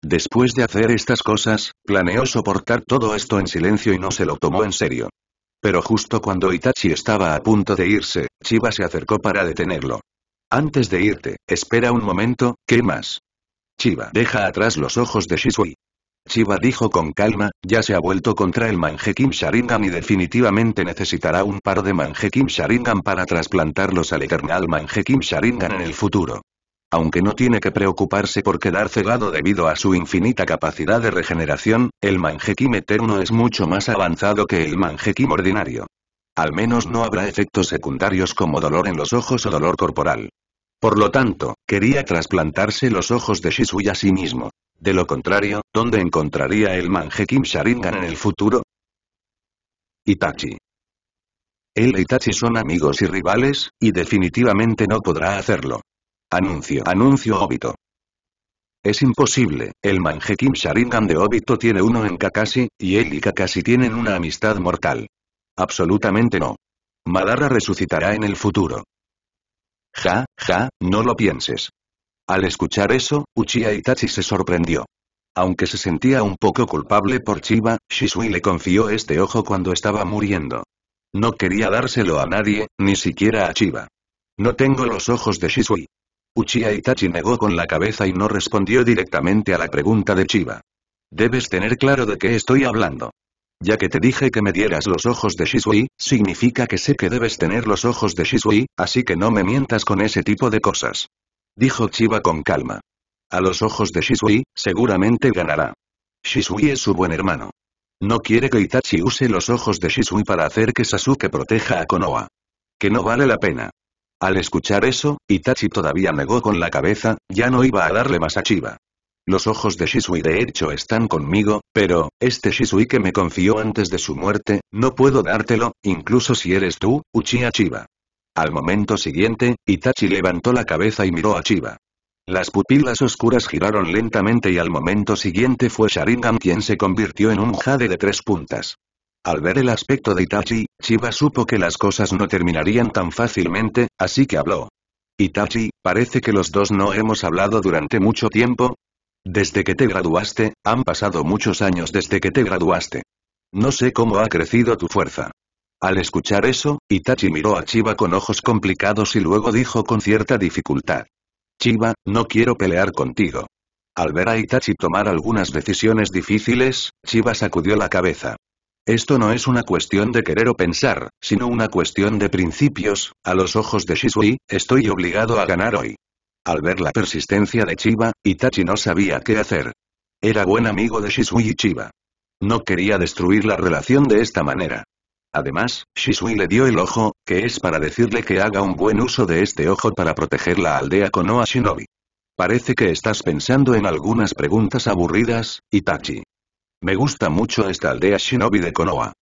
Después de hacer estas cosas, planeó soportar todo esto en silencio y no se lo tomó en serio. Pero justo cuando Itachi estaba a punto de irse, Chiba se acercó para detenerlo. Antes de irte, espera un momento, ¿qué más? Chiba deja atrás los ojos de Shisui. Chiba dijo con calma, ya se ha vuelto contra el Kim Sharingan y definitivamente necesitará un par de Kim Sharingan para trasplantarlos al Eternal Kim Sharingan en el futuro. Aunque no tiene que preocuparse por quedar cegado debido a su infinita capacidad de regeneración, el manjekim eterno es mucho más avanzado que el manjekim ordinario. Al menos no habrá efectos secundarios como dolor en los ojos o dolor corporal. Por lo tanto, quería trasplantarse los ojos de Shisui a sí mismo. De lo contrario, ¿dónde encontraría el Manjekim Sharingan en el futuro? Itachi. Él e Itachi son amigos y rivales, y definitivamente no podrá hacerlo. Anuncio. Anuncio Obito. Es imposible, el Manjekim Sharingan de Obito tiene uno en Kakashi, y él y Kakashi tienen una amistad mortal. Absolutamente no. Madara resucitará en el futuro. Ja, ja, no lo pienses. Al escuchar eso, Uchiha Itachi se sorprendió. Aunque se sentía un poco culpable por Chiba, Shisui le confió este ojo cuando estaba muriendo. No quería dárselo a nadie, ni siquiera a Chiba. No tengo los ojos de Shisui. Uchiha Itachi negó con la cabeza y no respondió directamente a la pregunta de Chiba. Debes tener claro de qué estoy hablando. Ya que te dije que me dieras los ojos de Shisui, significa que sé que debes tener los ojos de Shisui, así que no me mientas con ese tipo de cosas. Dijo Chiba con calma. A los ojos de Shisui, seguramente ganará. Shisui es su buen hermano. No quiere que Itachi use los ojos de Shisui para hacer que Sasuke proteja a Konoha. Que no vale la pena. Al escuchar eso, Itachi todavía negó con la cabeza, ya no iba a darle más a Chiba. Los ojos de Shisui de hecho están conmigo, pero, este Shisui que me confió antes de su muerte, no puedo dártelo, incluso si eres tú, Uchiha Chiba. Al momento siguiente, Itachi levantó la cabeza y miró a Chiba. Las pupilas oscuras giraron lentamente y al momento siguiente fue Sharingan quien se convirtió en un jade de tres puntas. Al ver el aspecto de Itachi, Chiba supo que las cosas no terminarían tan fácilmente, así que habló. Itachi, parece que los dos no hemos hablado durante mucho tiempo. Desde que te graduaste, han pasado muchos años desde que te graduaste. No sé cómo ha crecido tu fuerza. Al escuchar eso, Itachi miró a Chiba con ojos complicados y luego dijo con cierta dificultad. Chiba, no quiero pelear contigo. Al ver a Itachi tomar algunas decisiones difíciles, Chiba sacudió la cabeza. Esto no es una cuestión de querer o pensar, sino una cuestión de principios, a los ojos de Shisui, estoy obligado a ganar hoy. Al ver la persistencia de Chiba, Itachi no sabía qué hacer. Era buen amigo de Shisui y Chiba. No quería destruir la relación de esta manera. Además, Shisui le dio el ojo, que es para decirle que haga un buen uso de este ojo para proteger la aldea Konoha Shinobi. Parece que estás pensando en algunas preguntas aburridas, Itachi. Me gusta mucho esta aldea shinobi de Konoha.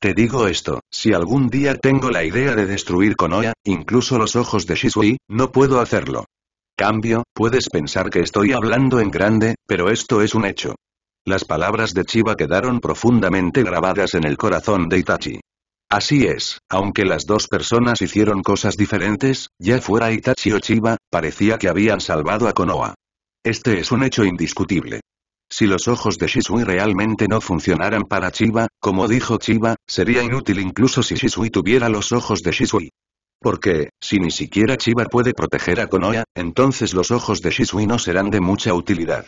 Te digo esto, si algún día tengo la idea de destruir Konoha, incluso los ojos de Shisui, no puedo hacerlo. Cambio, puedes pensar que estoy hablando en grande, pero esto es un hecho. Las palabras de Chiba quedaron profundamente grabadas en el corazón de Itachi. Así es, aunque las dos personas hicieron cosas diferentes, ya fuera Itachi o Chiba, parecía que habían salvado a Konoha. Este es un hecho indiscutible. Si los ojos de Shisui realmente no funcionaran para Chiba, como dijo Chiba, sería inútil incluso si Shisui tuviera los ojos de Shisui. Porque, si ni siquiera Chiba puede proteger a Konoha, entonces los ojos de Shisui no serán de mucha utilidad.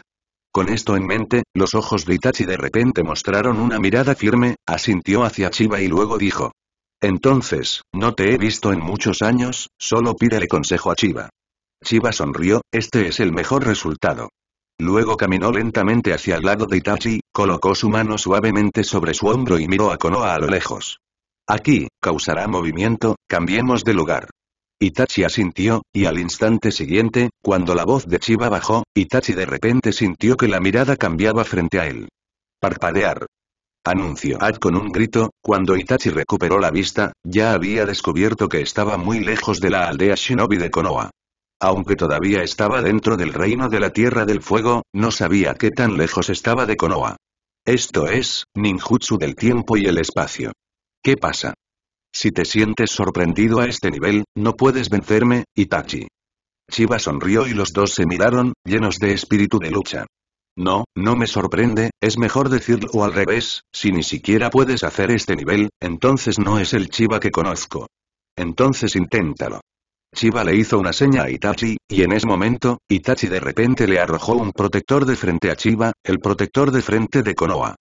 Con esto en mente, los ojos de Itachi de repente mostraron una mirada firme, asintió hacia Chiba y luego dijo. Entonces, no te he visto en muchos años, solo pídele consejo a Chiba. Chiba sonrió, este es el mejor resultado. Luego caminó lentamente hacia el lado de Itachi, colocó su mano suavemente sobre su hombro y miró a Konoha a lo lejos. Aquí, causará movimiento, cambiemos de lugar. Itachi asintió, y al instante siguiente, cuando la voz de Chiba bajó, Itachi de repente sintió que la mirada cambiaba frente a él. Parpadear. Anunció Ad con un grito, cuando Itachi recuperó la vista, ya había descubierto que estaba muy lejos de la aldea shinobi de Konoha aunque todavía estaba dentro del reino de la Tierra del Fuego, no sabía qué tan lejos estaba de Konoha. Esto es, ninjutsu del tiempo y el espacio. ¿Qué pasa? Si te sientes sorprendido a este nivel, no puedes vencerme, Itachi. Chiba sonrió y los dos se miraron, llenos de espíritu de lucha. No, no me sorprende, es mejor decirlo al revés, si ni siquiera puedes hacer este nivel, entonces no es el Chiba que conozco. Entonces inténtalo. Chiba le hizo una seña a Itachi, y en ese momento, Itachi de repente le arrojó un protector de frente a Chiba, el protector de frente de Konoha.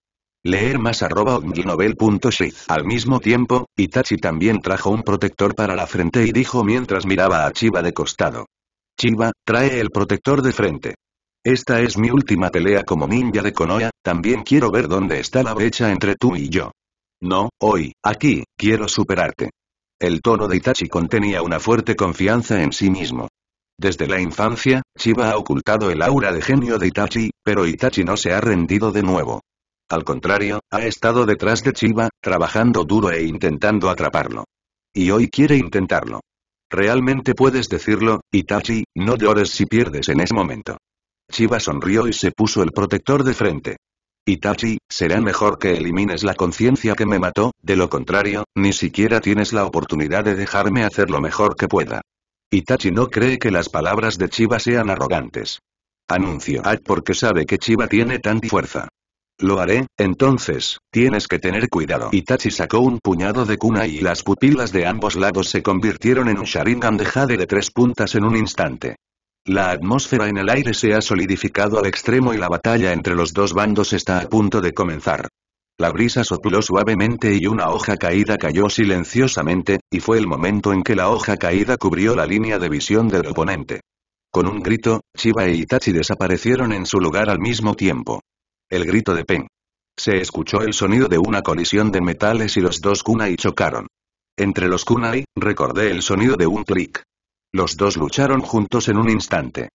Leer más arroba Al mismo tiempo, Itachi también trajo un protector para la frente y dijo mientras miraba a Chiba de costado. Chiba, trae el protector de frente. Esta es mi última pelea como ninja de Konoha, también quiero ver dónde está la brecha entre tú y yo. No, hoy, aquí, quiero superarte. El tono de Itachi contenía una fuerte confianza en sí mismo. Desde la infancia, Chiba ha ocultado el aura de genio de Itachi, pero Itachi no se ha rendido de nuevo. Al contrario, ha estado detrás de Chiba, trabajando duro e intentando atraparlo. Y hoy quiere intentarlo. Realmente puedes decirlo, Itachi, no llores si pierdes en ese momento. Chiba sonrió y se puso el protector de frente. Itachi, será mejor que elimines la conciencia que me mató, de lo contrario, ni siquiera tienes la oportunidad de dejarme hacer lo mejor que pueda. Itachi no cree que las palabras de Chiba sean arrogantes. Anuncio Ay porque sabe que Chiba tiene tanta fuerza. Lo haré, entonces, tienes que tener cuidado. Itachi sacó un puñado de kunai y las pupilas de ambos lados se convirtieron en un Sharingan de jade de tres puntas en un instante. La atmósfera en el aire se ha solidificado al extremo y la batalla entre los dos bandos está a punto de comenzar. La brisa sopló suavemente y una hoja caída cayó silenciosamente, y fue el momento en que la hoja caída cubrió la línea de visión del oponente. Con un grito, Chiba e Itachi desaparecieron en su lugar al mismo tiempo. El grito de Pen. Se escuchó el sonido de una colisión de metales y los dos kunai chocaron. Entre los kunai, recordé el sonido de un clic. Los dos lucharon juntos en un instante.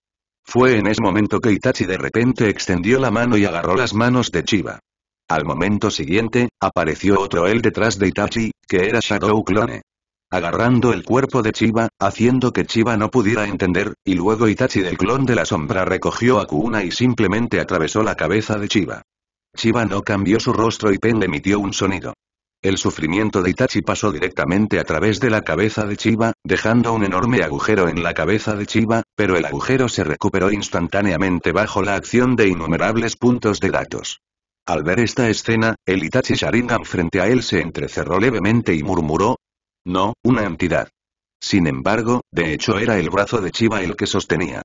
Fue en ese momento que Itachi de repente extendió la mano y agarró las manos de Chiba. Al momento siguiente, apareció otro él detrás de Itachi, que era Shadow Clone. Agarrando el cuerpo de Chiba, haciendo que Chiba no pudiera entender, y luego Itachi del clon de la sombra recogió a Kuna y simplemente atravesó la cabeza de Chiba. Chiba no cambió su rostro y Pen emitió un sonido. El sufrimiento de Itachi pasó directamente a través de la cabeza de Chiba, dejando un enorme agujero en la cabeza de Chiba, pero el agujero se recuperó instantáneamente bajo la acción de innumerables puntos de datos. Al ver esta escena, el Itachi Sharingan frente a él se entrecerró levemente y murmuró, no, una entidad. Sin embargo, de hecho era el brazo de Chiba el que sostenía.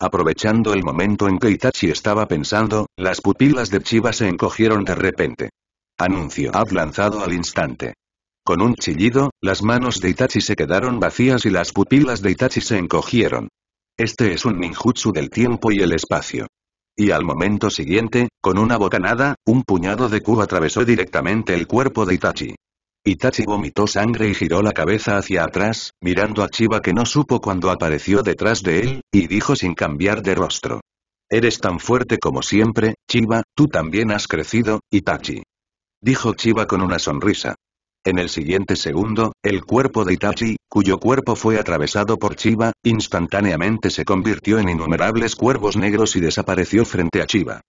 Aprovechando el momento en que Itachi estaba pensando, las pupilas de Chiba se encogieron de repente. Anuncio Ha lanzado al instante. Con un chillido, las manos de Itachi se quedaron vacías y las pupilas de Itachi se encogieron. Este es un ninjutsu del tiempo y el espacio. Y al momento siguiente, con una bocanada, un puñado de Q atravesó directamente el cuerpo de Itachi. Itachi vomitó sangre y giró la cabeza hacia atrás, mirando a Chiba que no supo cuando apareció detrás de él, y dijo sin cambiar de rostro. Eres tan fuerte como siempre, Chiba, tú también has crecido, Itachi dijo Chiba con una sonrisa. En el siguiente segundo, el cuerpo de Itachi, cuyo cuerpo fue atravesado por Chiba, instantáneamente se convirtió en innumerables cuervos negros y desapareció frente a Chiba.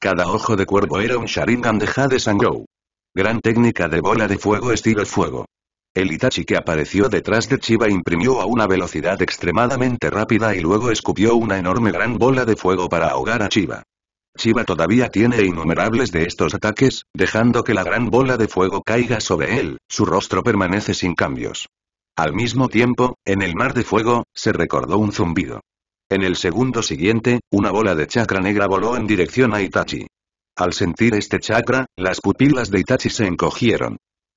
Cada ojo de cuervo era un Sharingan de Jade Sangou. Gran técnica de bola de fuego estilo fuego. El Itachi que apareció detrás de Chiba imprimió a una velocidad extremadamente rápida y luego escupió una enorme gran bola de fuego para ahogar a Chiba. Chiba todavía tiene innumerables de estos ataques, dejando que la gran bola de fuego caiga sobre él, su rostro permanece sin cambios. Al mismo tiempo, en el mar de fuego, se recordó un zumbido. En el segundo siguiente, una bola de chakra negra voló en dirección a Itachi. Al sentir este chakra, las pupilas de Itachi se encogieron.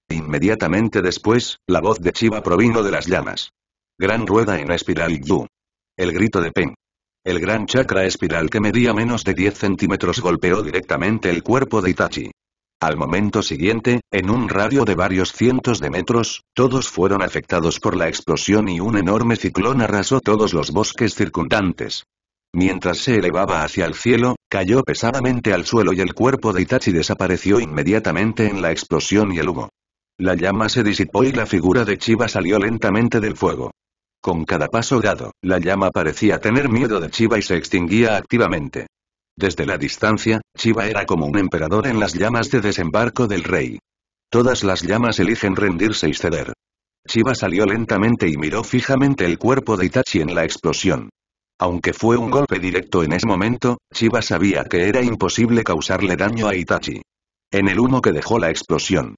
Inmediatamente después, la voz de Chiba provino de las llamas. Gran rueda en espiral Yu. El grito de Pen. El gran chakra espiral que medía menos de 10 centímetros golpeó directamente el cuerpo de Itachi. Al momento siguiente, en un radio de varios cientos de metros, todos fueron afectados por la explosión y un enorme ciclón arrasó todos los bosques circundantes. Mientras se elevaba hacia el cielo, cayó pesadamente al suelo y el cuerpo de Itachi desapareció inmediatamente en la explosión y el humo. La llama se disipó y la figura de Chiba salió lentamente del fuego. Con cada paso dado, la llama parecía tener miedo de Chiba y se extinguía activamente. Desde la distancia, Chiba era como un emperador en las llamas de desembarco del rey. Todas las llamas eligen rendirse y ceder. Chiba salió lentamente y miró fijamente el cuerpo de Itachi en la explosión. Aunque fue un golpe directo en ese momento, Chiba sabía que era imposible causarle daño a Itachi. En el humo que dejó la explosión.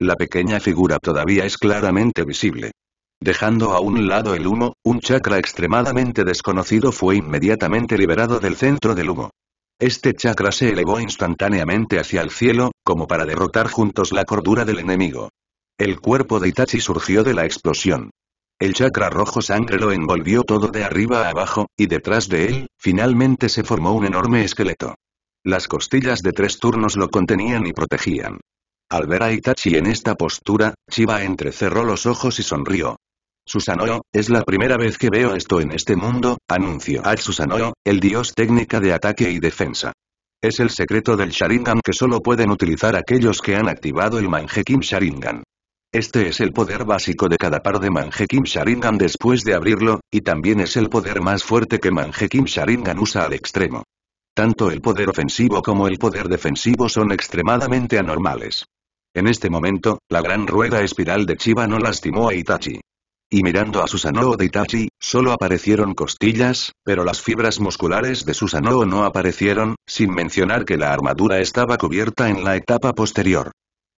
La pequeña figura todavía es claramente visible. Dejando a un lado el humo, un chakra extremadamente desconocido fue inmediatamente liberado del centro del humo. Este chakra se elevó instantáneamente hacia el cielo, como para derrotar juntos la cordura del enemigo. El cuerpo de Itachi surgió de la explosión. El chakra rojo sangre lo envolvió todo de arriba a abajo, y detrás de él, finalmente se formó un enorme esqueleto. Las costillas de tres turnos lo contenían y protegían. Al ver a Itachi en esta postura, Chiba entrecerró los ojos y sonrió. Susanoo, es la primera vez que veo esto en este mundo, anunció a Susanoo, el dios técnica de ataque y defensa. Es el secreto del Sharingan que solo pueden utilizar aquellos que han activado el Manjekim Sharingan. Este es el poder básico de cada par de Manjekim Sharingan después de abrirlo, y también es el poder más fuerte que Manjekim Sharingan usa al extremo. Tanto el poder ofensivo como el poder defensivo son extremadamente anormales. En este momento, la gran rueda espiral de Chiba no lastimó a Itachi. Y mirando a Susanoo de Itachi, solo aparecieron costillas, pero las fibras musculares de Susanoo no aparecieron, sin mencionar que la armadura estaba cubierta en la etapa posterior.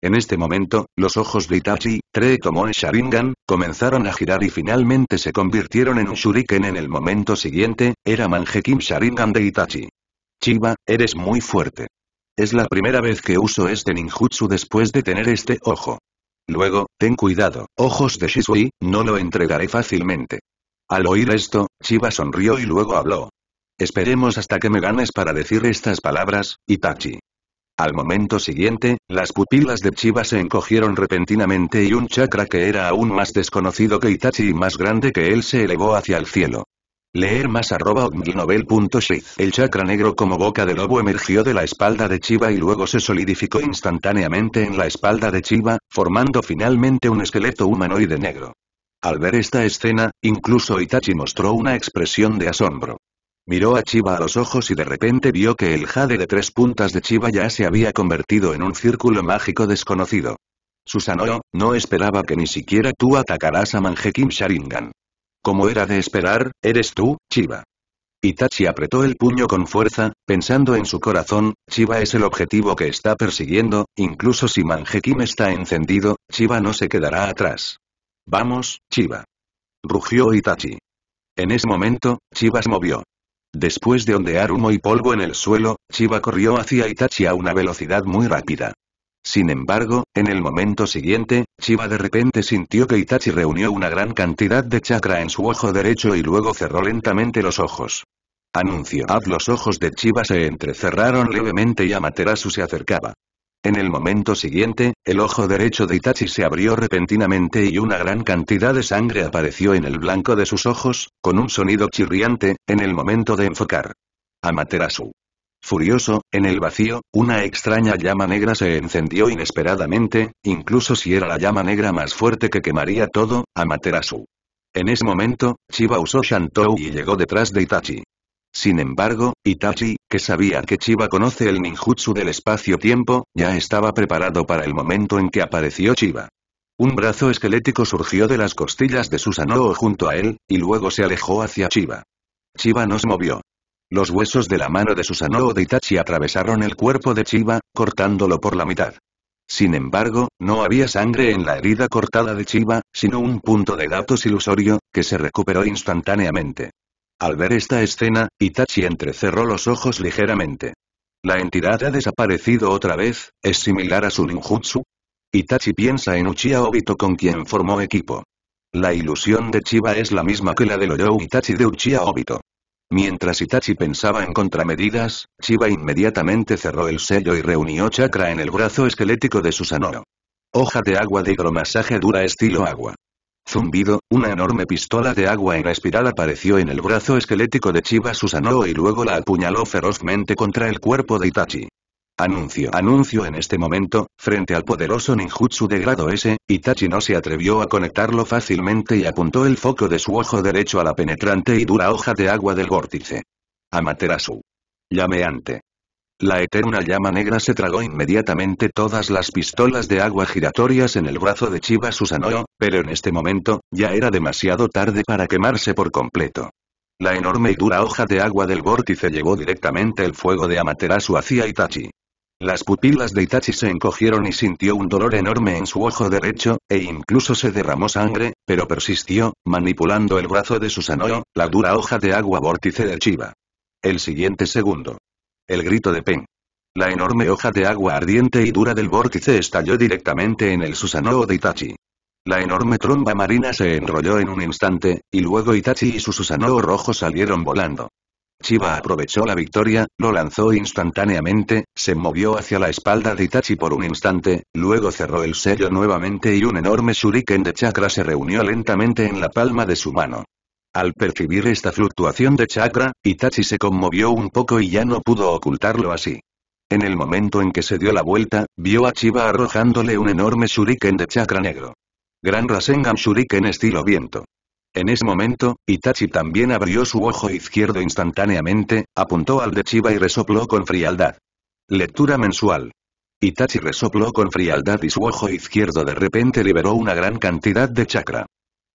En este momento, los ojos de Itachi, Tree tomó Sharingan, comenzaron a girar y finalmente se convirtieron en un Shuriken en el momento siguiente, era Mangekyou Sharingan de Itachi. Chiba, eres muy fuerte. Es la primera vez que uso este ninjutsu después de tener este ojo. Luego, ten cuidado, ojos de Shisui, no lo entregaré fácilmente. Al oír esto, Chiba sonrió y luego habló. Esperemos hasta que me ganes para decir estas palabras, Itachi. Al momento siguiente, las pupilas de Chiba se encogieron repentinamente y un chakra que era aún más desconocido que Itachi y más grande que él se elevó hacia el cielo. Leer más arroba El chakra negro como boca de lobo emergió de la espalda de Chiba y luego se solidificó instantáneamente en la espalda de Chiba, formando finalmente un esqueleto humanoide negro. Al ver esta escena, incluso Itachi mostró una expresión de asombro. Miró a Chiba a los ojos y de repente vio que el jade de tres puntas de Chiba ya se había convertido en un círculo mágico desconocido. Susanoo, no esperaba que ni siquiera tú atacarás a Mangekim Sharingan. Como era de esperar, eres tú, Chiba. Itachi apretó el puño con fuerza, pensando en su corazón, Chiba es el objetivo que está persiguiendo, incluso si Manjekim está encendido, Chiba no se quedará atrás. Vamos, Chiba. Rugió Itachi. En ese momento, Chiba se movió. Después de ondear humo y polvo en el suelo, Chiba corrió hacia Itachi a una velocidad muy rápida. Sin embargo, en el momento siguiente, Chiba de repente sintió que Itachi reunió una gran cantidad de chakra en su ojo derecho y luego cerró lentamente los ojos. Anuncio. los ojos de Chiba se entrecerraron levemente y Amaterasu se acercaba. En el momento siguiente, el ojo derecho de Itachi se abrió repentinamente y una gran cantidad de sangre apareció en el blanco de sus ojos, con un sonido chirriante, en el momento de enfocar. Amaterasu. Furioso, en el vacío, una extraña llama negra se encendió inesperadamente, incluso si era la llama negra más fuerte que quemaría todo, Amaterasu. En ese momento, Chiba usó Shantou y llegó detrás de Itachi. Sin embargo, Itachi, que sabía que Chiba conoce el ninjutsu del espacio-tiempo, ya estaba preparado para el momento en que apareció Chiba. Un brazo esquelético surgió de las costillas de Susanoo junto a él, y luego se alejó hacia Chiba. Chiba no se movió. Los huesos de la mano de Susanoo de Itachi atravesaron el cuerpo de Chiba, cortándolo por la mitad. Sin embargo, no había sangre en la herida cortada de Chiba, sino un punto de datos ilusorio, que se recuperó instantáneamente. Al ver esta escena, Itachi entrecerró los ojos ligeramente. ¿La entidad ha desaparecido otra vez? ¿Es similar a su ninjutsu? Itachi piensa en Uchiha Obito con quien formó equipo. La ilusión de Chiba es la misma que la del Oyou Itachi de Uchiha Obito. Mientras Itachi pensaba en contramedidas, Chiba inmediatamente cerró el sello y reunió chakra en el brazo esquelético de Susanoo. Hoja de agua de hidromasaje dura estilo agua. Zumbido, una enorme pistola de agua en espiral apareció en el brazo esquelético de Chiba Susanoo y luego la apuñaló ferozmente contra el cuerpo de Itachi. Anuncio. Anuncio en este momento, frente al poderoso ninjutsu de grado S, Itachi no se atrevió a conectarlo fácilmente y apuntó el foco de su ojo derecho a la penetrante y dura hoja de agua del vórtice. Amaterasu. Llameante. La eterna llama negra se tragó inmediatamente todas las pistolas de agua giratorias en el brazo de Chiba Susanoo, pero en este momento, ya era demasiado tarde para quemarse por completo. La enorme y dura hoja de agua del vórtice llevó directamente el fuego de Amaterasu hacia Itachi. Las pupilas de Itachi se encogieron y sintió un dolor enorme en su ojo derecho, e incluso se derramó sangre, pero persistió, manipulando el brazo de Susanoo, la dura hoja de agua vórtice de Chiba. El siguiente segundo. El grito de Pen. La enorme hoja de agua ardiente y dura del vórtice estalló directamente en el Susanoo de Itachi. La enorme tromba marina se enrolló en un instante, y luego Itachi y su Susanoo rojo salieron volando. Chiba aprovechó la victoria, lo lanzó instantáneamente, se movió hacia la espalda de Itachi por un instante, luego cerró el sello nuevamente y un enorme shuriken de chakra se reunió lentamente en la palma de su mano. Al percibir esta fluctuación de chakra, Itachi se conmovió un poco y ya no pudo ocultarlo así. En el momento en que se dio la vuelta, vio a Chiba arrojándole un enorme shuriken de chakra negro. Gran Rasengan Shuriken estilo viento. En ese momento, Itachi también abrió su ojo izquierdo instantáneamente, apuntó al de Chiba y resopló con frialdad. Lectura mensual. Itachi resopló con frialdad y su ojo izquierdo de repente liberó una gran cantidad de chakra.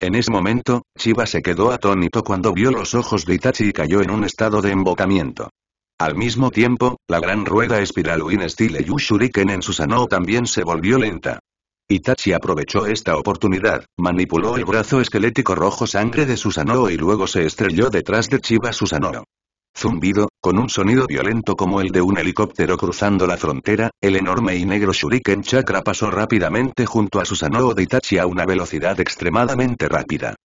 En ese momento, Chiba se quedó atónito cuando vio los ojos de Itachi y cayó en un estado de embocamiento. Al mismo tiempo, la gran rueda espiral Win Style Yushuriken en Susanoo también se volvió lenta. Itachi aprovechó esta oportunidad, manipuló el brazo esquelético rojo sangre de Susanoo y luego se estrelló detrás de Chiba Susanoo. Zumbido, con un sonido violento como el de un helicóptero cruzando la frontera, el enorme y negro shuriken chakra pasó rápidamente junto a Susanoo de Itachi a una velocidad extremadamente rápida.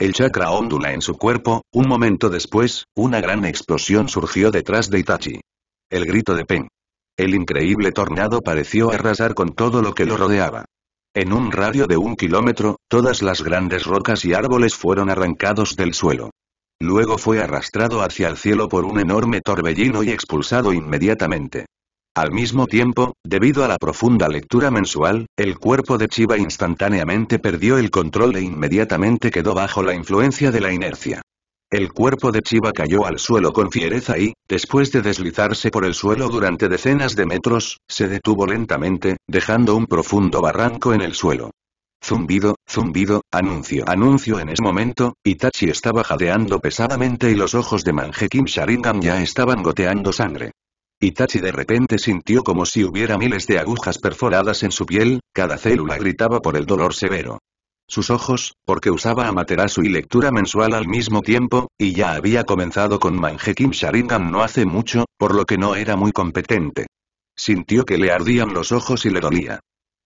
El chakra ondula en su cuerpo, un momento después, una gran explosión surgió detrás de Itachi. El grito de Pen. El increíble tornado pareció arrasar con todo lo que lo rodeaba. En un radio de un kilómetro, todas las grandes rocas y árboles fueron arrancados del suelo. Luego fue arrastrado hacia el cielo por un enorme torbellino y expulsado inmediatamente. Al mismo tiempo, debido a la profunda lectura mensual, el cuerpo de Chiva instantáneamente perdió el control e inmediatamente quedó bajo la influencia de la inercia. El cuerpo de Chiba cayó al suelo con fiereza y, después de deslizarse por el suelo durante decenas de metros, se detuvo lentamente, dejando un profundo barranco en el suelo. Zumbido, zumbido, anuncio, anuncio en ese momento, Itachi estaba jadeando pesadamente y los ojos de kim Sharingan ya estaban goteando sangre. Itachi de repente sintió como si hubiera miles de agujas perforadas en su piel, cada célula gritaba por el dolor severo sus ojos, porque usaba Amaterasu y lectura mensual al mismo tiempo, y ya había comenzado con manjekim Sharingan no hace mucho, por lo que no era muy competente. Sintió que le ardían los ojos y le dolía.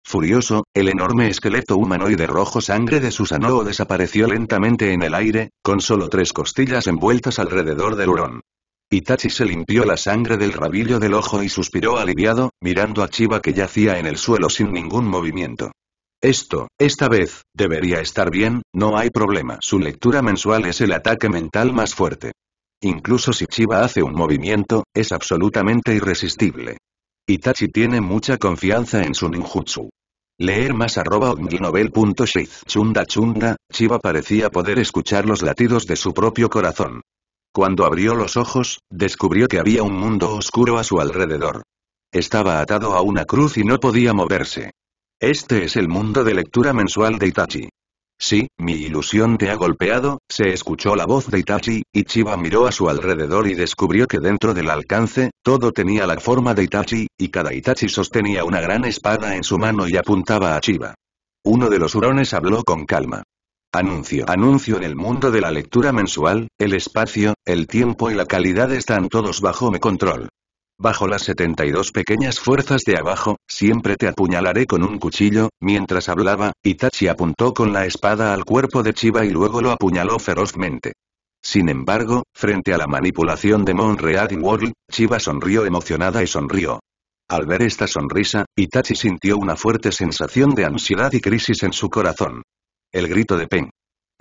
Furioso, el enorme esqueleto humanoide rojo sangre de Susanoo desapareció lentamente en el aire, con solo tres costillas envueltas alrededor del hurón. Itachi se limpió la sangre del rabillo del ojo y suspiró aliviado, mirando a Chiba que yacía en el suelo sin ningún movimiento. Esto, esta vez, debería estar bien, no hay problema. Su lectura mensual es el ataque mental más fuerte. Incluso si Chiba hace un movimiento, es absolutamente irresistible. Itachi tiene mucha confianza en su ninjutsu. Leer más arroba Chunda chunda, Chiba parecía poder escuchar los latidos de su propio corazón. Cuando abrió los ojos, descubrió que había un mundo oscuro a su alrededor. Estaba atado a una cruz y no podía moverse. Este es el mundo de lectura mensual de Itachi. Sí, mi ilusión te ha golpeado, se escuchó la voz de Itachi, y Chiba miró a su alrededor y descubrió que dentro del alcance, todo tenía la forma de Itachi, y cada Itachi sostenía una gran espada en su mano y apuntaba a Chiba. Uno de los hurones habló con calma. Anuncio. Anuncio en el mundo de la lectura mensual, el espacio, el tiempo y la calidad están todos bajo mi control bajo las 72 pequeñas fuerzas de abajo, siempre te apuñalaré con un cuchillo, mientras hablaba, Itachi apuntó con la espada al cuerpo de Chiba y luego lo apuñaló ferozmente. Sin embargo, frente a la manipulación de Monreal y World, Chiba sonrió emocionada y sonrió. Al ver esta sonrisa, Itachi sintió una fuerte sensación de ansiedad y crisis en su corazón. El grito de Pen.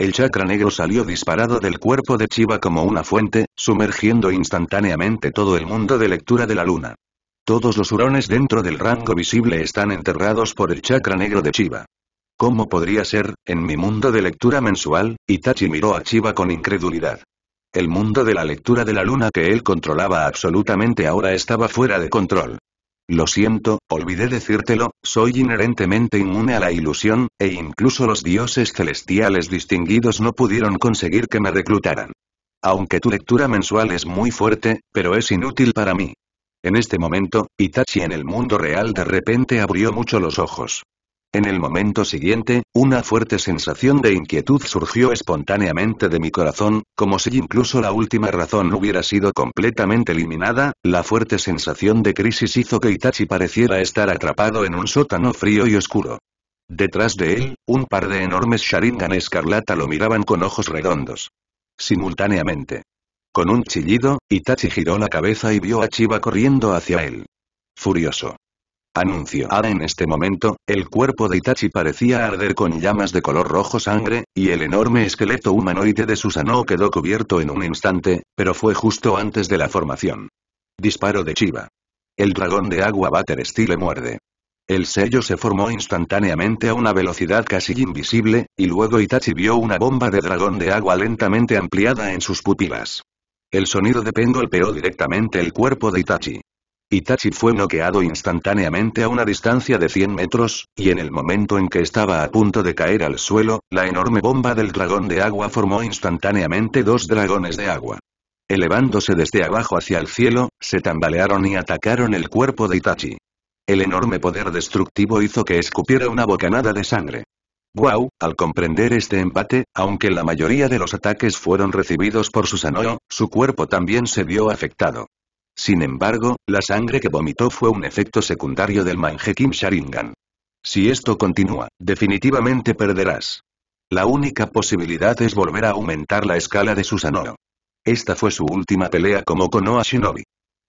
El chakra negro salió disparado del cuerpo de Chiva como una fuente, sumergiendo instantáneamente todo el mundo de lectura de la luna. Todos los hurones dentro del rango visible están enterrados por el chakra negro de Chiva. ¿Cómo podría ser, en mi mundo de lectura mensual? Itachi miró a Chiva con incredulidad. El mundo de la lectura de la luna que él controlaba absolutamente ahora estaba fuera de control. Lo siento, olvidé decírtelo, soy inherentemente inmune a la ilusión, e incluso los dioses celestiales distinguidos no pudieron conseguir que me reclutaran. Aunque tu lectura mensual es muy fuerte, pero es inútil para mí. En este momento, Itachi en el mundo real de repente abrió mucho los ojos. En el momento siguiente, una fuerte sensación de inquietud surgió espontáneamente de mi corazón, como si incluso la última razón hubiera sido completamente eliminada, la fuerte sensación de crisis hizo que Itachi pareciera estar atrapado en un sótano frío y oscuro. Detrás de él, un par de enormes Sharingan escarlata lo miraban con ojos redondos. Simultáneamente. Con un chillido, Itachi giró la cabeza y vio a Chiba corriendo hacia él. Furioso. Anuncio. Ah, en este momento, el cuerpo de Itachi parecía arder con llamas de color rojo sangre, y el enorme esqueleto humanoide de Susanoo quedó cubierto en un instante, pero fue justo antes de la formación. Disparo de Chiba. El dragón de agua Water Style muerde. El sello se formó instantáneamente a una velocidad casi invisible, y luego Itachi vio una bomba de dragón de agua lentamente ampliada en sus pupilas. El sonido de Pen golpeó directamente el cuerpo de Itachi. Itachi fue bloqueado instantáneamente a una distancia de 100 metros, y en el momento en que estaba a punto de caer al suelo, la enorme bomba del dragón de agua formó instantáneamente dos dragones de agua. Elevándose desde abajo hacia el cielo, se tambalearon y atacaron el cuerpo de Itachi. El enorme poder destructivo hizo que escupiera una bocanada de sangre. Wow, al comprender este empate, aunque la mayoría de los ataques fueron recibidos por Susanoo, su cuerpo también se vio afectado. Sin embargo, la sangre que vomitó fue un efecto secundario del manjekim Sharingan. Si esto continúa, definitivamente perderás. La única posibilidad es volver a aumentar la escala de Susanoo. Esta fue su última pelea como Konoha Shinobi.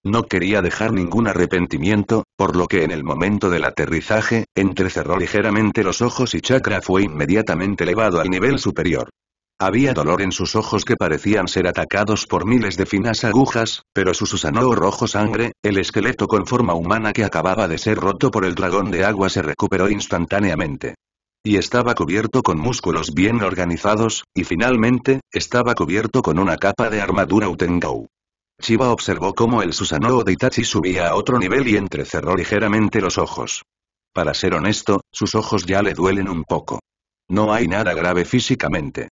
No quería dejar ningún arrepentimiento, por lo que en el momento del aterrizaje, entrecerró ligeramente los ojos y chakra fue inmediatamente elevado al nivel superior. Había dolor en sus ojos que parecían ser atacados por miles de finas agujas, pero su Susanoo rojo sangre, el esqueleto con forma humana que acababa de ser roto por el dragón de agua se recuperó instantáneamente. Y estaba cubierto con músculos bien organizados, y finalmente, estaba cubierto con una capa de armadura Utengou. Chiba observó cómo el Susanoo de Itachi subía a otro nivel y entrecerró ligeramente los ojos. Para ser honesto, sus ojos ya le duelen un poco. No hay nada grave físicamente.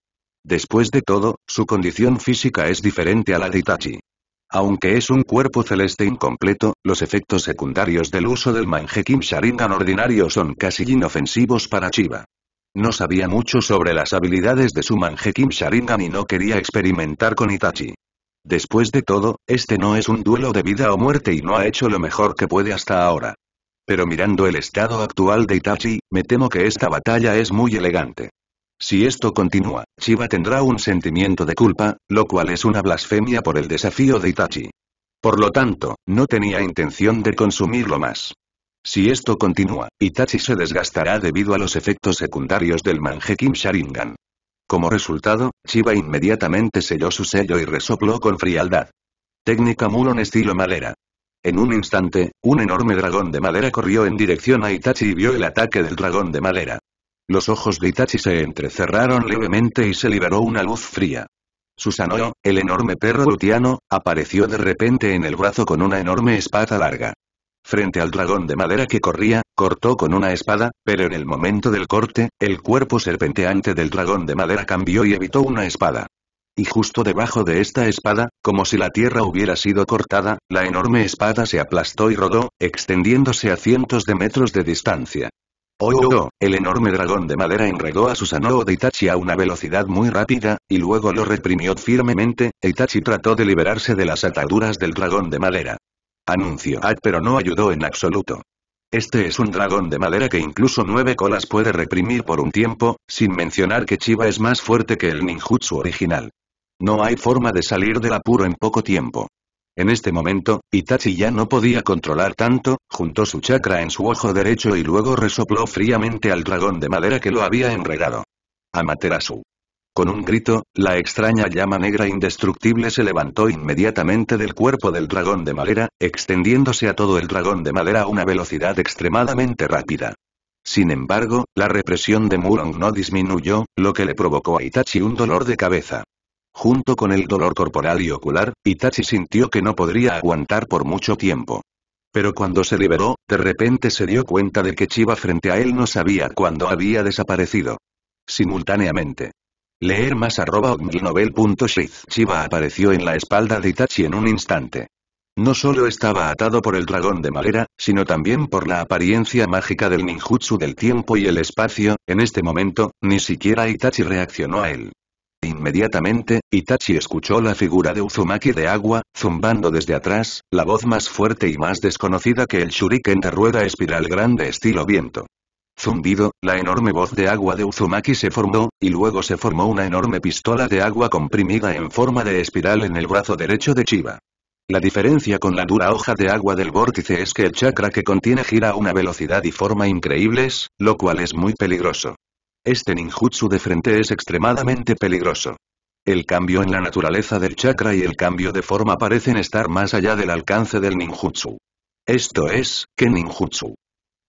Después de todo, su condición física es diferente a la de Itachi. Aunque es un cuerpo celeste incompleto, los efectos secundarios del uso del mangekyō Sharingan ordinario son casi inofensivos para Chiba. No sabía mucho sobre las habilidades de su mangekyō Sharingan y no quería experimentar con Itachi. Después de todo, este no es un duelo de vida o muerte y no ha hecho lo mejor que puede hasta ahora. Pero mirando el estado actual de Itachi, me temo que esta batalla es muy elegante. Si esto continúa, Chiba tendrá un sentimiento de culpa, lo cual es una blasfemia por el desafío de Itachi. Por lo tanto, no tenía intención de consumirlo más. Si esto continúa, Itachi se desgastará debido a los efectos secundarios del Kim Sharingan. Como resultado, Chiba inmediatamente selló su sello y resopló con frialdad. Técnica Mulon estilo madera. En un instante, un enorme dragón de madera corrió en dirección a Itachi y vio el ataque del dragón de madera. Los ojos de Itachi se entrecerraron levemente y se liberó una luz fría. Susanoo, el enorme perro lutiano, apareció de repente en el brazo con una enorme espada larga. Frente al dragón de madera que corría, cortó con una espada, pero en el momento del corte, el cuerpo serpenteante del dragón de madera cambió y evitó una espada. Y justo debajo de esta espada, como si la tierra hubiera sido cortada, la enorme espada se aplastó y rodó, extendiéndose a cientos de metros de distancia. Oh, oh, oh, el enorme dragón de madera enredó a Susanoo de Itachi a una velocidad muy rápida, y luego lo reprimió firmemente, Itachi trató de liberarse de las ataduras del dragón de madera. Anuncio ah, pero no ayudó en absoluto. Este es un dragón de madera que incluso nueve colas puede reprimir por un tiempo, sin mencionar que Chiba es más fuerte que el ninjutsu original. No hay forma de salir del apuro en poco tiempo. En este momento, Itachi ya no podía controlar tanto, juntó su chakra en su ojo derecho y luego resopló fríamente al dragón de madera que lo había enredado. Amaterasu. Con un grito, la extraña llama negra indestructible se levantó inmediatamente del cuerpo del dragón de madera, extendiéndose a todo el dragón de madera a una velocidad extremadamente rápida. Sin embargo, la represión de Murong no disminuyó, lo que le provocó a Itachi un dolor de cabeza. Junto con el dolor corporal y ocular, Itachi sintió que no podría aguantar por mucho tiempo. Pero cuando se liberó, de repente se dio cuenta de que Chiba frente a él no sabía cuándo había desaparecido. Simultáneamente. Leer más arroba Chiba apareció en la espalda de Itachi en un instante. No solo estaba atado por el dragón de madera, sino también por la apariencia mágica del ninjutsu del tiempo y el espacio, en este momento, ni siquiera Itachi reaccionó a él. Inmediatamente, Itachi escuchó la figura de Uzumaki de agua, zumbando desde atrás, la voz más fuerte y más desconocida que el shuriken de rueda espiral grande estilo viento. Zumbido, la enorme voz de agua de Uzumaki se formó, y luego se formó una enorme pistola de agua comprimida en forma de espiral en el brazo derecho de Chiba. La diferencia con la dura hoja de agua del vórtice es que el chakra que contiene gira a una velocidad y forma increíbles, lo cual es muy peligroso. Este ninjutsu de frente es extremadamente peligroso. El cambio en la naturaleza del chakra y el cambio de forma parecen estar más allá del alcance del ninjutsu. Esto es, ¿qué ninjutsu?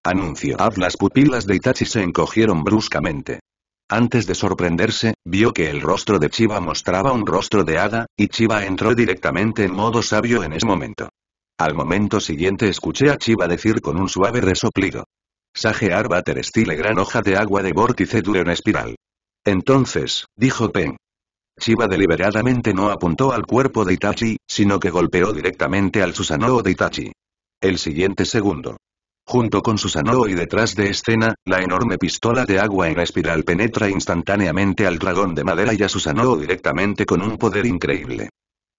Anuncio. Las pupilas de Itachi se encogieron bruscamente. Antes de sorprenderse, vio que el rostro de Chiba mostraba un rostro de hada, y Chiba entró directamente en modo sabio en ese momento. Al momento siguiente escuché a Chiba decir con un suave resoplido. Sagear Arbater estile gran hoja de agua de vórtice duro en espiral. Entonces, dijo Pen. Shiva deliberadamente no apuntó al cuerpo de Itachi, sino que golpeó directamente al Susanoo de Itachi. El siguiente segundo. Junto con Susanoo y detrás de escena, la enorme pistola de agua en espiral penetra instantáneamente al dragón de madera y a Susanoo directamente con un poder increíble.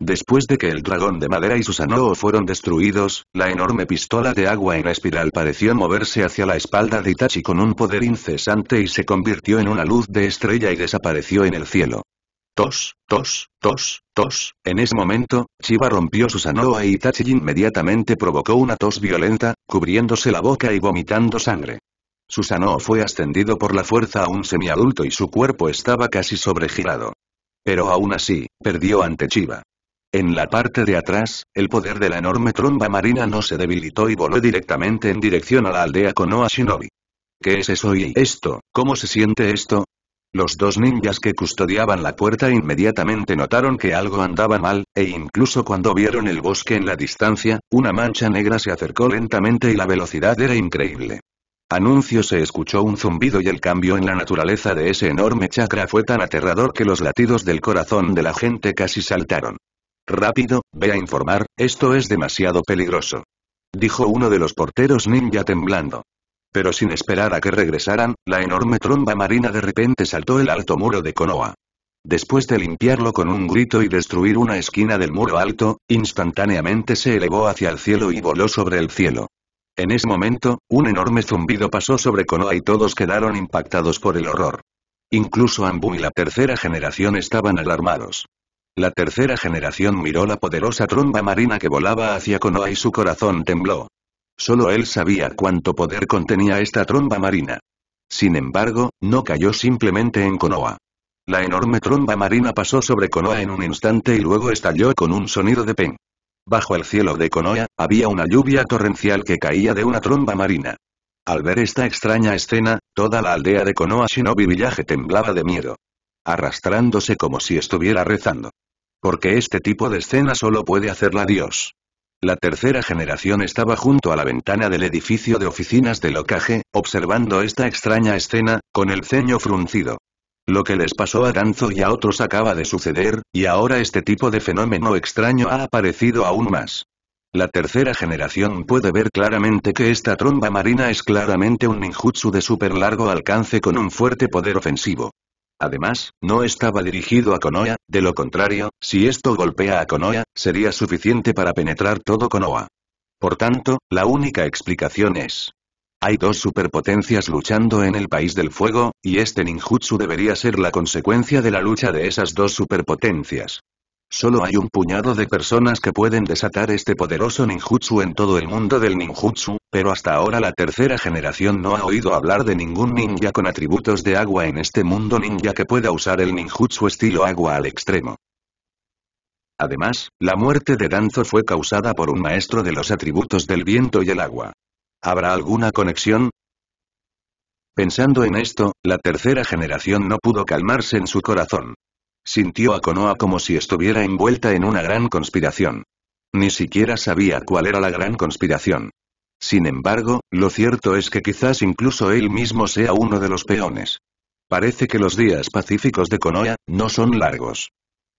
Después de que el dragón de madera y Susanoo fueron destruidos, la enorme pistola de agua en espiral pareció moverse hacia la espalda de Itachi con un poder incesante y se convirtió en una luz de estrella y desapareció en el cielo. Tos, tos, tos, tos. En ese momento, Chiba rompió su Itachi y Itachi inmediatamente provocó una tos violenta, cubriéndose la boca y vomitando sangre. Susanoo fue ascendido por la fuerza a un semiadulto y su cuerpo estaba casi sobregirado. Pero aún así, perdió ante Chiba. En la parte de atrás, el poder de la enorme tromba marina no se debilitó y voló directamente en dirección a la aldea Konoha Shinobi. ¿Qué es eso y esto? ¿Cómo se siente esto? Los dos ninjas que custodiaban la puerta inmediatamente notaron que algo andaba mal, e incluso cuando vieron el bosque en la distancia, una mancha negra se acercó lentamente y la velocidad era increíble. Anuncio se escuchó un zumbido y el cambio en la naturaleza de ese enorme chakra fue tan aterrador que los latidos del corazón de la gente casi saltaron. Rápido, ve a informar, esto es demasiado peligroso. Dijo uno de los porteros ninja temblando. Pero sin esperar a que regresaran, la enorme tromba marina de repente saltó el alto muro de Konoha. Después de limpiarlo con un grito y destruir una esquina del muro alto, instantáneamente se elevó hacia el cielo y voló sobre el cielo. En ese momento, un enorme zumbido pasó sobre Konoha y todos quedaron impactados por el horror. Incluso Ambu y la tercera generación estaban alarmados. La tercera generación miró la poderosa tromba marina que volaba hacia Konoha y su corazón tembló. Solo él sabía cuánto poder contenía esta tromba marina. Sin embargo, no cayó simplemente en Konoha. La enorme tromba marina pasó sobre Konoha en un instante y luego estalló con un sonido de pen. Bajo el cielo de Konoha, había una lluvia torrencial que caía de una tromba marina. Al ver esta extraña escena, toda la aldea de Konoha Shinobi Village temblaba de miedo arrastrándose como si estuviera rezando. Porque este tipo de escena solo puede hacerla Dios. La tercera generación estaba junto a la ventana del edificio de oficinas de locaje observando esta extraña escena, con el ceño fruncido. Lo que les pasó a Danzo y a otros acaba de suceder, y ahora este tipo de fenómeno extraño ha aparecido aún más. La tercera generación puede ver claramente que esta tromba marina es claramente un ninjutsu de super largo alcance con un fuerte poder ofensivo. Además, no estaba dirigido a Konoha, de lo contrario, si esto golpea a Konoha, sería suficiente para penetrar todo Konoha. Por tanto, la única explicación es... Hay dos superpotencias luchando en el País del Fuego, y este ninjutsu debería ser la consecuencia de la lucha de esas dos superpotencias. Solo hay un puñado de personas que pueden desatar este poderoso ninjutsu en todo el mundo del ninjutsu, pero hasta ahora la tercera generación no ha oído hablar de ningún ninja con atributos de agua en este mundo ninja que pueda usar el ninjutsu estilo agua al extremo. Además, la muerte de Danzo fue causada por un maestro de los atributos del viento y el agua. ¿Habrá alguna conexión? Pensando en esto, la tercera generación no pudo calmarse en su corazón. Sintió a Konoa como si estuviera envuelta en una gran conspiración. Ni siquiera sabía cuál era la gran conspiración. Sin embargo, lo cierto es que quizás incluso él mismo sea uno de los peones. Parece que los días pacíficos de Konoa no son largos.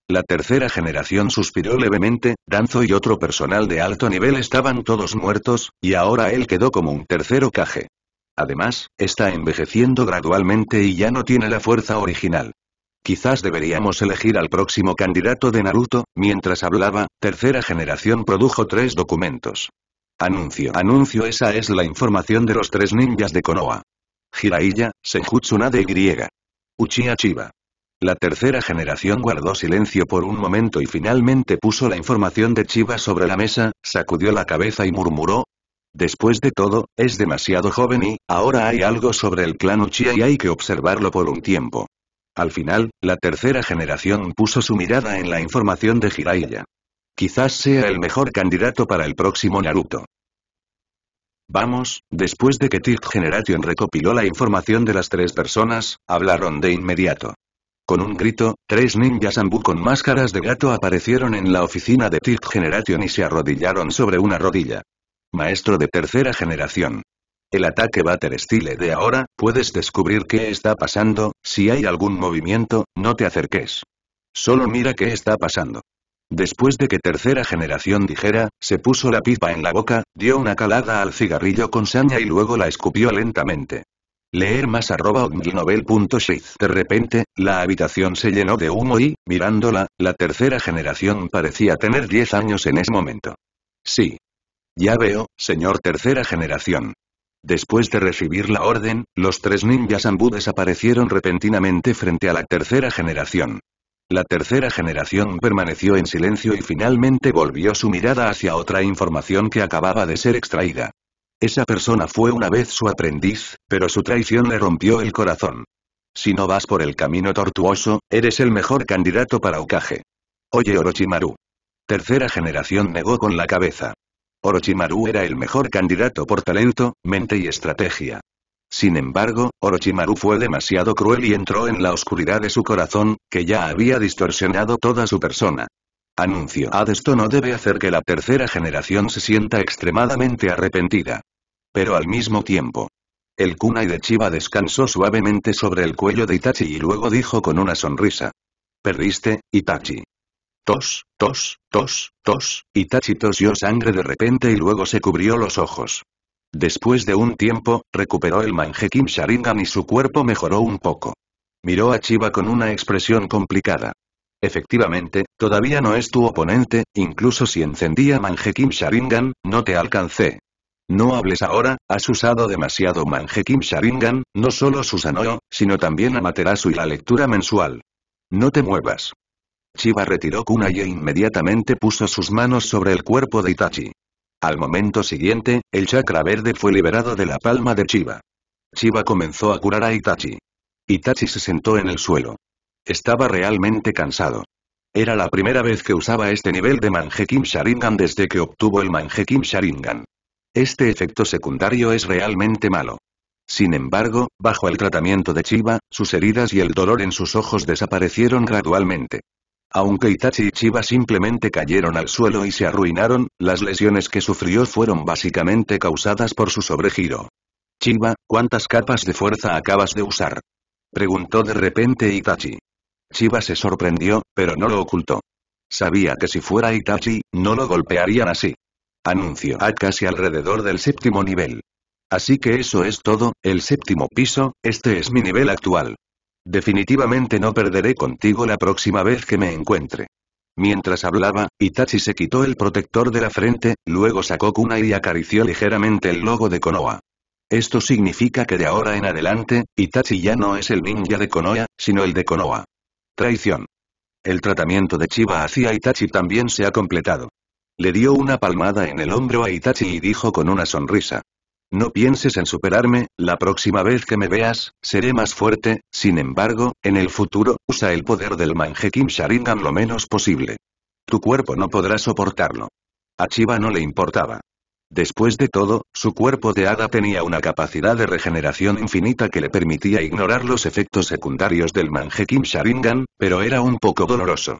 La tercera generación suspiró levemente, Danzo y otro personal de alto nivel estaban todos muertos, y ahora él quedó como un tercero caje. Además, está envejeciendo gradualmente y ya no tiene la fuerza original. Quizás deberíamos elegir al próximo candidato de Naruto, mientras hablaba, tercera generación produjo tres documentos. Anuncio. Anuncio esa es la información de los tres ninjas de Konoha. Jiraiya, Senjutsu Nade Y. Uchiha Chiba. La tercera generación guardó silencio por un momento y finalmente puso la información de Chiba sobre la mesa, sacudió la cabeza y murmuró. Después de todo, es demasiado joven y, ahora hay algo sobre el clan Uchiha y hay que observarlo por un tiempo. Al final, la tercera generación puso su mirada en la información de Jiraiya. Quizás sea el mejor candidato para el próximo Naruto. Vamos, después de que Third Generation recopiló la información de las tres personas, hablaron de inmediato. Con un grito, tres ninjas ambú con máscaras de gato aparecieron en la oficina de Third Generation y se arrodillaron sobre una rodilla. Maestro de tercera generación. El ataque bater style de ahora, puedes descubrir qué está pasando, si hay algún movimiento, no te acerques. Solo mira qué está pasando. Después de que tercera generación dijera, se puso la pipa en la boca, dio una calada al cigarrillo con saña y luego la escupió lentamente. Leer más arroba De repente, la habitación se llenó de humo y, mirándola, la tercera generación parecía tener 10 años en ese momento. Sí. Ya veo, señor tercera generación. Después de recibir la orden, los tres ninjas ambú desaparecieron repentinamente frente a la tercera generación. La tercera generación permaneció en silencio y finalmente volvió su mirada hacia otra información que acababa de ser extraída. Esa persona fue una vez su aprendiz, pero su traición le rompió el corazón. Si no vas por el camino tortuoso, eres el mejor candidato para Okage. Oye Orochimaru. Tercera generación negó con la cabeza. Orochimaru era el mejor candidato por talento, mente y estrategia. Sin embargo, Orochimaru fue demasiado cruel y entró en la oscuridad de su corazón, que ya había distorsionado toda su persona. Anuncio ad esto no debe hacer que la tercera generación se sienta extremadamente arrepentida. Pero al mismo tiempo. El kunai de Chiba descansó suavemente sobre el cuello de Itachi y luego dijo con una sonrisa. Perdiste, Itachi tos, tos, tos, tos, y Itachi tosió sangre de repente y luego se cubrió los ojos. Después de un tiempo, recuperó el Manjekim Sharingan y su cuerpo mejoró un poco. Miró a Chiba con una expresión complicada. Efectivamente, todavía no es tu oponente, incluso si encendía Manjekim Sharingan, no te alcancé. No hables ahora, has usado demasiado Manjekim Sharingan, no solo Susanoo, sino también Amaterasu y la lectura mensual. No te muevas. Chiba retiró kunai e inmediatamente puso sus manos sobre el cuerpo de Itachi. Al momento siguiente, el chakra verde fue liberado de la palma de Chiba. Chiba comenzó a curar a Itachi. Itachi se sentó en el suelo. Estaba realmente cansado. Era la primera vez que usaba este nivel de manjekim Sharingan desde que obtuvo el manjekim Sharingan. Este efecto secundario es realmente malo. Sin embargo, bajo el tratamiento de Chiba, sus heridas y el dolor en sus ojos desaparecieron gradualmente. Aunque Itachi y Chiba simplemente cayeron al suelo y se arruinaron, las lesiones que sufrió fueron básicamente causadas por su sobregiro. Chiba, ¿cuántas capas de fuerza acabas de usar? Preguntó de repente Itachi. Chiba se sorprendió, pero no lo ocultó. Sabía que si fuera Itachi, no lo golpearían así. Anunció a casi alrededor del séptimo nivel. Así que eso es todo, el séptimo piso, este es mi nivel actual. Definitivamente no perderé contigo la próxima vez que me encuentre. Mientras hablaba, Itachi se quitó el protector de la frente, luego sacó Kunai y acarició ligeramente el logo de Konoha. Esto significa que de ahora en adelante, Itachi ya no es el ninja de Konoha, sino el de Konoha. Traición. El tratamiento de Chiba hacia Itachi también se ha completado. Le dio una palmada en el hombro a Itachi y dijo con una sonrisa. No pienses en superarme, la próxima vez que me veas, seré más fuerte, sin embargo, en el futuro, usa el poder del Kim Sharingan lo menos posible. Tu cuerpo no podrá soportarlo. A Chiba no le importaba. Después de todo, su cuerpo de hada tenía una capacidad de regeneración infinita que le permitía ignorar los efectos secundarios del Kim Sharingan, pero era un poco doloroso.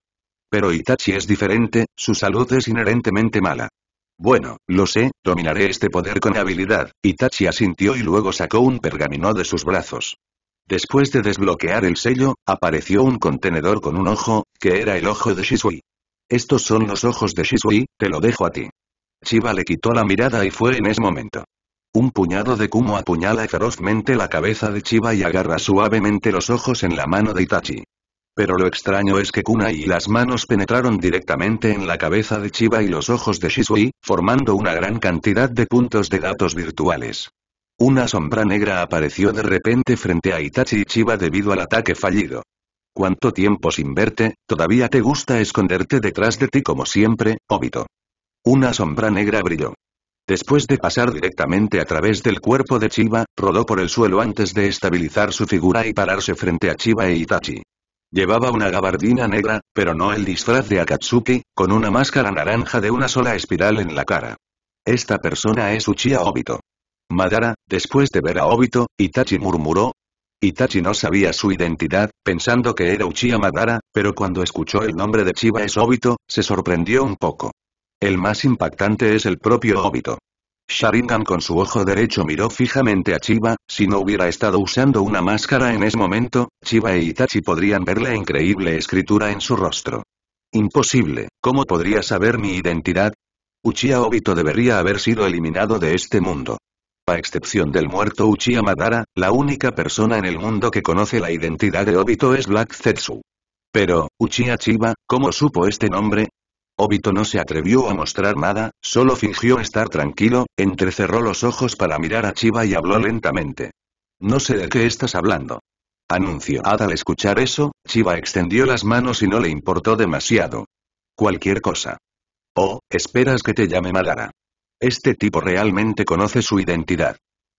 Pero Itachi es diferente, su salud es inherentemente mala. Bueno, lo sé, dominaré este poder con habilidad, Itachi asintió y luego sacó un pergamino de sus brazos. Después de desbloquear el sello, apareció un contenedor con un ojo, que era el ojo de Shisui. Estos son los ojos de Shisui, te lo dejo a ti. Chiba le quitó la mirada y fue en ese momento. Un puñado de Kumo apuñala ferozmente la cabeza de Chiba y agarra suavemente los ojos en la mano de Itachi. Pero lo extraño es que Kunai y las manos penetraron directamente en la cabeza de Chiba y los ojos de Shisui, formando una gran cantidad de puntos de datos virtuales. Una sombra negra apareció de repente frente a Itachi y Chiba debido al ataque fallido. ¿Cuánto tiempo sin verte? Todavía te gusta esconderte detrás de ti como siempre, Obito. Una sombra negra brilló. Después de pasar directamente a través del cuerpo de Chiba, rodó por el suelo antes de estabilizar su figura y pararse frente a Chiba e Itachi. Llevaba una gabardina negra, pero no el disfraz de Akatsuki, con una máscara naranja de una sola espiral en la cara. Esta persona es Uchiha Obito. Madara, después de ver a Obito, Itachi murmuró. Itachi no sabía su identidad, pensando que era Uchiha Madara, pero cuando escuchó el nombre de Chiba es Obito, se sorprendió un poco. El más impactante es el propio Obito. Sharingan con su ojo derecho miró fijamente a Chiba, si no hubiera estado usando una máscara en ese momento, Chiba e Itachi podrían ver la increíble escritura en su rostro. Imposible, ¿cómo podría saber mi identidad? Uchiha Obito debería haber sido eliminado de este mundo. A excepción del muerto Uchiha Madara, la única persona en el mundo que conoce la identidad de Obito es Black Zetsu. Pero, Uchiha Chiba, ¿cómo supo este nombre? Obito no se atrevió a mostrar nada, solo fingió estar tranquilo, entrecerró los ojos para mirar a Chiba y habló lentamente. No sé de qué estás hablando. Anunció. al escuchar eso, Chiba extendió las manos y no le importó demasiado. Cualquier cosa. Oh, esperas que te llame Madara. Este tipo realmente conoce su identidad.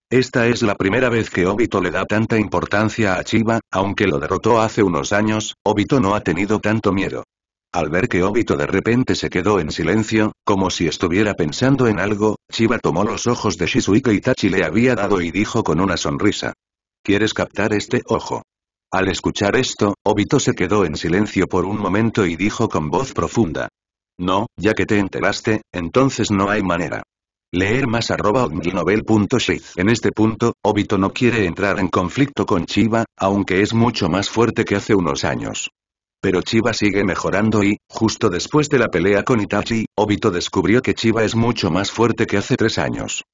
Esta es la primera vez que Obito le da tanta importancia a Chiba, aunque lo derrotó hace unos años, Obito no ha tenido tanto miedo. Al ver que Obito de repente se quedó en silencio, como si estuviera pensando en algo, Chiba tomó los ojos de Shisui Itachi le había dado y dijo con una sonrisa. ¿Quieres captar este ojo? Al escuchar esto, Obito se quedó en silencio por un momento y dijo con voz profunda. No, ya que te enteraste, entonces no hay manera. Leer más arroba En este punto, Obito no quiere entrar en conflicto con Chiba, aunque es mucho más fuerte que hace unos años. Pero Chiba sigue mejorando y, justo después de la pelea con Itachi, Obito descubrió que Chiba es mucho más fuerte que hace tres años.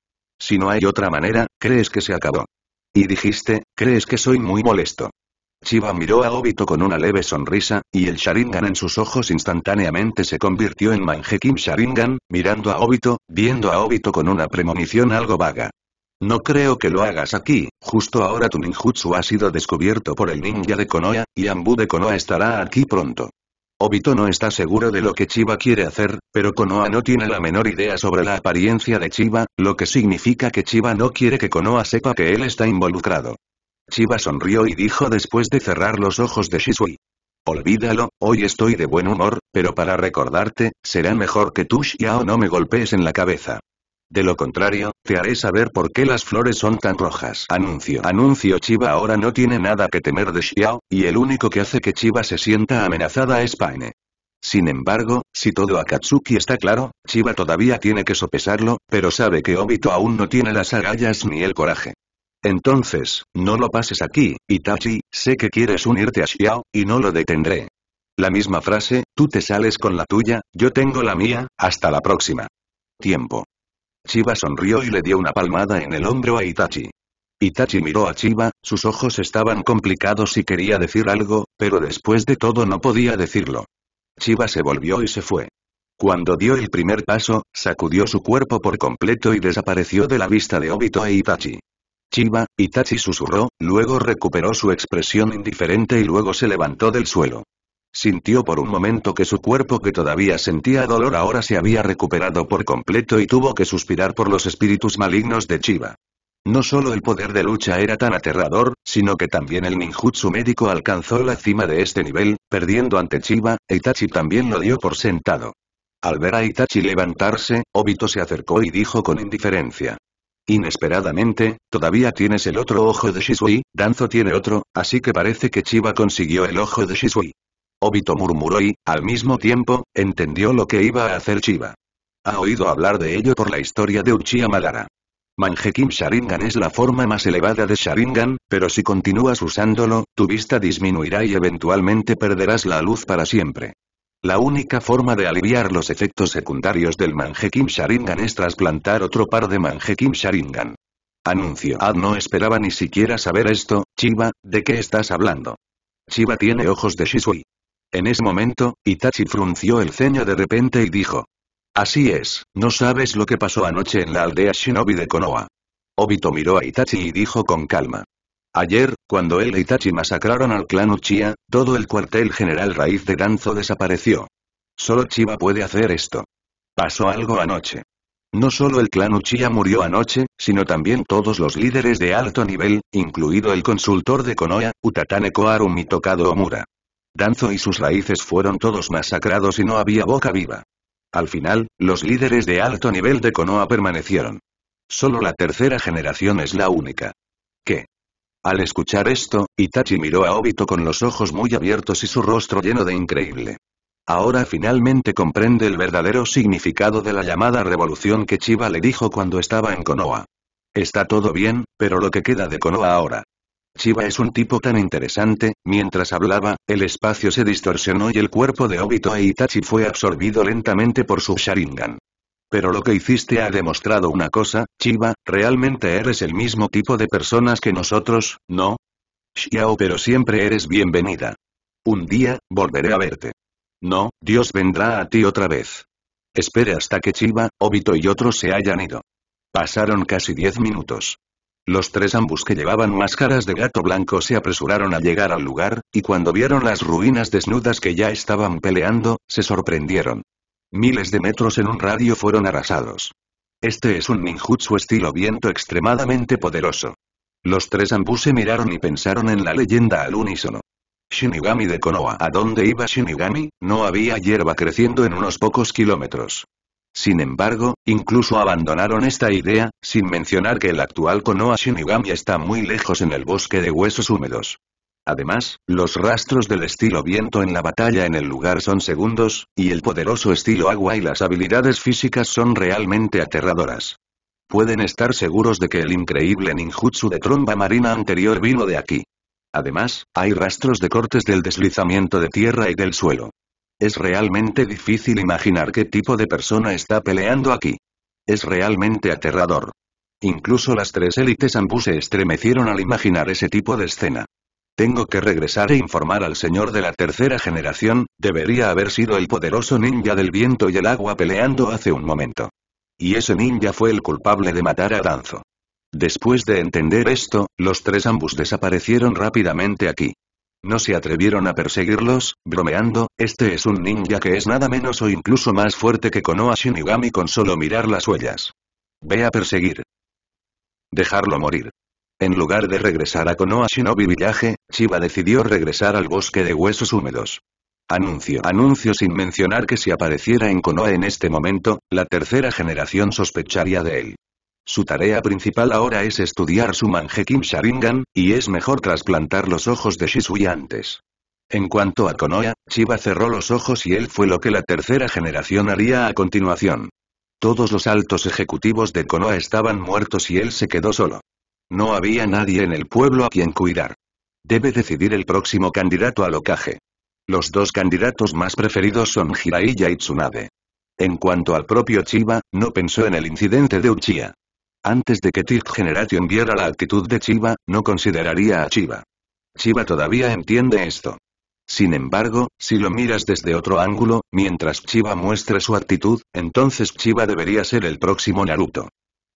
Si no hay otra manera, crees que se acabó. Y dijiste, crees que soy muy molesto. Chiba miró a Obito con una leve sonrisa, y el Sharingan en sus ojos instantáneamente se convirtió en Manjekim Sharingan, mirando a Obito, viendo a Obito con una premonición algo vaga. No creo que lo hagas aquí, justo ahora tu ninjutsu ha sido descubierto por el ninja de Konoha, y Ambu de Konoha estará aquí pronto. Obito no está seguro de lo que Chiba quiere hacer, pero Konoha no tiene la menor idea sobre la apariencia de Chiba, lo que significa que Chiba no quiere que Konoha sepa que él está involucrado. Chiba sonrió y dijo después de cerrar los ojos de Shisui. Olvídalo, hoy estoy de buen humor, pero para recordarte, será mejor que tú Xiao no me golpees en la cabeza. De lo contrario, te haré saber por qué las flores son tan rojas. Anuncio. Anuncio Chiba ahora no tiene nada que temer de Xiao, y el único que hace que Chiba se sienta amenazada es Paine. Sin embargo, si todo Akatsuki está claro, Chiba todavía tiene que sopesarlo, pero sabe que Obito aún no tiene las agallas ni el coraje. Entonces, no lo pases aquí, Itachi, sé que quieres unirte a Xiao, y no lo detendré. La misma frase, tú te sales con la tuya, yo tengo la mía, hasta la próxima. Tiempo. Chiba sonrió y le dio una palmada en el hombro a Itachi. Itachi miró a Chiba, sus ojos estaban complicados y quería decir algo, pero después de todo no podía decirlo. Chiba se volvió y se fue. Cuando dio el primer paso, sacudió su cuerpo por completo y desapareció de la vista de Obito e Itachi. Chiba, Itachi susurró, luego recuperó su expresión indiferente y luego se levantó del suelo. Sintió por un momento que su cuerpo que todavía sentía dolor ahora se había recuperado por completo y tuvo que suspirar por los espíritus malignos de Chiba. No solo el poder de lucha era tan aterrador, sino que también el ninjutsu médico alcanzó la cima de este nivel, perdiendo ante Chiba, Itachi también lo dio por sentado. Al ver a Itachi levantarse, Obito se acercó y dijo con indiferencia. Inesperadamente, todavía tienes el otro ojo de Shisui, Danzo tiene otro, así que parece que Chiba consiguió el ojo de Shisui. Obito murmuró y, al mismo tiempo, entendió lo que iba a hacer Chiba. Ha oído hablar de ello por la historia de Uchiha Madara. Manjekim Sharingan es la forma más elevada de Sharingan, pero si continúas usándolo, tu vista disminuirá y eventualmente perderás la luz para siempre. La única forma de aliviar los efectos secundarios del Manjekim Sharingan es trasplantar otro par de Manjekim Sharingan. Anuncio. Ad ah, no esperaba ni siquiera saber esto, Chiba, ¿de qué estás hablando? Chiba tiene ojos de Shisui. En ese momento, Itachi frunció el ceño de repente y dijo. Así es, no sabes lo que pasó anoche en la aldea Shinobi de Konoha. Obito miró a Itachi y dijo con calma. Ayer, cuando él e Itachi masacraron al clan Uchiha, todo el cuartel general raíz de Danzo desapareció. Solo Chiba puede hacer esto. Pasó algo anoche. No solo el clan Uchiha murió anoche, sino también todos los líderes de alto nivel, incluido el consultor de Konoha, Utatane Koharu Tokado Omura. Danzo y sus raíces fueron todos masacrados y no había boca viva. Al final, los líderes de alto nivel de Konoha permanecieron. Solo la tercera generación es la única. ¿Qué? Al escuchar esto, Itachi miró a Obito con los ojos muy abiertos y su rostro lleno de increíble. Ahora finalmente comprende el verdadero significado de la llamada revolución que Chiba le dijo cuando estaba en Konoha. Está todo bien, pero lo que queda de Konoha ahora. Chiba es un tipo tan interesante, mientras hablaba, el espacio se distorsionó y el cuerpo de Obito e Itachi fue absorbido lentamente por su Sharingan. Pero lo que hiciste ha demostrado una cosa, Chiba, realmente eres el mismo tipo de personas que nosotros, ¿no? Xiao pero siempre eres bienvenida. Un día, volveré a verte. No, Dios vendrá a ti otra vez. Espere hasta que Chiba, Obito y otros se hayan ido. Pasaron casi diez minutos. Los tres ambus que llevaban máscaras de gato blanco se apresuraron a llegar al lugar, y cuando vieron las ruinas desnudas que ya estaban peleando, se sorprendieron. Miles de metros en un radio fueron arrasados. Este es un ninjutsu estilo viento extremadamente poderoso. Los tres ambus se miraron y pensaron en la leyenda al unísono. Shinigami de Konoha. ¿A dónde iba Shinigami? No había hierba creciendo en unos pocos kilómetros. Sin embargo, incluso abandonaron esta idea, sin mencionar que el actual Konoha Shinigami está muy lejos en el bosque de huesos húmedos. Además, los rastros del estilo viento en la batalla en el lugar son segundos, y el poderoso estilo agua y las habilidades físicas son realmente aterradoras. Pueden estar seguros de que el increíble ninjutsu de tromba marina anterior vino de aquí. Además, hay rastros de cortes del deslizamiento de tierra y del suelo. Es realmente difícil imaginar qué tipo de persona está peleando aquí. Es realmente aterrador. Incluso las tres élites ambus se estremecieron al imaginar ese tipo de escena. Tengo que regresar e informar al señor de la tercera generación, debería haber sido el poderoso ninja del viento y el agua peleando hace un momento. Y ese ninja fue el culpable de matar a Danzo. Después de entender esto, los tres ambus desaparecieron rápidamente aquí. No se atrevieron a perseguirlos, bromeando, este es un ninja que es nada menos o incluso más fuerte que Konoha Shinigami con solo mirar las huellas. Ve a perseguir. Dejarlo morir. En lugar de regresar a Konoha Shinobi Village, Shiba decidió regresar al bosque de huesos húmedos. Anuncio. Anuncio sin mencionar que si apareciera en Konoha en este momento, la tercera generación sospecharía de él. Su tarea principal ahora es estudiar su Kim Sharingan, y es mejor trasplantar los ojos de Shisui antes. En cuanto a Konoha, Chiba cerró los ojos y él fue lo que la tercera generación haría a continuación. Todos los altos ejecutivos de Konoha estaban muertos y él se quedó solo. No había nadie en el pueblo a quien cuidar. Debe decidir el próximo candidato al ocaje. Los dos candidatos más preferidos son Jiraiya y Tsunade. En cuanto al propio Chiba, no pensó en el incidente de Uchiha. Antes de que Tick Generation viera la actitud de Chiba, no consideraría a Chiba. Chiba todavía entiende esto. Sin embargo, si lo miras desde otro ángulo, mientras Chiba muestre su actitud, entonces Chiba debería ser el próximo Naruto.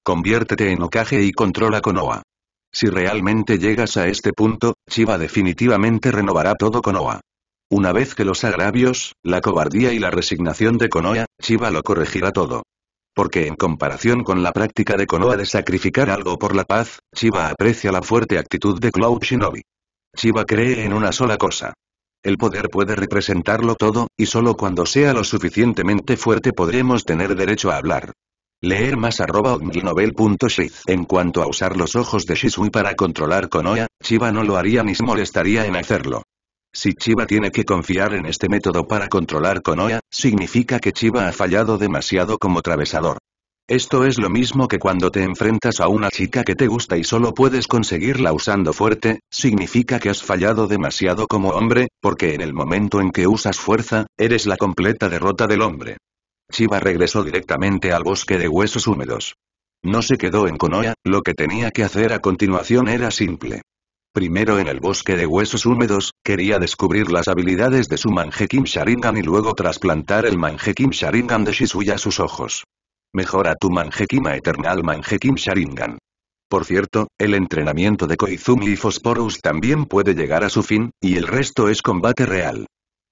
Conviértete en Okage y controla Konoha. Si realmente llegas a este punto, Chiba definitivamente renovará todo Konoha. Una vez que los agravios, la cobardía y la resignación de Konoha, Chiba lo corregirá todo. Porque en comparación con la práctica de Konoha de sacrificar algo por la paz, Chiba aprecia la fuerte actitud de Cloud Shinobi. Chiba cree en una sola cosa. El poder puede representarlo todo, y solo cuando sea lo suficientemente fuerte podremos tener derecho a hablar. Leer más arroba En cuanto a usar los ojos de Shisui para controlar Konoha, Chiba no lo haría ni se molestaría en hacerlo. Si Chiba tiene que confiar en este método para controlar Konoha, significa que Chiba ha fallado demasiado como travesador. Esto es lo mismo que cuando te enfrentas a una chica que te gusta y solo puedes conseguirla usando fuerte, significa que has fallado demasiado como hombre, porque en el momento en que usas fuerza, eres la completa derrota del hombre. Chiba regresó directamente al bosque de huesos húmedos. No se quedó en Konoha, lo que tenía que hacer a continuación era simple. Primero en el bosque de huesos húmedos, quería descubrir las habilidades de su Manjekim Sharingan y luego trasplantar el Manjekim Sharingan de Shisui a sus ojos. Mejora tu Mangekima Eternal Manjekim Sharingan. Por cierto, el entrenamiento de Koizumi y Fosporus también puede llegar a su fin, y el resto es combate real.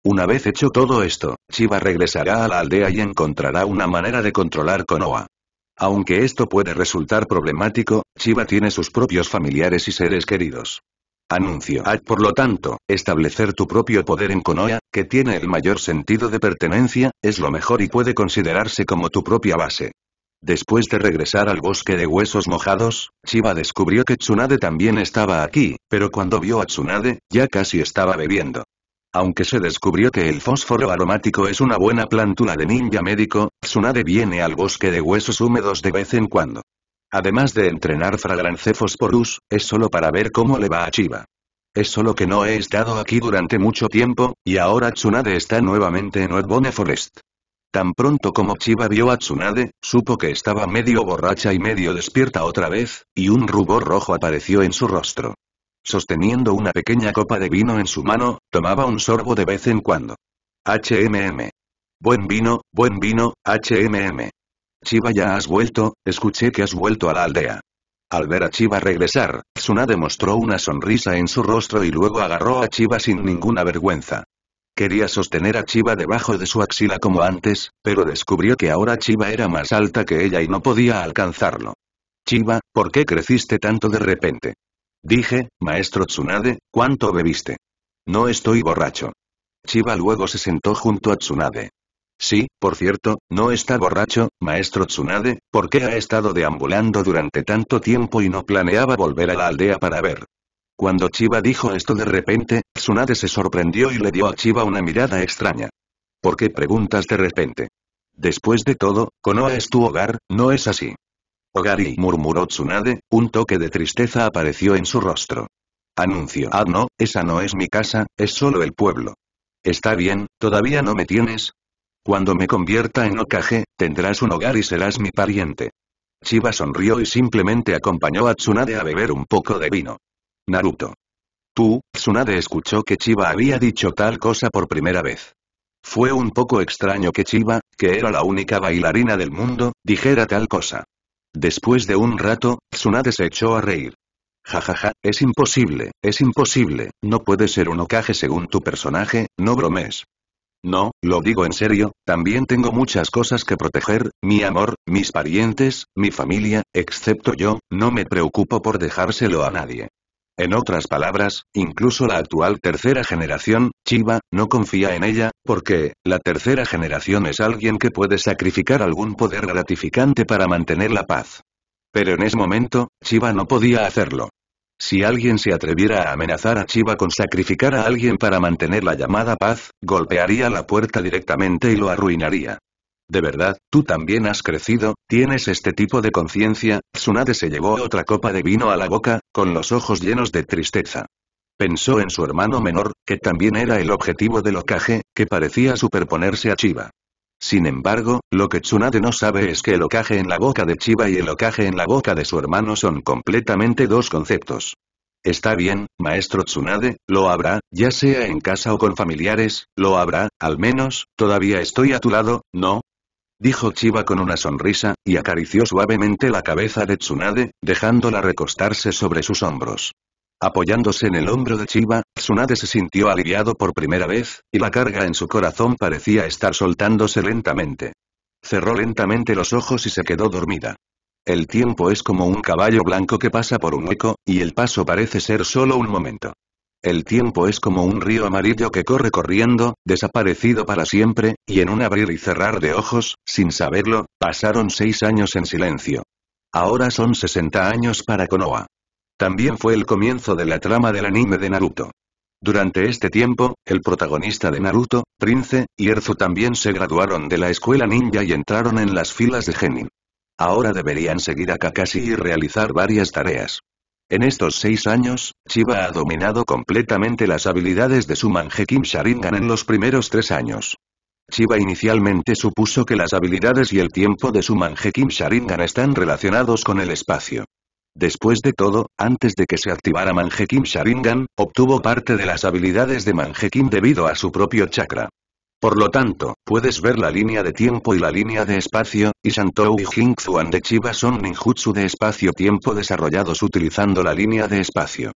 Una vez hecho todo esto, Chiba regresará a la aldea y encontrará una manera de controlar Konoha. Aunque esto puede resultar problemático, Chiba tiene sus propios familiares y seres queridos. Anuncio ah, por lo tanto, establecer tu propio poder en Konoha, que tiene el mayor sentido de pertenencia, es lo mejor y puede considerarse como tu propia base. Después de regresar al bosque de huesos mojados, Chiba descubrió que Tsunade también estaba aquí, pero cuando vio a Tsunade, ya casi estaba bebiendo. Aunque se descubrió que el fósforo aromático es una buena plántula de ninja médico, Tsunade viene al bosque de huesos húmedos de vez en cuando. Además de entrenar Fragrance es solo para ver cómo le va a Chiba. Es solo que no he estado aquí durante mucho tiempo, y ahora Tsunade está nuevamente en Bone Forest. Tan pronto como Chiba vio a Tsunade, supo que estaba medio borracha y medio despierta otra vez, y un rubor rojo apareció en su rostro. Sosteniendo una pequeña copa de vino en su mano, tomaba un sorbo de vez en cuando. HMM. Buen vino, buen vino, HMM. chiva ya has vuelto, escuché que has vuelto a la aldea. Al ver a chiva regresar, Tsunade demostró una sonrisa en su rostro y luego agarró a chiva sin ninguna vergüenza. Quería sostener a chiva debajo de su axila como antes, pero descubrió que ahora chiva era más alta que ella y no podía alcanzarlo. chiva ¿por qué creciste tanto de repente? Dije, maestro Tsunade, ¿cuánto bebiste? No estoy borracho. Chiba luego se sentó junto a Tsunade. Sí, por cierto, no está borracho, maestro Tsunade, ¿por qué ha estado deambulando durante tanto tiempo y no planeaba volver a la aldea para ver? Cuando Chiba dijo esto de repente, Tsunade se sorprendió y le dio a Chiba una mirada extraña. ¿Por qué preguntas de repente? Después de todo, Konoha es tu hogar, ¿no es así? Ogari, murmuró Tsunade, un toque de tristeza apareció en su rostro. Anuncio. Ah no, esa no es mi casa, es solo el pueblo. Está bien, todavía no me tienes. Cuando me convierta en Okage, tendrás un hogar y serás mi pariente. Chiba sonrió y simplemente acompañó a Tsunade a beber un poco de vino. Naruto. Tú, Tsunade escuchó que Chiba había dicho tal cosa por primera vez. Fue un poco extraño que Chiba, que era la única bailarina del mundo, dijera tal cosa. Después de un rato, Tsunade se echó a reír. Jajaja, ja, ja, es imposible, es imposible, no puede ser un ocaje según tu personaje, no bromes. No, lo digo en serio, también tengo muchas cosas que proteger, mi amor, mis parientes, mi familia, excepto yo, no me preocupo por dejárselo a nadie. En otras palabras, incluso la actual tercera generación, Chiba, no confía en ella, porque, la tercera generación es alguien que puede sacrificar algún poder gratificante para mantener la paz. Pero en ese momento, Chiba no podía hacerlo. Si alguien se atreviera a amenazar a Chiba con sacrificar a alguien para mantener la llamada paz, golpearía la puerta directamente y lo arruinaría. De verdad, tú también has crecido, tienes este tipo de conciencia, Tsunade se llevó otra copa de vino a la boca, con los ojos llenos de tristeza. Pensó en su hermano menor, que también era el objetivo del ocaje, que parecía superponerse a Chiba. Sin embargo, lo que Tsunade no sabe es que el ocaje en la boca de Chiba y el ocaje en la boca de su hermano son completamente dos conceptos. Está bien, maestro Tsunade, lo habrá, ya sea en casa o con familiares, lo habrá, al menos, todavía estoy a tu lado, ¿no? dijo Chiba con una sonrisa, y acarició suavemente la cabeza de Tsunade, dejándola recostarse sobre sus hombros. Apoyándose en el hombro de Chiba, Tsunade se sintió aliviado por primera vez, y la carga en su corazón parecía estar soltándose lentamente. Cerró lentamente los ojos y se quedó dormida. El tiempo es como un caballo blanco que pasa por un hueco, y el paso parece ser solo un momento. El tiempo es como un río amarillo que corre corriendo, desaparecido para siempre, y en un abrir y cerrar de ojos, sin saberlo, pasaron seis años en silencio. Ahora son 60 años para Konoha. También fue el comienzo de la trama del anime de Naruto. Durante este tiempo, el protagonista de Naruto, Prince, y Erzu también se graduaron de la escuela ninja y entraron en las filas de Genin. Ahora deberían seguir a Kakashi y realizar varias tareas. En estos seis años, Chiba ha dominado completamente las habilidades de su Manjekim Sharingan en los primeros tres años. Chiba inicialmente supuso que las habilidades y el tiempo de su Manjekim Sharingan están relacionados con el espacio. Después de todo, antes de que se activara Manjekim Sharingan, obtuvo parte de las habilidades de Mangekim debido a su propio chakra. Por lo tanto, puedes ver la línea de tiempo y la línea de espacio, y Shantou y Jingzuan de Chiba son ninjutsu de espacio-tiempo desarrollados utilizando la línea de espacio.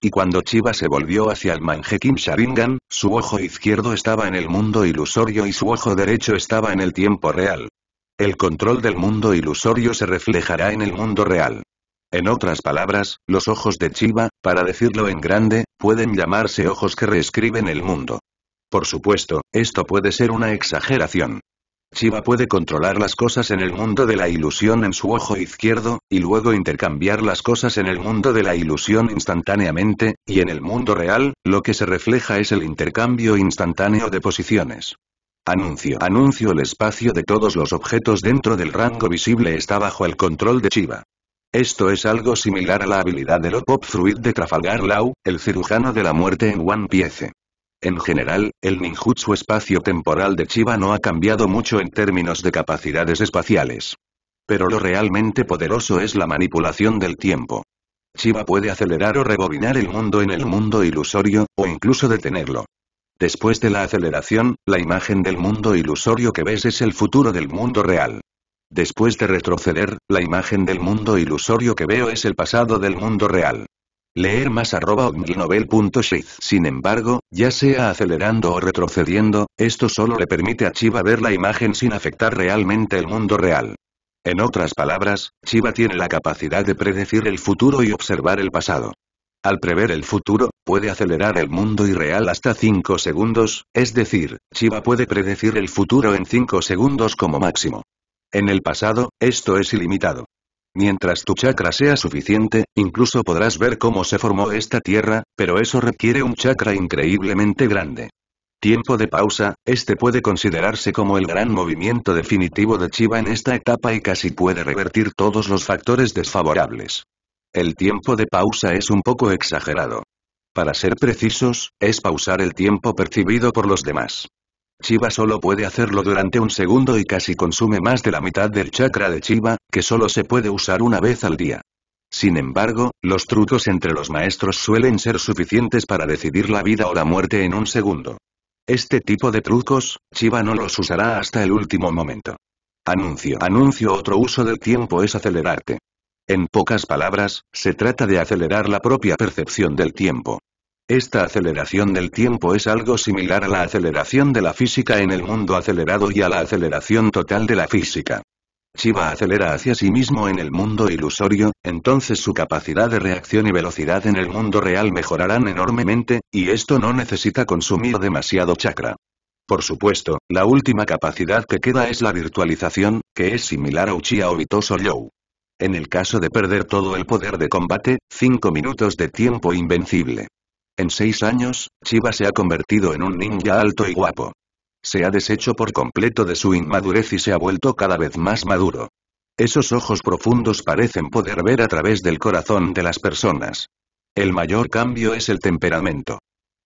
Y cuando Chiba se volvió hacia el Kim Sharingan, su ojo izquierdo estaba en el mundo ilusorio y su ojo derecho estaba en el tiempo real. El control del mundo ilusorio se reflejará en el mundo real. En otras palabras, los ojos de Chiba, para decirlo en grande, pueden llamarse ojos que reescriben el mundo. Por supuesto, esto puede ser una exageración. Chiva puede controlar las cosas en el mundo de la ilusión en su ojo izquierdo, y luego intercambiar las cosas en el mundo de la ilusión instantáneamente, y en el mundo real, lo que se refleja es el intercambio instantáneo de posiciones. Anuncio. Anuncio el espacio de todos los objetos dentro del rango visible está bajo el control de Chiva. Esto es algo similar a la habilidad de pop Fruit de Trafalgar Lau, el cirujano de la muerte en One Piece. En general, el ninjutsu espacio-temporal de Chiba no ha cambiado mucho en términos de capacidades espaciales. Pero lo realmente poderoso es la manipulación del tiempo. Chiba puede acelerar o rebobinar el mundo en el mundo ilusorio, o incluso detenerlo. Después de la aceleración, la imagen del mundo ilusorio que ves es el futuro del mundo real. Después de retroceder, la imagen del mundo ilusorio que veo es el pasado del mundo real. Leer más arroba Sin embargo, ya sea acelerando o retrocediendo, esto solo le permite a Chiba ver la imagen sin afectar realmente el mundo real. En otras palabras, Chiba tiene la capacidad de predecir el futuro y observar el pasado. Al prever el futuro, puede acelerar el mundo irreal hasta 5 segundos, es decir, Chiba puede predecir el futuro en 5 segundos como máximo. En el pasado, esto es ilimitado. Mientras tu chakra sea suficiente, incluso podrás ver cómo se formó esta tierra, pero eso requiere un chakra increíblemente grande. Tiempo de pausa, este puede considerarse como el gran movimiento definitivo de Chiva en esta etapa y casi puede revertir todos los factores desfavorables. El tiempo de pausa es un poco exagerado. Para ser precisos, es pausar el tiempo percibido por los demás. Chiva solo puede hacerlo durante un segundo y casi consume más de la mitad del chakra de Chiva, que solo se puede usar una vez al día. Sin embargo, los trucos entre los maestros suelen ser suficientes para decidir la vida o la muerte en un segundo. Este tipo de trucos, Chiva no los usará hasta el último momento. Anuncio. Anuncio otro uso del tiempo es acelerarte. En pocas palabras, se trata de acelerar la propia percepción del tiempo. Esta aceleración del tiempo es algo similar a la aceleración de la física en el mundo acelerado y a la aceleración total de la física. Shiva acelera hacia sí mismo en el mundo ilusorio, entonces su capacidad de reacción y velocidad en el mundo real mejorarán enormemente, y esto no necesita consumir demasiado chakra. Por supuesto, la última capacidad que queda es la virtualización, que es similar a Uchiha o Vitoso En el caso de perder todo el poder de combate, 5 minutos de tiempo invencible. En seis años, Chiba se ha convertido en un ninja alto y guapo. Se ha deshecho por completo de su inmadurez y se ha vuelto cada vez más maduro. Esos ojos profundos parecen poder ver a través del corazón de las personas. El mayor cambio es el temperamento.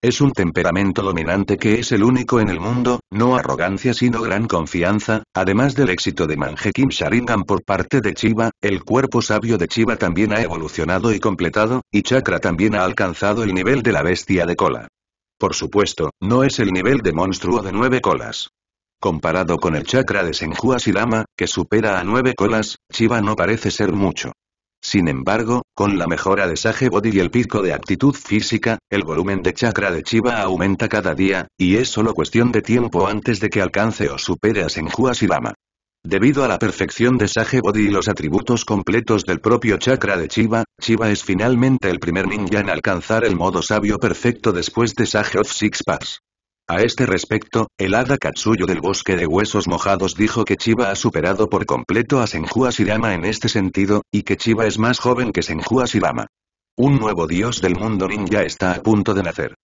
Es un temperamento dominante que es el único en el mundo, no arrogancia sino gran confianza, además del éxito de Kim Sharingan por parte de Chiba, el cuerpo sabio de Chiba también ha evolucionado y completado, y Chakra también ha alcanzado el nivel de la bestia de cola. Por supuesto, no es el nivel de monstruo de nueve colas. Comparado con el chakra de Senju Silama, que supera a nueve colas, Chiba no parece ser mucho. Sin embargo, con la mejora de Sage Body y el pico de actitud física, el volumen de chakra de Chiba aumenta cada día, y es solo cuestión de tiempo antes de que alcance o supere a Senju Debido a la perfección de Sage Body y los atributos completos del propio chakra de Chiba, Chiba es finalmente el primer ninja en alcanzar el modo sabio perfecto después de Sage of Six Paths. A este respecto, el hada Katsuyo del bosque de huesos mojados dijo que Chiba ha superado por completo a Senju Asirama en este sentido, y que Chiba es más joven que Senju sirama Un nuevo dios del mundo ninja está a punto de nacer.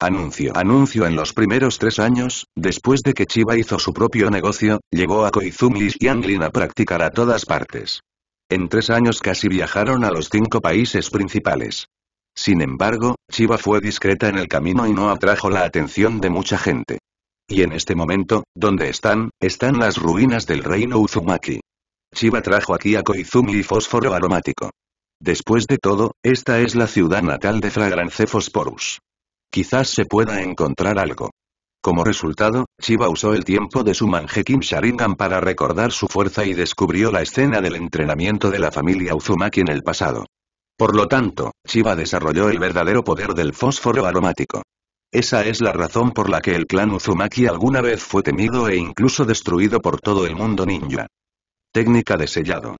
Anuncio. Anuncio en los primeros tres años, después de que Chiba hizo su propio negocio, llegó a Koizumi y Xianglin a practicar a todas partes. En tres años casi viajaron a los cinco países principales. Sin embargo, Chiba fue discreta en el camino y no atrajo la atención de mucha gente. Y en este momento, donde están, están las ruinas del reino Uzumaki. Chiba trajo aquí a Koizumi y fósforo aromático. Después de todo, esta es la ciudad natal de Fragrance Quizás se pueda encontrar algo. Como resultado, Chiba usó el tiempo de su Kim Sharingan para recordar su fuerza y descubrió la escena del entrenamiento de la familia Uzumaki en el pasado. Por lo tanto, Chiba desarrolló el verdadero poder del fósforo aromático. Esa es la razón por la que el clan Uzumaki alguna vez fue temido e incluso destruido por todo el mundo ninja. Técnica de sellado.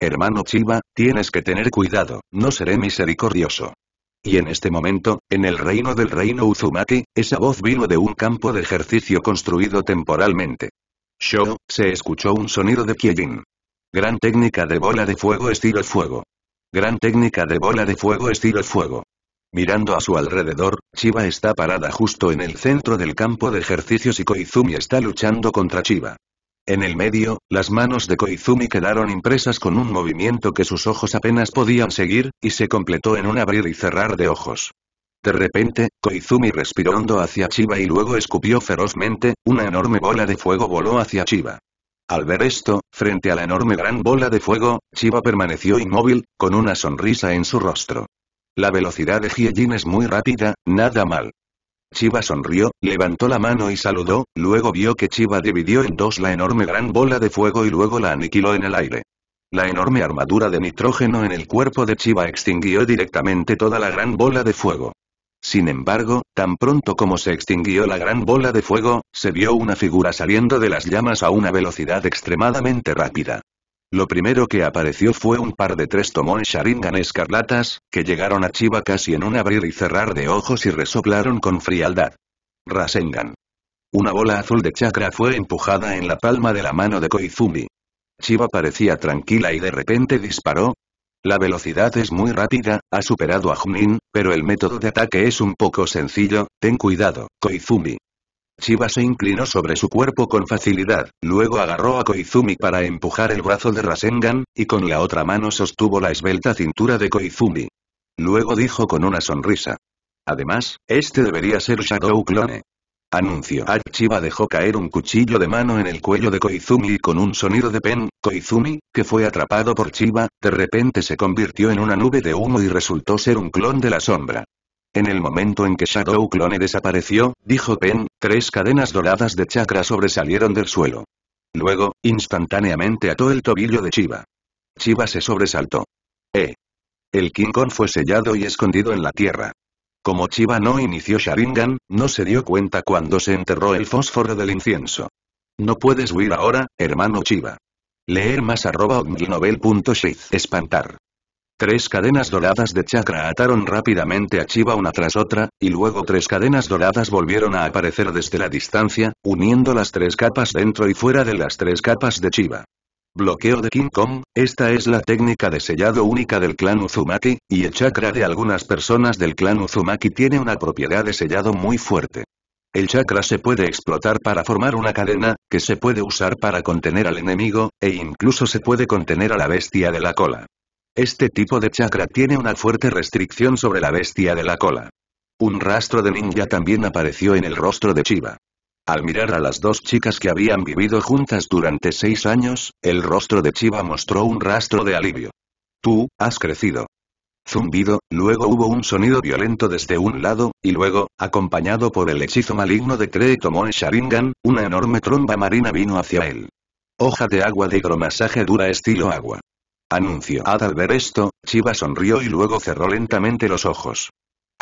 Hermano Chiba, tienes que tener cuidado, no seré misericordioso. Y en este momento, en el reino del reino Uzumaki, esa voz vino de un campo de ejercicio construido temporalmente. Show, se escuchó un sonido de Kiejin. Gran técnica de bola de fuego estilo fuego. Gran técnica de bola de fuego estilo fuego. Mirando a su alrededor, Chiba está parada justo en el centro del campo de ejercicios y Koizumi está luchando contra Chiba. En el medio, las manos de Koizumi quedaron impresas con un movimiento que sus ojos apenas podían seguir, y se completó en un abrir y cerrar de ojos. De repente, Koizumi respiró hondo hacia Chiba y luego escupió ferozmente, una enorme bola de fuego voló hacia Chiba. Al ver esto, frente a la enorme gran bola de fuego, Chiba permaneció inmóvil, con una sonrisa en su rostro. La velocidad de Hiejin es muy rápida, nada mal. Chiba sonrió, levantó la mano y saludó, luego vio que Chiba dividió en dos la enorme gran bola de fuego y luego la aniquiló en el aire. La enorme armadura de nitrógeno en el cuerpo de Chiba extinguió directamente toda la gran bola de fuego. Sin embargo, tan pronto como se extinguió la gran bola de fuego, se vio una figura saliendo de las llamas a una velocidad extremadamente rápida. Lo primero que apareció fue un par de tres tomones Sharingan escarlatas, que llegaron a Chiba casi en un abrir y cerrar de ojos y resoplaron con frialdad. Rasengan. Una bola azul de chakra fue empujada en la palma de la mano de Koizumi. Chiba parecía tranquila y de repente disparó, la velocidad es muy rápida, ha superado a Junin, pero el método de ataque es un poco sencillo, ten cuidado, Koizumi. Chiba se inclinó sobre su cuerpo con facilidad, luego agarró a Koizumi para empujar el brazo de Rasengan, y con la otra mano sostuvo la esbelta cintura de Koizumi. Luego dijo con una sonrisa. Además, este debería ser Shadow Clone. Anuncio. archiva dejó caer un cuchillo de mano en el cuello de Koizumi y con un sonido de pen, Koizumi, que fue atrapado por Chiba, de repente se convirtió en una nube de humo y resultó ser un clon de la sombra. En el momento en que Shadow Clone desapareció, dijo Pen, tres cadenas doradas de chakra sobresalieron del suelo. Luego, instantáneamente ató el tobillo de Chiba. Chiba se sobresaltó. Eh. El King Kong fue sellado y escondido en la tierra. Como Chiba no inició Sharingan, no se dio cuenta cuando se enterró el fósforo del incienso. No puedes huir ahora, hermano Chiba. Leer más arroba Espantar. Tres cadenas doradas de chakra ataron rápidamente a Chiba una tras otra, y luego tres cadenas doradas volvieron a aparecer desde la distancia, uniendo las tres capas dentro y fuera de las tres capas de Chiba. Bloqueo de King Kong, esta es la técnica de sellado única del clan Uzumaki, y el chakra de algunas personas del clan Uzumaki tiene una propiedad de sellado muy fuerte. El chakra se puede explotar para formar una cadena, que se puede usar para contener al enemigo, e incluso se puede contener a la bestia de la cola. Este tipo de chakra tiene una fuerte restricción sobre la bestia de la cola. Un rastro de ninja también apareció en el rostro de Chiba. Al mirar a las dos chicas que habían vivido juntas durante seis años, el rostro de Chiba mostró un rastro de alivio. Tú, has crecido. Zumbido, luego hubo un sonido violento desde un lado, y luego, acompañado por el hechizo maligno de Cree tomó Sharingan, una enorme tromba marina vino hacia él. Hoja de agua de hidromasaje dura estilo agua. Anuncio. al ver esto, Chiba sonrió y luego cerró lentamente los ojos.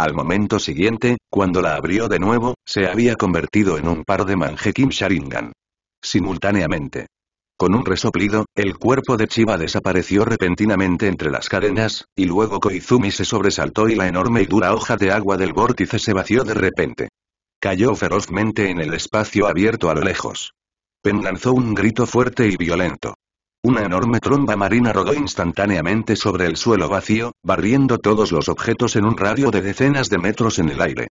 Al momento siguiente, cuando la abrió de nuevo, se había convertido en un par de Kim Sharingan. Simultáneamente. Con un resoplido, el cuerpo de Chiba desapareció repentinamente entre las cadenas, y luego Koizumi se sobresaltó y la enorme y dura hoja de agua del vórtice se vació de repente. Cayó ferozmente en el espacio abierto a lo lejos. Pen lanzó un grito fuerte y violento. Una enorme tromba marina rodó instantáneamente sobre el suelo vacío, barriendo todos los objetos en un radio de decenas de metros en el aire.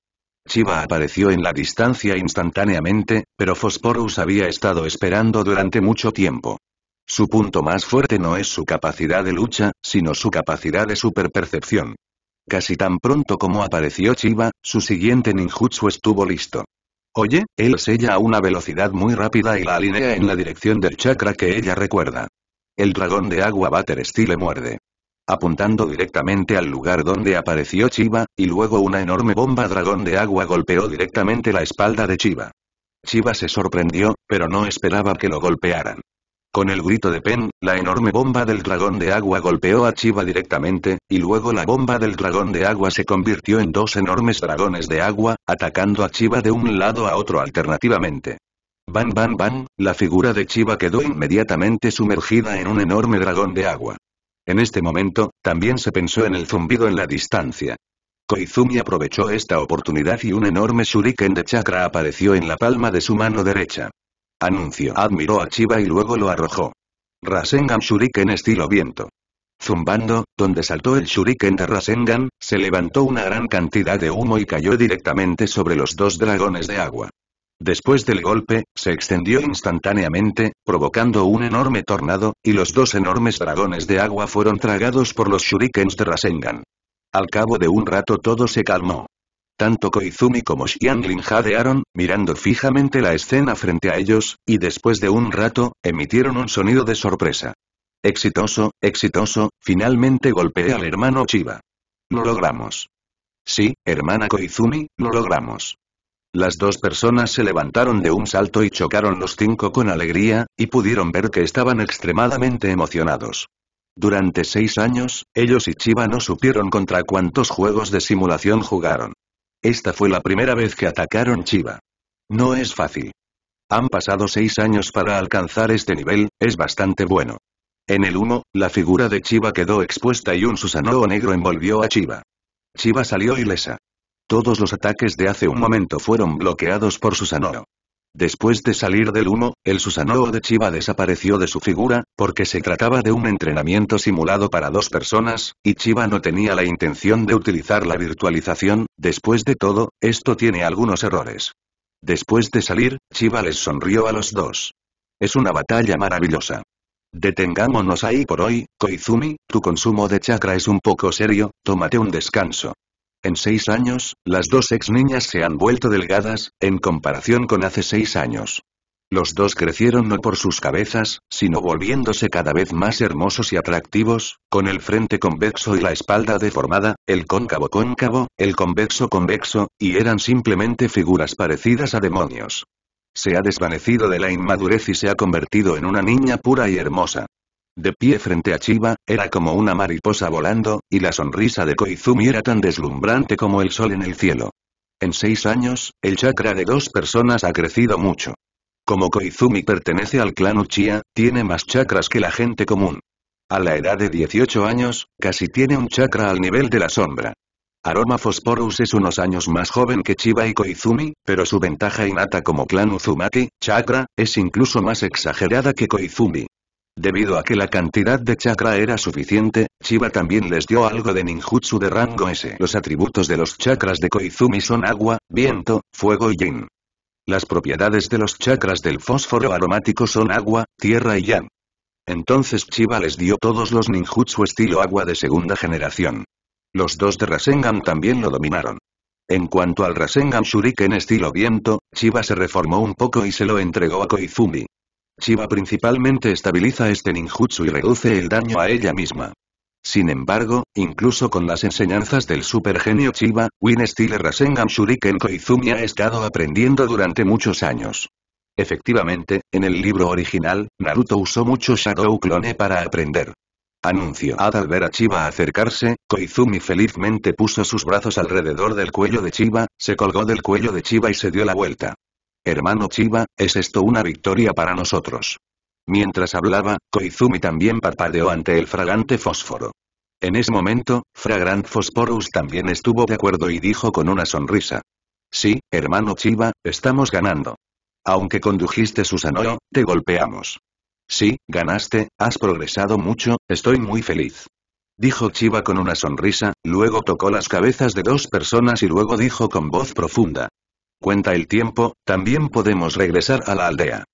Chiba apareció en la distancia instantáneamente, pero Phosphorus había estado esperando durante mucho tiempo. Su punto más fuerte no es su capacidad de lucha, sino su capacidad de superpercepción. Casi tan pronto como apareció Chiba, su siguiente ninjutsu estuvo listo. Oye, él sella a una velocidad muy rápida y la alinea en la dirección del chakra que ella recuerda. El dragón de agua Butter Steel muerde. Apuntando directamente al lugar donde apareció Chiva, y luego una enorme bomba dragón de agua golpeó directamente la espalda de Chiva. Chiva se sorprendió, pero no esperaba que lo golpearan. Con el grito de Pen, la enorme bomba del dragón de agua golpeó a Chiba directamente, y luego la bomba del dragón de agua se convirtió en dos enormes dragones de agua, atacando a Chiba de un lado a otro alternativamente. Ban ban ban, la figura de Chiba quedó inmediatamente sumergida en un enorme dragón de agua. En este momento, también se pensó en el zumbido en la distancia. Koizumi aprovechó esta oportunidad y un enorme shuriken de chakra apareció en la palma de su mano derecha. Anuncio admiró a Chiba y luego lo arrojó. Rasengan Shuriken estilo viento. Zumbando, donde saltó el shuriken de Rasengan, se levantó una gran cantidad de humo y cayó directamente sobre los dos dragones de agua. Después del golpe, se extendió instantáneamente, provocando un enorme tornado, y los dos enormes dragones de agua fueron tragados por los shurikens de Rasengan. Al cabo de un rato todo se calmó. Tanto Koizumi como Xiangling jadearon, mirando fijamente la escena frente a ellos, y después de un rato, emitieron un sonido de sorpresa. Exitoso, exitoso, finalmente golpeé al hermano Chiba. Lo logramos. Sí, hermana Koizumi, lo logramos. Las dos personas se levantaron de un salto y chocaron los cinco con alegría, y pudieron ver que estaban extremadamente emocionados. Durante seis años, ellos y Chiba no supieron contra cuántos juegos de simulación jugaron. Esta fue la primera vez que atacaron Chiba. No es fácil. Han pasado seis años para alcanzar este nivel, es bastante bueno. En el humo, la figura de Chiba quedó expuesta y un Susanoo negro envolvió a Chiba. Chiba salió ilesa. Todos los ataques de hace un momento fueron bloqueados por Susanoo. Después de salir del humo, el Susanoo de Chiba desapareció de su figura, porque se trataba de un entrenamiento simulado para dos personas, y Chiba no tenía la intención de utilizar la virtualización, después de todo, esto tiene algunos errores. Después de salir, Chiba les sonrió a los dos. Es una batalla maravillosa. Detengámonos ahí por hoy, Koizumi, tu consumo de chakra es un poco serio, tómate un descanso. En seis años, las dos ex niñas se han vuelto delgadas, en comparación con hace seis años. Los dos crecieron no por sus cabezas, sino volviéndose cada vez más hermosos y atractivos, con el frente convexo y la espalda deformada, el cóncavo cóncavo, el convexo convexo, y eran simplemente figuras parecidas a demonios. Se ha desvanecido de la inmadurez y se ha convertido en una niña pura y hermosa. De pie frente a Chiba, era como una mariposa volando, y la sonrisa de Koizumi era tan deslumbrante como el sol en el cielo. En seis años, el chakra de dos personas ha crecido mucho. Como Koizumi pertenece al clan Uchiha, tiene más chakras que la gente común. A la edad de 18 años, casi tiene un chakra al nivel de la sombra. Aroma Phosphorus es unos años más joven que Chiba y Koizumi, pero su ventaja innata como clan Uzumaki, chakra, es incluso más exagerada que Koizumi. Debido a que la cantidad de chakra era suficiente, Chiba también les dio algo de ninjutsu de rango S. Los atributos de los chakras de Koizumi son agua, viento, fuego y yin. Las propiedades de los chakras del fósforo aromático son agua, tierra y yang. Entonces Chiba les dio todos los ninjutsu estilo agua de segunda generación. Los dos de Rasengan también lo dominaron. En cuanto al Rasengan Shuriken estilo viento, Chiba se reformó un poco y se lo entregó a Koizumi. Chiba principalmente estabiliza este ninjutsu y reduce el daño a ella misma. Sin embargo, incluso con las enseñanzas del supergenio Chiba, Win Steel Rasengan Shuriken Koizumi ha estado aprendiendo durante muchos años. Efectivamente, en el libro original, Naruto usó mucho Shadow Clone para aprender. Anuncio al ver a Chiba acercarse, Koizumi felizmente puso sus brazos alrededor del cuello de Chiba, se colgó del cuello de Chiba y se dio la vuelta. Hermano Chiba, ¿es esto una victoria para nosotros? Mientras hablaba, Koizumi también parpadeó ante el fragante fósforo. En ese momento, Fragrant Phosphorus también estuvo de acuerdo y dijo con una sonrisa. Sí, hermano Chiba, estamos ganando. Aunque condujiste Susanoo, te golpeamos. Sí, ganaste, has progresado mucho, estoy muy feliz. Dijo Chiba con una sonrisa, luego tocó las cabezas de dos personas y luego dijo con voz profunda cuenta el tiempo, también podemos regresar a la aldea.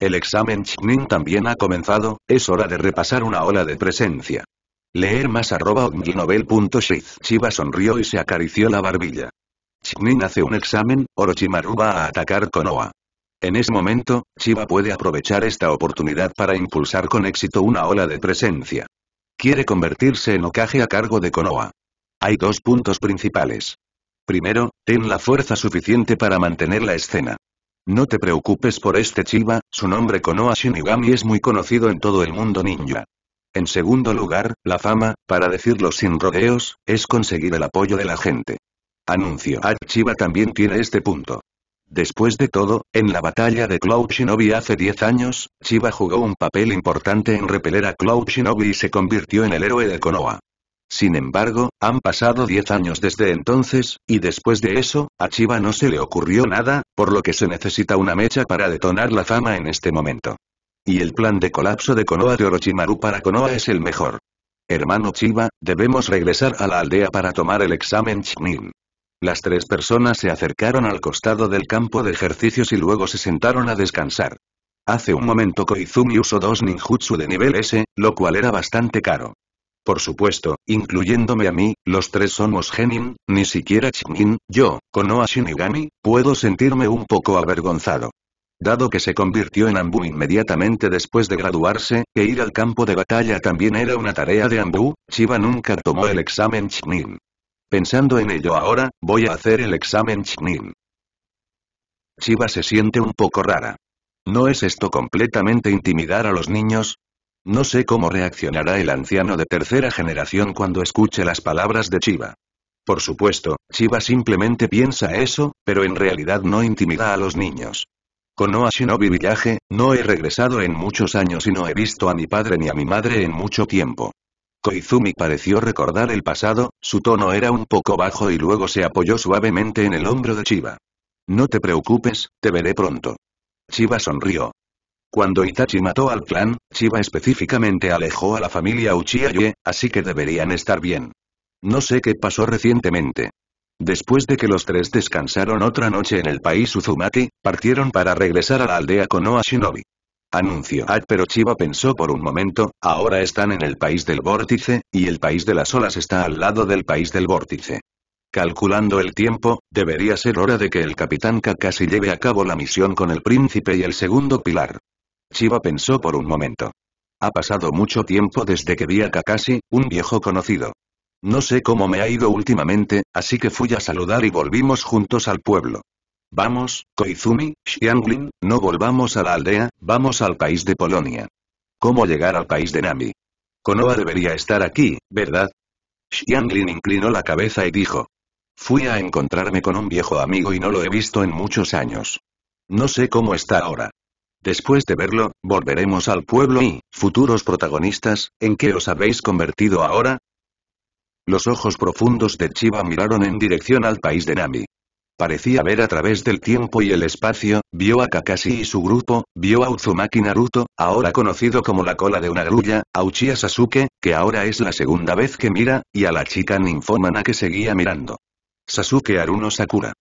El examen Chnin también ha comenzado, es hora de repasar una ola de presencia. Leer más arroba Chiba sonrió y se acarició la barbilla. chinin hace un examen, Orochimaru va a atacar Konoha. En ese momento, Chiba puede aprovechar esta oportunidad para impulsar con éxito una ola de presencia. Quiere convertirse en Okage a cargo de Konoha. Hay dos puntos principales. Primero, ten la fuerza suficiente para mantener la escena. No te preocupes por este Chiba, su nombre Konoha Shinigami es muy conocido en todo el mundo ninja. En segundo lugar, la fama, para decirlo sin rodeos, es conseguir el apoyo de la gente. Anuncio. a ah, Chiba también tiene este punto. Después de todo, en la batalla de Cloud Shinobi hace 10 años, Chiba jugó un papel importante en repeler a Cloud Shinobi y se convirtió en el héroe de Konoha. Sin embargo, han pasado 10 años desde entonces, y después de eso, a Chiba no se le ocurrió nada, por lo que se necesita una mecha para detonar la fama en este momento. Y el plan de colapso de Konoha de Orochimaru para Konoha es el mejor. Hermano Chiba, debemos regresar a la aldea para tomar el examen Chunin. Las tres personas se acercaron al costado del campo de ejercicios y luego se sentaron a descansar. Hace un momento Koizumi usó dos ninjutsu de nivel S, lo cual era bastante caro. Por supuesto, incluyéndome a mí, los tres somos genin, ni siquiera Chinin, yo, Konoha Shinigami, puedo sentirme un poco avergonzado. Dado que se convirtió en Ambu inmediatamente después de graduarse, que ir al campo de batalla también era una tarea de Ambu, Chiba nunca tomó el examen Chinin. Pensando en ello ahora, voy a hacer el examen Chinin. Chiba se siente un poco rara. ¿No es esto completamente intimidar a los niños? No sé cómo reaccionará el anciano de tercera generación cuando escuche las palabras de Chiba. Por supuesto, Chiba simplemente piensa eso, pero en realidad no intimida a los niños. Konoha Shinobi Village, no he regresado en muchos años y no he visto a mi padre ni a mi madre en mucho tiempo. Koizumi pareció recordar el pasado, su tono era un poco bajo y luego se apoyó suavemente en el hombro de Chiba. No te preocupes, te veré pronto. Chiba sonrió. Cuando Itachi mató al clan, Chiba específicamente alejó a la familia Uchiha Yue, así que deberían estar bien. No sé qué pasó recientemente. Después de que los tres descansaron otra noche en el país Uzumaki, partieron para regresar a la aldea con Shinobi. Anuncio ah, pero Chiba pensó por un momento, ahora están en el país del vórtice, y el país de las olas está al lado del país del vórtice. Calculando el tiempo, debería ser hora de que el capitán Kakashi lleve a cabo la misión con el príncipe y el segundo pilar. Chiba pensó por un momento. Ha pasado mucho tiempo desde que vi a Kakashi, un viejo conocido. No sé cómo me ha ido últimamente, así que fui a saludar y volvimos juntos al pueblo. Vamos, Koizumi, Xianglin, no volvamos a la aldea, vamos al país de Polonia. ¿Cómo llegar al país de Nami? Konoha debería estar aquí, ¿verdad? Xianglin inclinó la cabeza y dijo. Fui a encontrarme con un viejo amigo y no lo he visto en muchos años. No sé cómo está ahora. Después de verlo, volveremos al pueblo y, futuros protagonistas, ¿en qué os habéis convertido ahora? Los ojos profundos de Chiba miraron en dirección al país de Nami. Parecía ver a través del tiempo y el espacio, vio a Kakashi y su grupo, vio a Uzumaki Naruto, ahora conocido como la cola de una grulla, a Uchiha Sasuke, que ahora es la segunda vez que mira, y a la chica ninfomana que seguía mirando. Sasuke Aruno Sakura.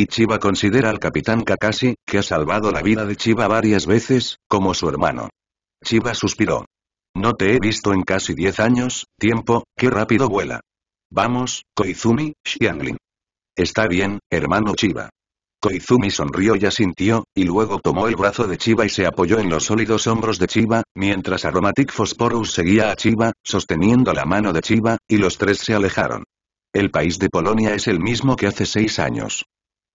Y Chiba considera al capitán Kakashi, que ha salvado la vida de Chiba varias veces, como su hermano. Chiba suspiró. No te he visto en casi diez años, tiempo, qué rápido vuela. Vamos, Koizumi, Xianglin. Está bien, hermano Chiba. Koizumi sonrió y asintió, y luego tomó el brazo de Chiba y se apoyó en los sólidos hombros de Chiba, mientras Aromatic Phosphorus seguía a Chiba, sosteniendo la mano de Chiba, y los tres se alejaron. El país de Polonia es el mismo que hace seis años.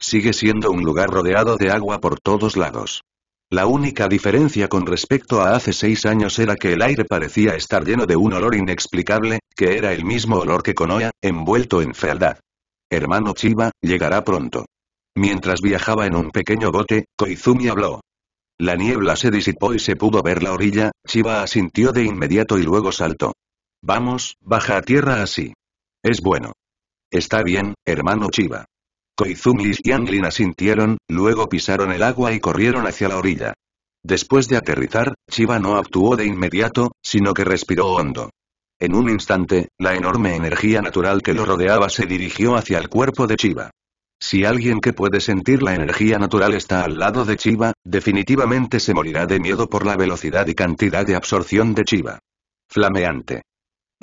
Sigue siendo un lugar rodeado de agua por todos lados. La única diferencia con respecto a hace seis años era que el aire parecía estar lleno de un olor inexplicable, que era el mismo olor que Konoha, envuelto en fealdad. Hermano Chiba, llegará pronto. Mientras viajaba en un pequeño bote, Koizumi habló. La niebla se disipó y se pudo ver la orilla, Chiba asintió de inmediato y luego saltó. Vamos, baja a tierra así. Es bueno. Está bien, hermano Chiba. Koizumi y Xianglin sintieron, luego pisaron el agua y corrieron hacia la orilla. Después de aterrizar, Chiba no actuó de inmediato, sino que respiró hondo. En un instante, la enorme energía natural que lo rodeaba se dirigió hacia el cuerpo de Chiba. Si alguien que puede sentir la energía natural está al lado de Chiba, definitivamente se morirá de miedo por la velocidad y cantidad de absorción de Chiba. Flameante.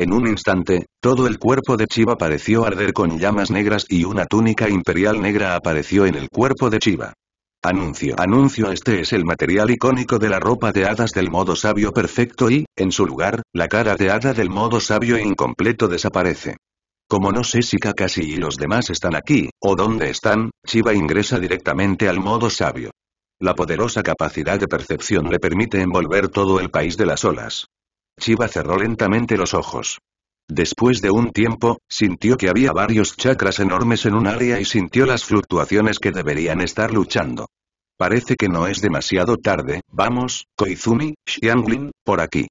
En un instante, todo el cuerpo de Chiva pareció arder con llamas negras y una túnica imperial negra apareció en el cuerpo de Chiva. Anuncio. Anuncio este es el material icónico de la ropa de hadas del modo sabio perfecto y, en su lugar, la cara de hada del modo sabio incompleto desaparece. Como no sé si Kakashi y los demás están aquí, o dónde están, Chiba ingresa directamente al modo sabio. La poderosa capacidad de percepción le permite envolver todo el país de las olas. Chiba cerró lentamente los ojos. Después de un tiempo, sintió que había varios chakras enormes en un área y sintió las fluctuaciones que deberían estar luchando. Parece que no es demasiado tarde, vamos, Koizumi, Xianglin, por aquí.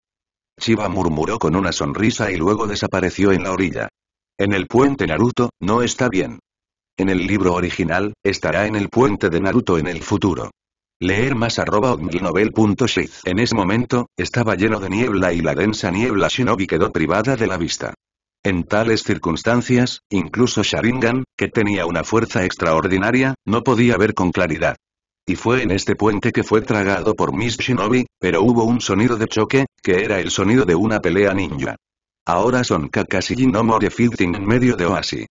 Chiba murmuró con una sonrisa y luego desapareció en la orilla. En el puente Naruto, no está bien. En el libro original, estará en el puente de Naruto en el futuro. Leer más arroba En ese momento, estaba lleno de niebla y la densa niebla shinobi quedó privada de la vista. En tales circunstancias, incluso Sharingan, que tenía una fuerza extraordinaria, no podía ver con claridad. Y fue en este puente que fue tragado por Miss Shinobi, pero hubo un sonido de choque, que era el sonido de una pelea ninja. Ahora son Kakashi y no more en medio de Oasis.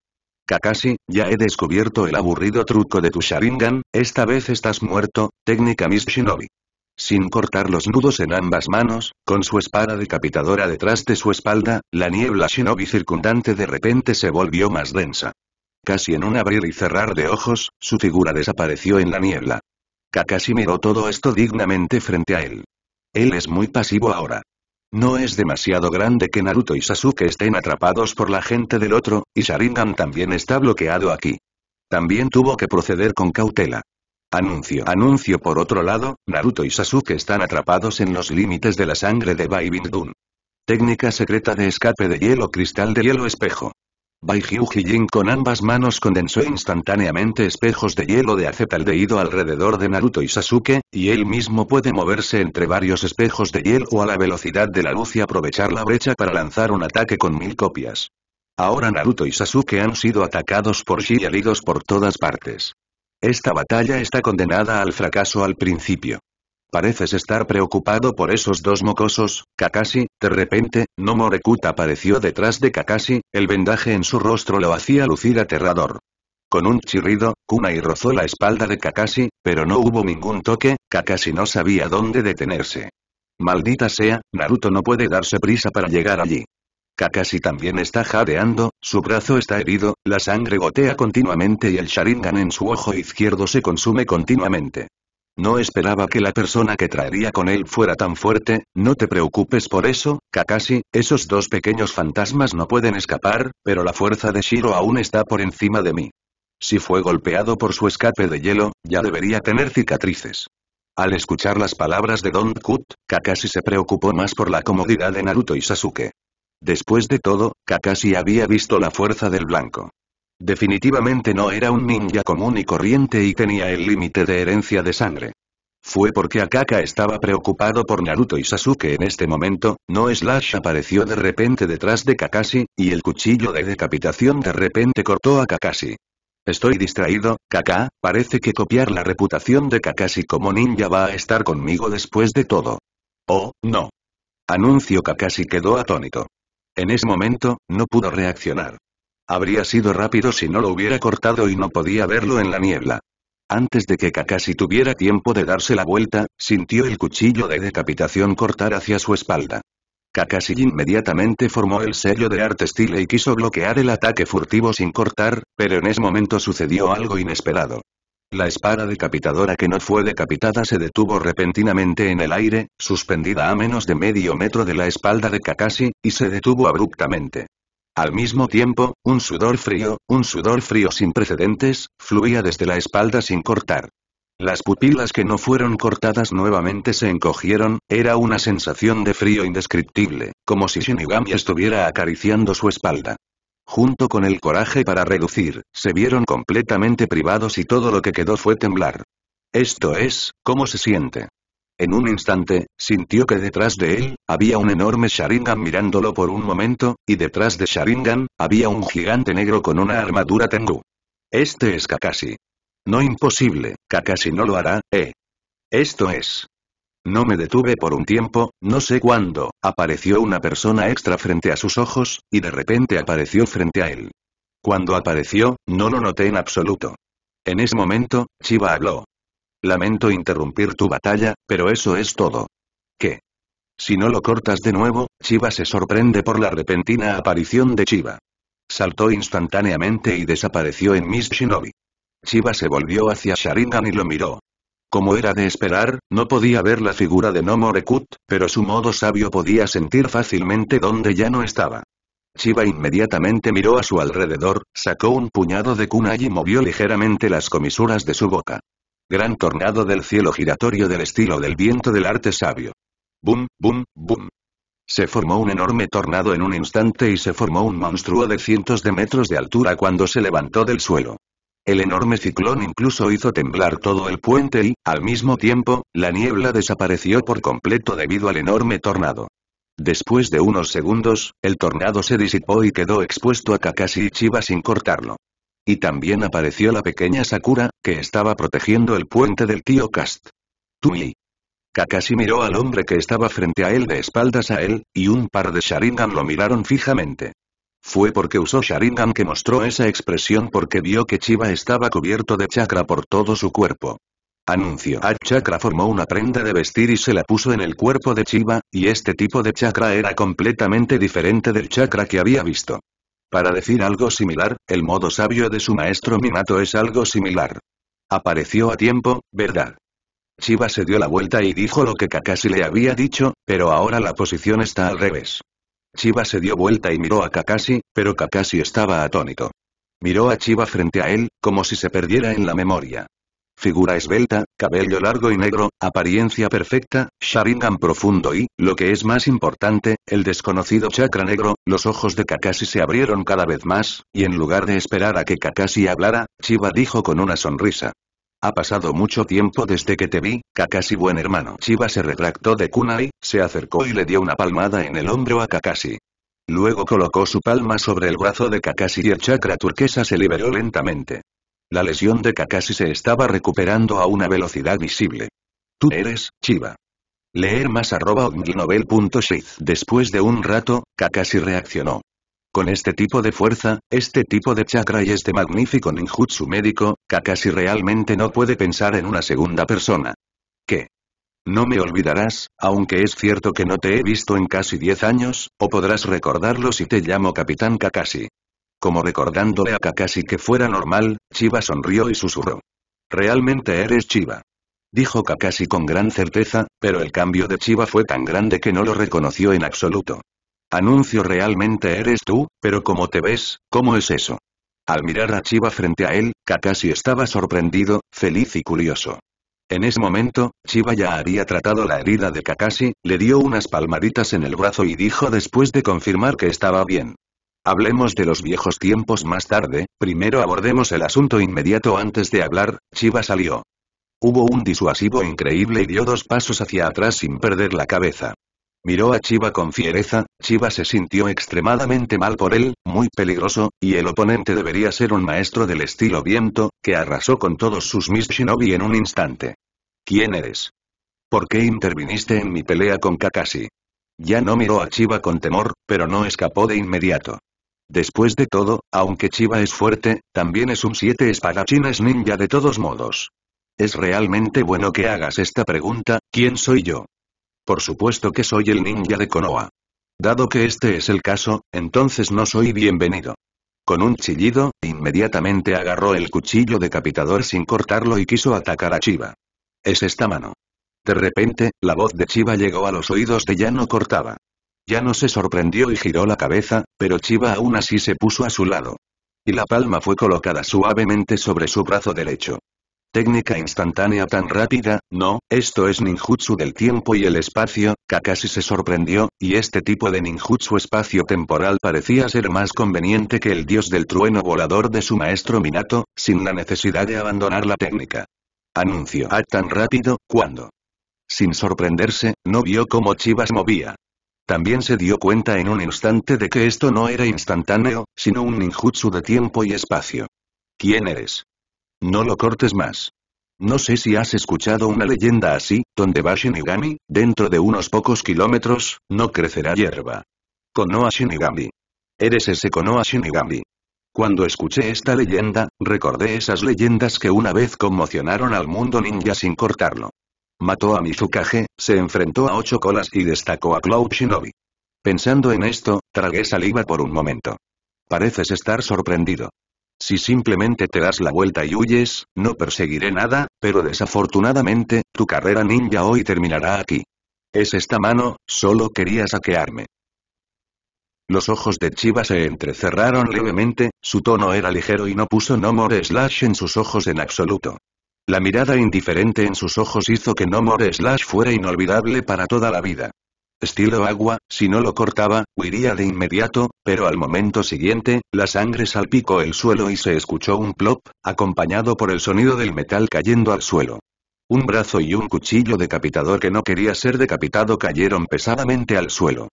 Kakashi, ya he descubierto el aburrido truco de tu Sharingan, esta vez estás muerto, técnica Miss Shinobi. Sin cortar los nudos en ambas manos, con su espada decapitadora detrás de su espalda, la niebla shinobi circundante de repente se volvió más densa. Casi en un abrir y cerrar de ojos, su figura desapareció en la niebla. Kakashi miró todo esto dignamente frente a él. Él es muy pasivo ahora. No es demasiado grande que Naruto y Sasuke estén atrapados por la gente del otro, y Sharingan también está bloqueado aquí. También tuvo que proceder con cautela. Anuncio. Anuncio por otro lado, Naruto y Sasuke están atrapados en los límites de la sangre de Baibindun. Técnica secreta de escape de hielo cristal de hielo espejo. Bai Jin con ambas manos condensó instantáneamente espejos de hielo de acetaldehído alrededor de Naruto y Sasuke, y él mismo puede moverse entre varios espejos de hielo a la velocidad de la luz y aprovechar la brecha para lanzar un ataque con mil copias. Ahora Naruto y Sasuke han sido atacados por Shi y heridos por todas partes. Esta batalla está condenada al fracaso al principio. Pareces estar preocupado por esos dos mocosos, Kakashi. De repente, no apareció detrás de Kakashi, el vendaje en su rostro lo hacía lucir aterrador. Con un chirrido, y rozó la espalda de Kakashi, pero no hubo ningún toque, Kakashi no sabía dónde detenerse. Maldita sea, Naruto no puede darse prisa para llegar allí. Kakashi también está jadeando, su brazo está herido, la sangre gotea continuamente y el Sharingan en su ojo izquierdo se consume continuamente. No esperaba que la persona que traería con él fuera tan fuerte, no te preocupes por eso, Kakashi, esos dos pequeños fantasmas no pueden escapar, pero la fuerza de Shiro aún está por encima de mí. Si fue golpeado por su escape de hielo, ya debería tener cicatrices. Al escuchar las palabras de Don Kut, Kakashi se preocupó más por la comodidad de Naruto y Sasuke. Después de todo, Kakashi había visto la fuerza del blanco. Definitivamente no era un ninja común y corriente y tenía el límite de herencia de sangre. Fue porque Akaka estaba preocupado por Naruto y Sasuke en este momento, no Slash apareció de repente detrás de Kakashi, y el cuchillo de decapitación de repente cortó a Kakashi. Estoy distraído, Kaká parece que copiar la reputación de Kakashi como ninja va a estar conmigo después de todo. Oh, no. Anuncio Kakashi quedó atónito. En ese momento, no pudo reaccionar. Habría sido rápido si no lo hubiera cortado y no podía verlo en la niebla. Antes de que Kakashi tuviera tiempo de darse la vuelta, sintió el cuchillo de decapitación cortar hacia su espalda. Kakashi inmediatamente formó el sello de arte estilo y quiso bloquear el ataque furtivo sin cortar, pero en ese momento sucedió algo inesperado. La espada decapitadora que no fue decapitada se detuvo repentinamente en el aire, suspendida a menos de medio metro de la espalda de Kakashi, y se detuvo abruptamente. Al mismo tiempo, un sudor frío, un sudor frío sin precedentes, fluía desde la espalda sin cortar. Las pupilas que no fueron cortadas nuevamente se encogieron, era una sensación de frío indescriptible, como si Shinigami estuviera acariciando su espalda. Junto con el coraje para reducir, se vieron completamente privados y todo lo que quedó fue temblar. Esto es, ¿cómo se siente? En un instante, sintió que detrás de él, había un enorme Sharingan mirándolo por un momento, y detrás de Sharingan, había un gigante negro con una armadura Tengu. Este es Kakashi. No imposible, Kakashi no lo hará, eh. Esto es. No me detuve por un tiempo, no sé cuándo, apareció una persona extra frente a sus ojos, y de repente apareció frente a él. Cuando apareció, no lo noté en absoluto. En ese momento, Chiba habló, Lamento interrumpir tu batalla, pero eso es todo. ¿Qué? Si no lo cortas de nuevo, Chiva se sorprende por la repentina aparición de Chiva. Saltó instantáneamente y desapareció en Miss Shinobi. Chiva se volvió hacia Sharingan y lo miró. Como era de esperar, no podía ver la figura de Nomorekut, pero su modo sabio podía sentir fácilmente dónde ya no estaba. Chiva inmediatamente miró a su alrededor, sacó un puñado de kunai y movió ligeramente las comisuras de su boca. Gran tornado del cielo giratorio del estilo del viento del arte sabio. ¡Bum, bum, bum! Se formó un enorme tornado en un instante y se formó un monstruo de cientos de metros de altura cuando se levantó del suelo. El enorme ciclón incluso hizo temblar todo el puente y, al mismo tiempo, la niebla desapareció por completo debido al enorme tornado. Después de unos segundos, el tornado se disipó y quedó expuesto a Kakashi y Chiba sin cortarlo. Y también apareció la pequeña Sakura, que estaba protegiendo el puente del tío Kast. Tumi. Kakashi miró al hombre que estaba frente a él de espaldas a él, y un par de Sharingan lo miraron fijamente. Fue porque usó Sharingan que mostró esa expresión porque vio que Chiba estaba cubierto de chakra por todo su cuerpo. Anuncio. A chakra formó una prenda de vestir y se la puso en el cuerpo de Chiba, y este tipo de chakra era completamente diferente del chakra que había visto. Para decir algo similar, el modo sabio de su maestro Minato es algo similar. Apareció a tiempo, ¿verdad? Chiba se dio la vuelta y dijo lo que Kakashi le había dicho, pero ahora la posición está al revés. Chiba se dio vuelta y miró a Kakashi, pero Kakashi estaba atónito. Miró a Chiba frente a él, como si se perdiera en la memoria figura esbelta, cabello largo y negro, apariencia perfecta, Sharingan profundo y, lo que es más importante, el desconocido chakra negro, los ojos de Kakashi se abrieron cada vez más, y en lugar de esperar a que Kakashi hablara, Chiba dijo con una sonrisa. Ha pasado mucho tiempo desde que te vi, Kakashi buen hermano. Chiba se retractó de Kunai, se acercó y le dio una palmada en el hombro a Kakashi. Luego colocó su palma sobre el brazo de Kakashi y el chakra turquesa se liberó lentamente. La lesión de Kakashi se estaba recuperando a una velocidad visible. Tú eres, Chiba. Leer más arroba Después de un rato, Kakashi reaccionó. Con este tipo de fuerza, este tipo de chakra y este magnífico ninjutsu médico, Kakashi realmente no puede pensar en una segunda persona. ¿Qué? No me olvidarás, aunque es cierto que no te he visto en casi 10 años, o podrás recordarlo si te llamo Capitán Kakashi. Como recordándole a Kakashi que fuera normal, Chiba sonrió y susurró. Realmente eres Chiba. Dijo Kakashi con gran certeza, pero el cambio de Chiba fue tan grande que no lo reconoció en absoluto. Anuncio realmente eres tú, pero como te ves, ¿cómo es eso? Al mirar a Chiba frente a él, Kakashi estaba sorprendido, feliz y curioso. En ese momento, Chiba ya había tratado la herida de Kakashi, le dio unas palmaditas en el brazo y dijo después de confirmar que estaba bien. Hablemos de los viejos tiempos más tarde, primero abordemos el asunto inmediato antes de hablar, Chiba salió. Hubo un disuasivo increíble y dio dos pasos hacia atrás sin perder la cabeza. Miró a Chiba con fiereza, Chiba se sintió extremadamente mal por él, muy peligroso, y el oponente debería ser un maestro del estilo viento, que arrasó con todos sus Miss Shinobi en un instante. ¿Quién eres? ¿Por qué interviniste en mi pelea con Kakashi? Ya no miró a Chiba con temor, pero no escapó de inmediato. Después de todo, aunque Chiba es fuerte, también es un siete es ninja de todos modos. Es realmente bueno que hagas esta pregunta, ¿quién soy yo? Por supuesto que soy el ninja de Konoha. Dado que este es el caso, entonces no soy bienvenido. Con un chillido, inmediatamente agarró el cuchillo decapitador sin cortarlo y quiso atacar a Chiba. Es esta mano. De repente, la voz de Chiba llegó a los oídos de Yano Cortaba. Ya no se sorprendió y giró la cabeza, pero Chiba aún así se puso a su lado. Y la palma fue colocada suavemente sobre su brazo derecho. Técnica instantánea tan rápida, no, esto es ninjutsu del tiempo y el espacio, Kakashi se sorprendió, y este tipo de ninjutsu espacio-temporal parecía ser más conveniente que el dios del trueno volador de su maestro Minato, sin la necesidad de abandonar la técnica. Anuncio A tan rápido, ¿cuándo? Sin sorprenderse, no vio cómo se movía. También se dio cuenta en un instante de que esto no era instantáneo, sino un ninjutsu de tiempo y espacio. ¿Quién eres? No lo cortes más. No sé si has escuchado una leyenda así, donde va Shinigami, dentro de unos pocos kilómetros, no crecerá hierba. Konoha Shinigami. Eres ese Konoha Shinigami. Cuando escuché esta leyenda, recordé esas leyendas que una vez conmocionaron al mundo ninja sin cortarlo. Mató a Mizukage, se enfrentó a Ocho Colas y destacó a Cloud Shinobi. Pensando en esto, tragué saliva por un momento. Pareces estar sorprendido. Si simplemente te das la vuelta y huyes, no perseguiré nada, pero desafortunadamente, tu carrera ninja hoy terminará aquí. Es esta mano, solo quería saquearme. Los ojos de Chiba se entrecerraron levemente, su tono era ligero y no puso No More Slash en sus ojos en absoluto. La mirada indiferente en sus ojos hizo que No More Slash fuera inolvidable para toda la vida. Estilo agua, si no lo cortaba, huiría de inmediato, pero al momento siguiente, la sangre salpicó el suelo y se escuchó un plop, acompañado por el sonido del metal cayendo al suelo. Un brazo y un cuchillo decapitador que no quería ser decapitado cayeron pesadamente al suelo.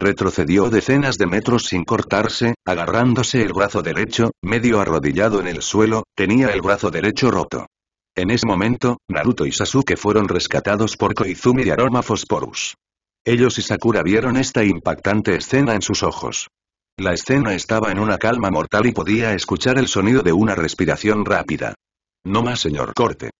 Retrocedió decenas de metros sin cortarse, agarrándose el brazo derecho, medio arrodillado en el suelo, tenía el brazo derecho roto. En ese momento, Naruto y Sasuke fueron rescatados por Koizumi y aroma Phosphorus. Ellos y Sakura vieron esta impactante escena en sus ojos. La escena estaba en una calma mortal y podía escuchar el sonido de una respiración rápida. No más señor corte.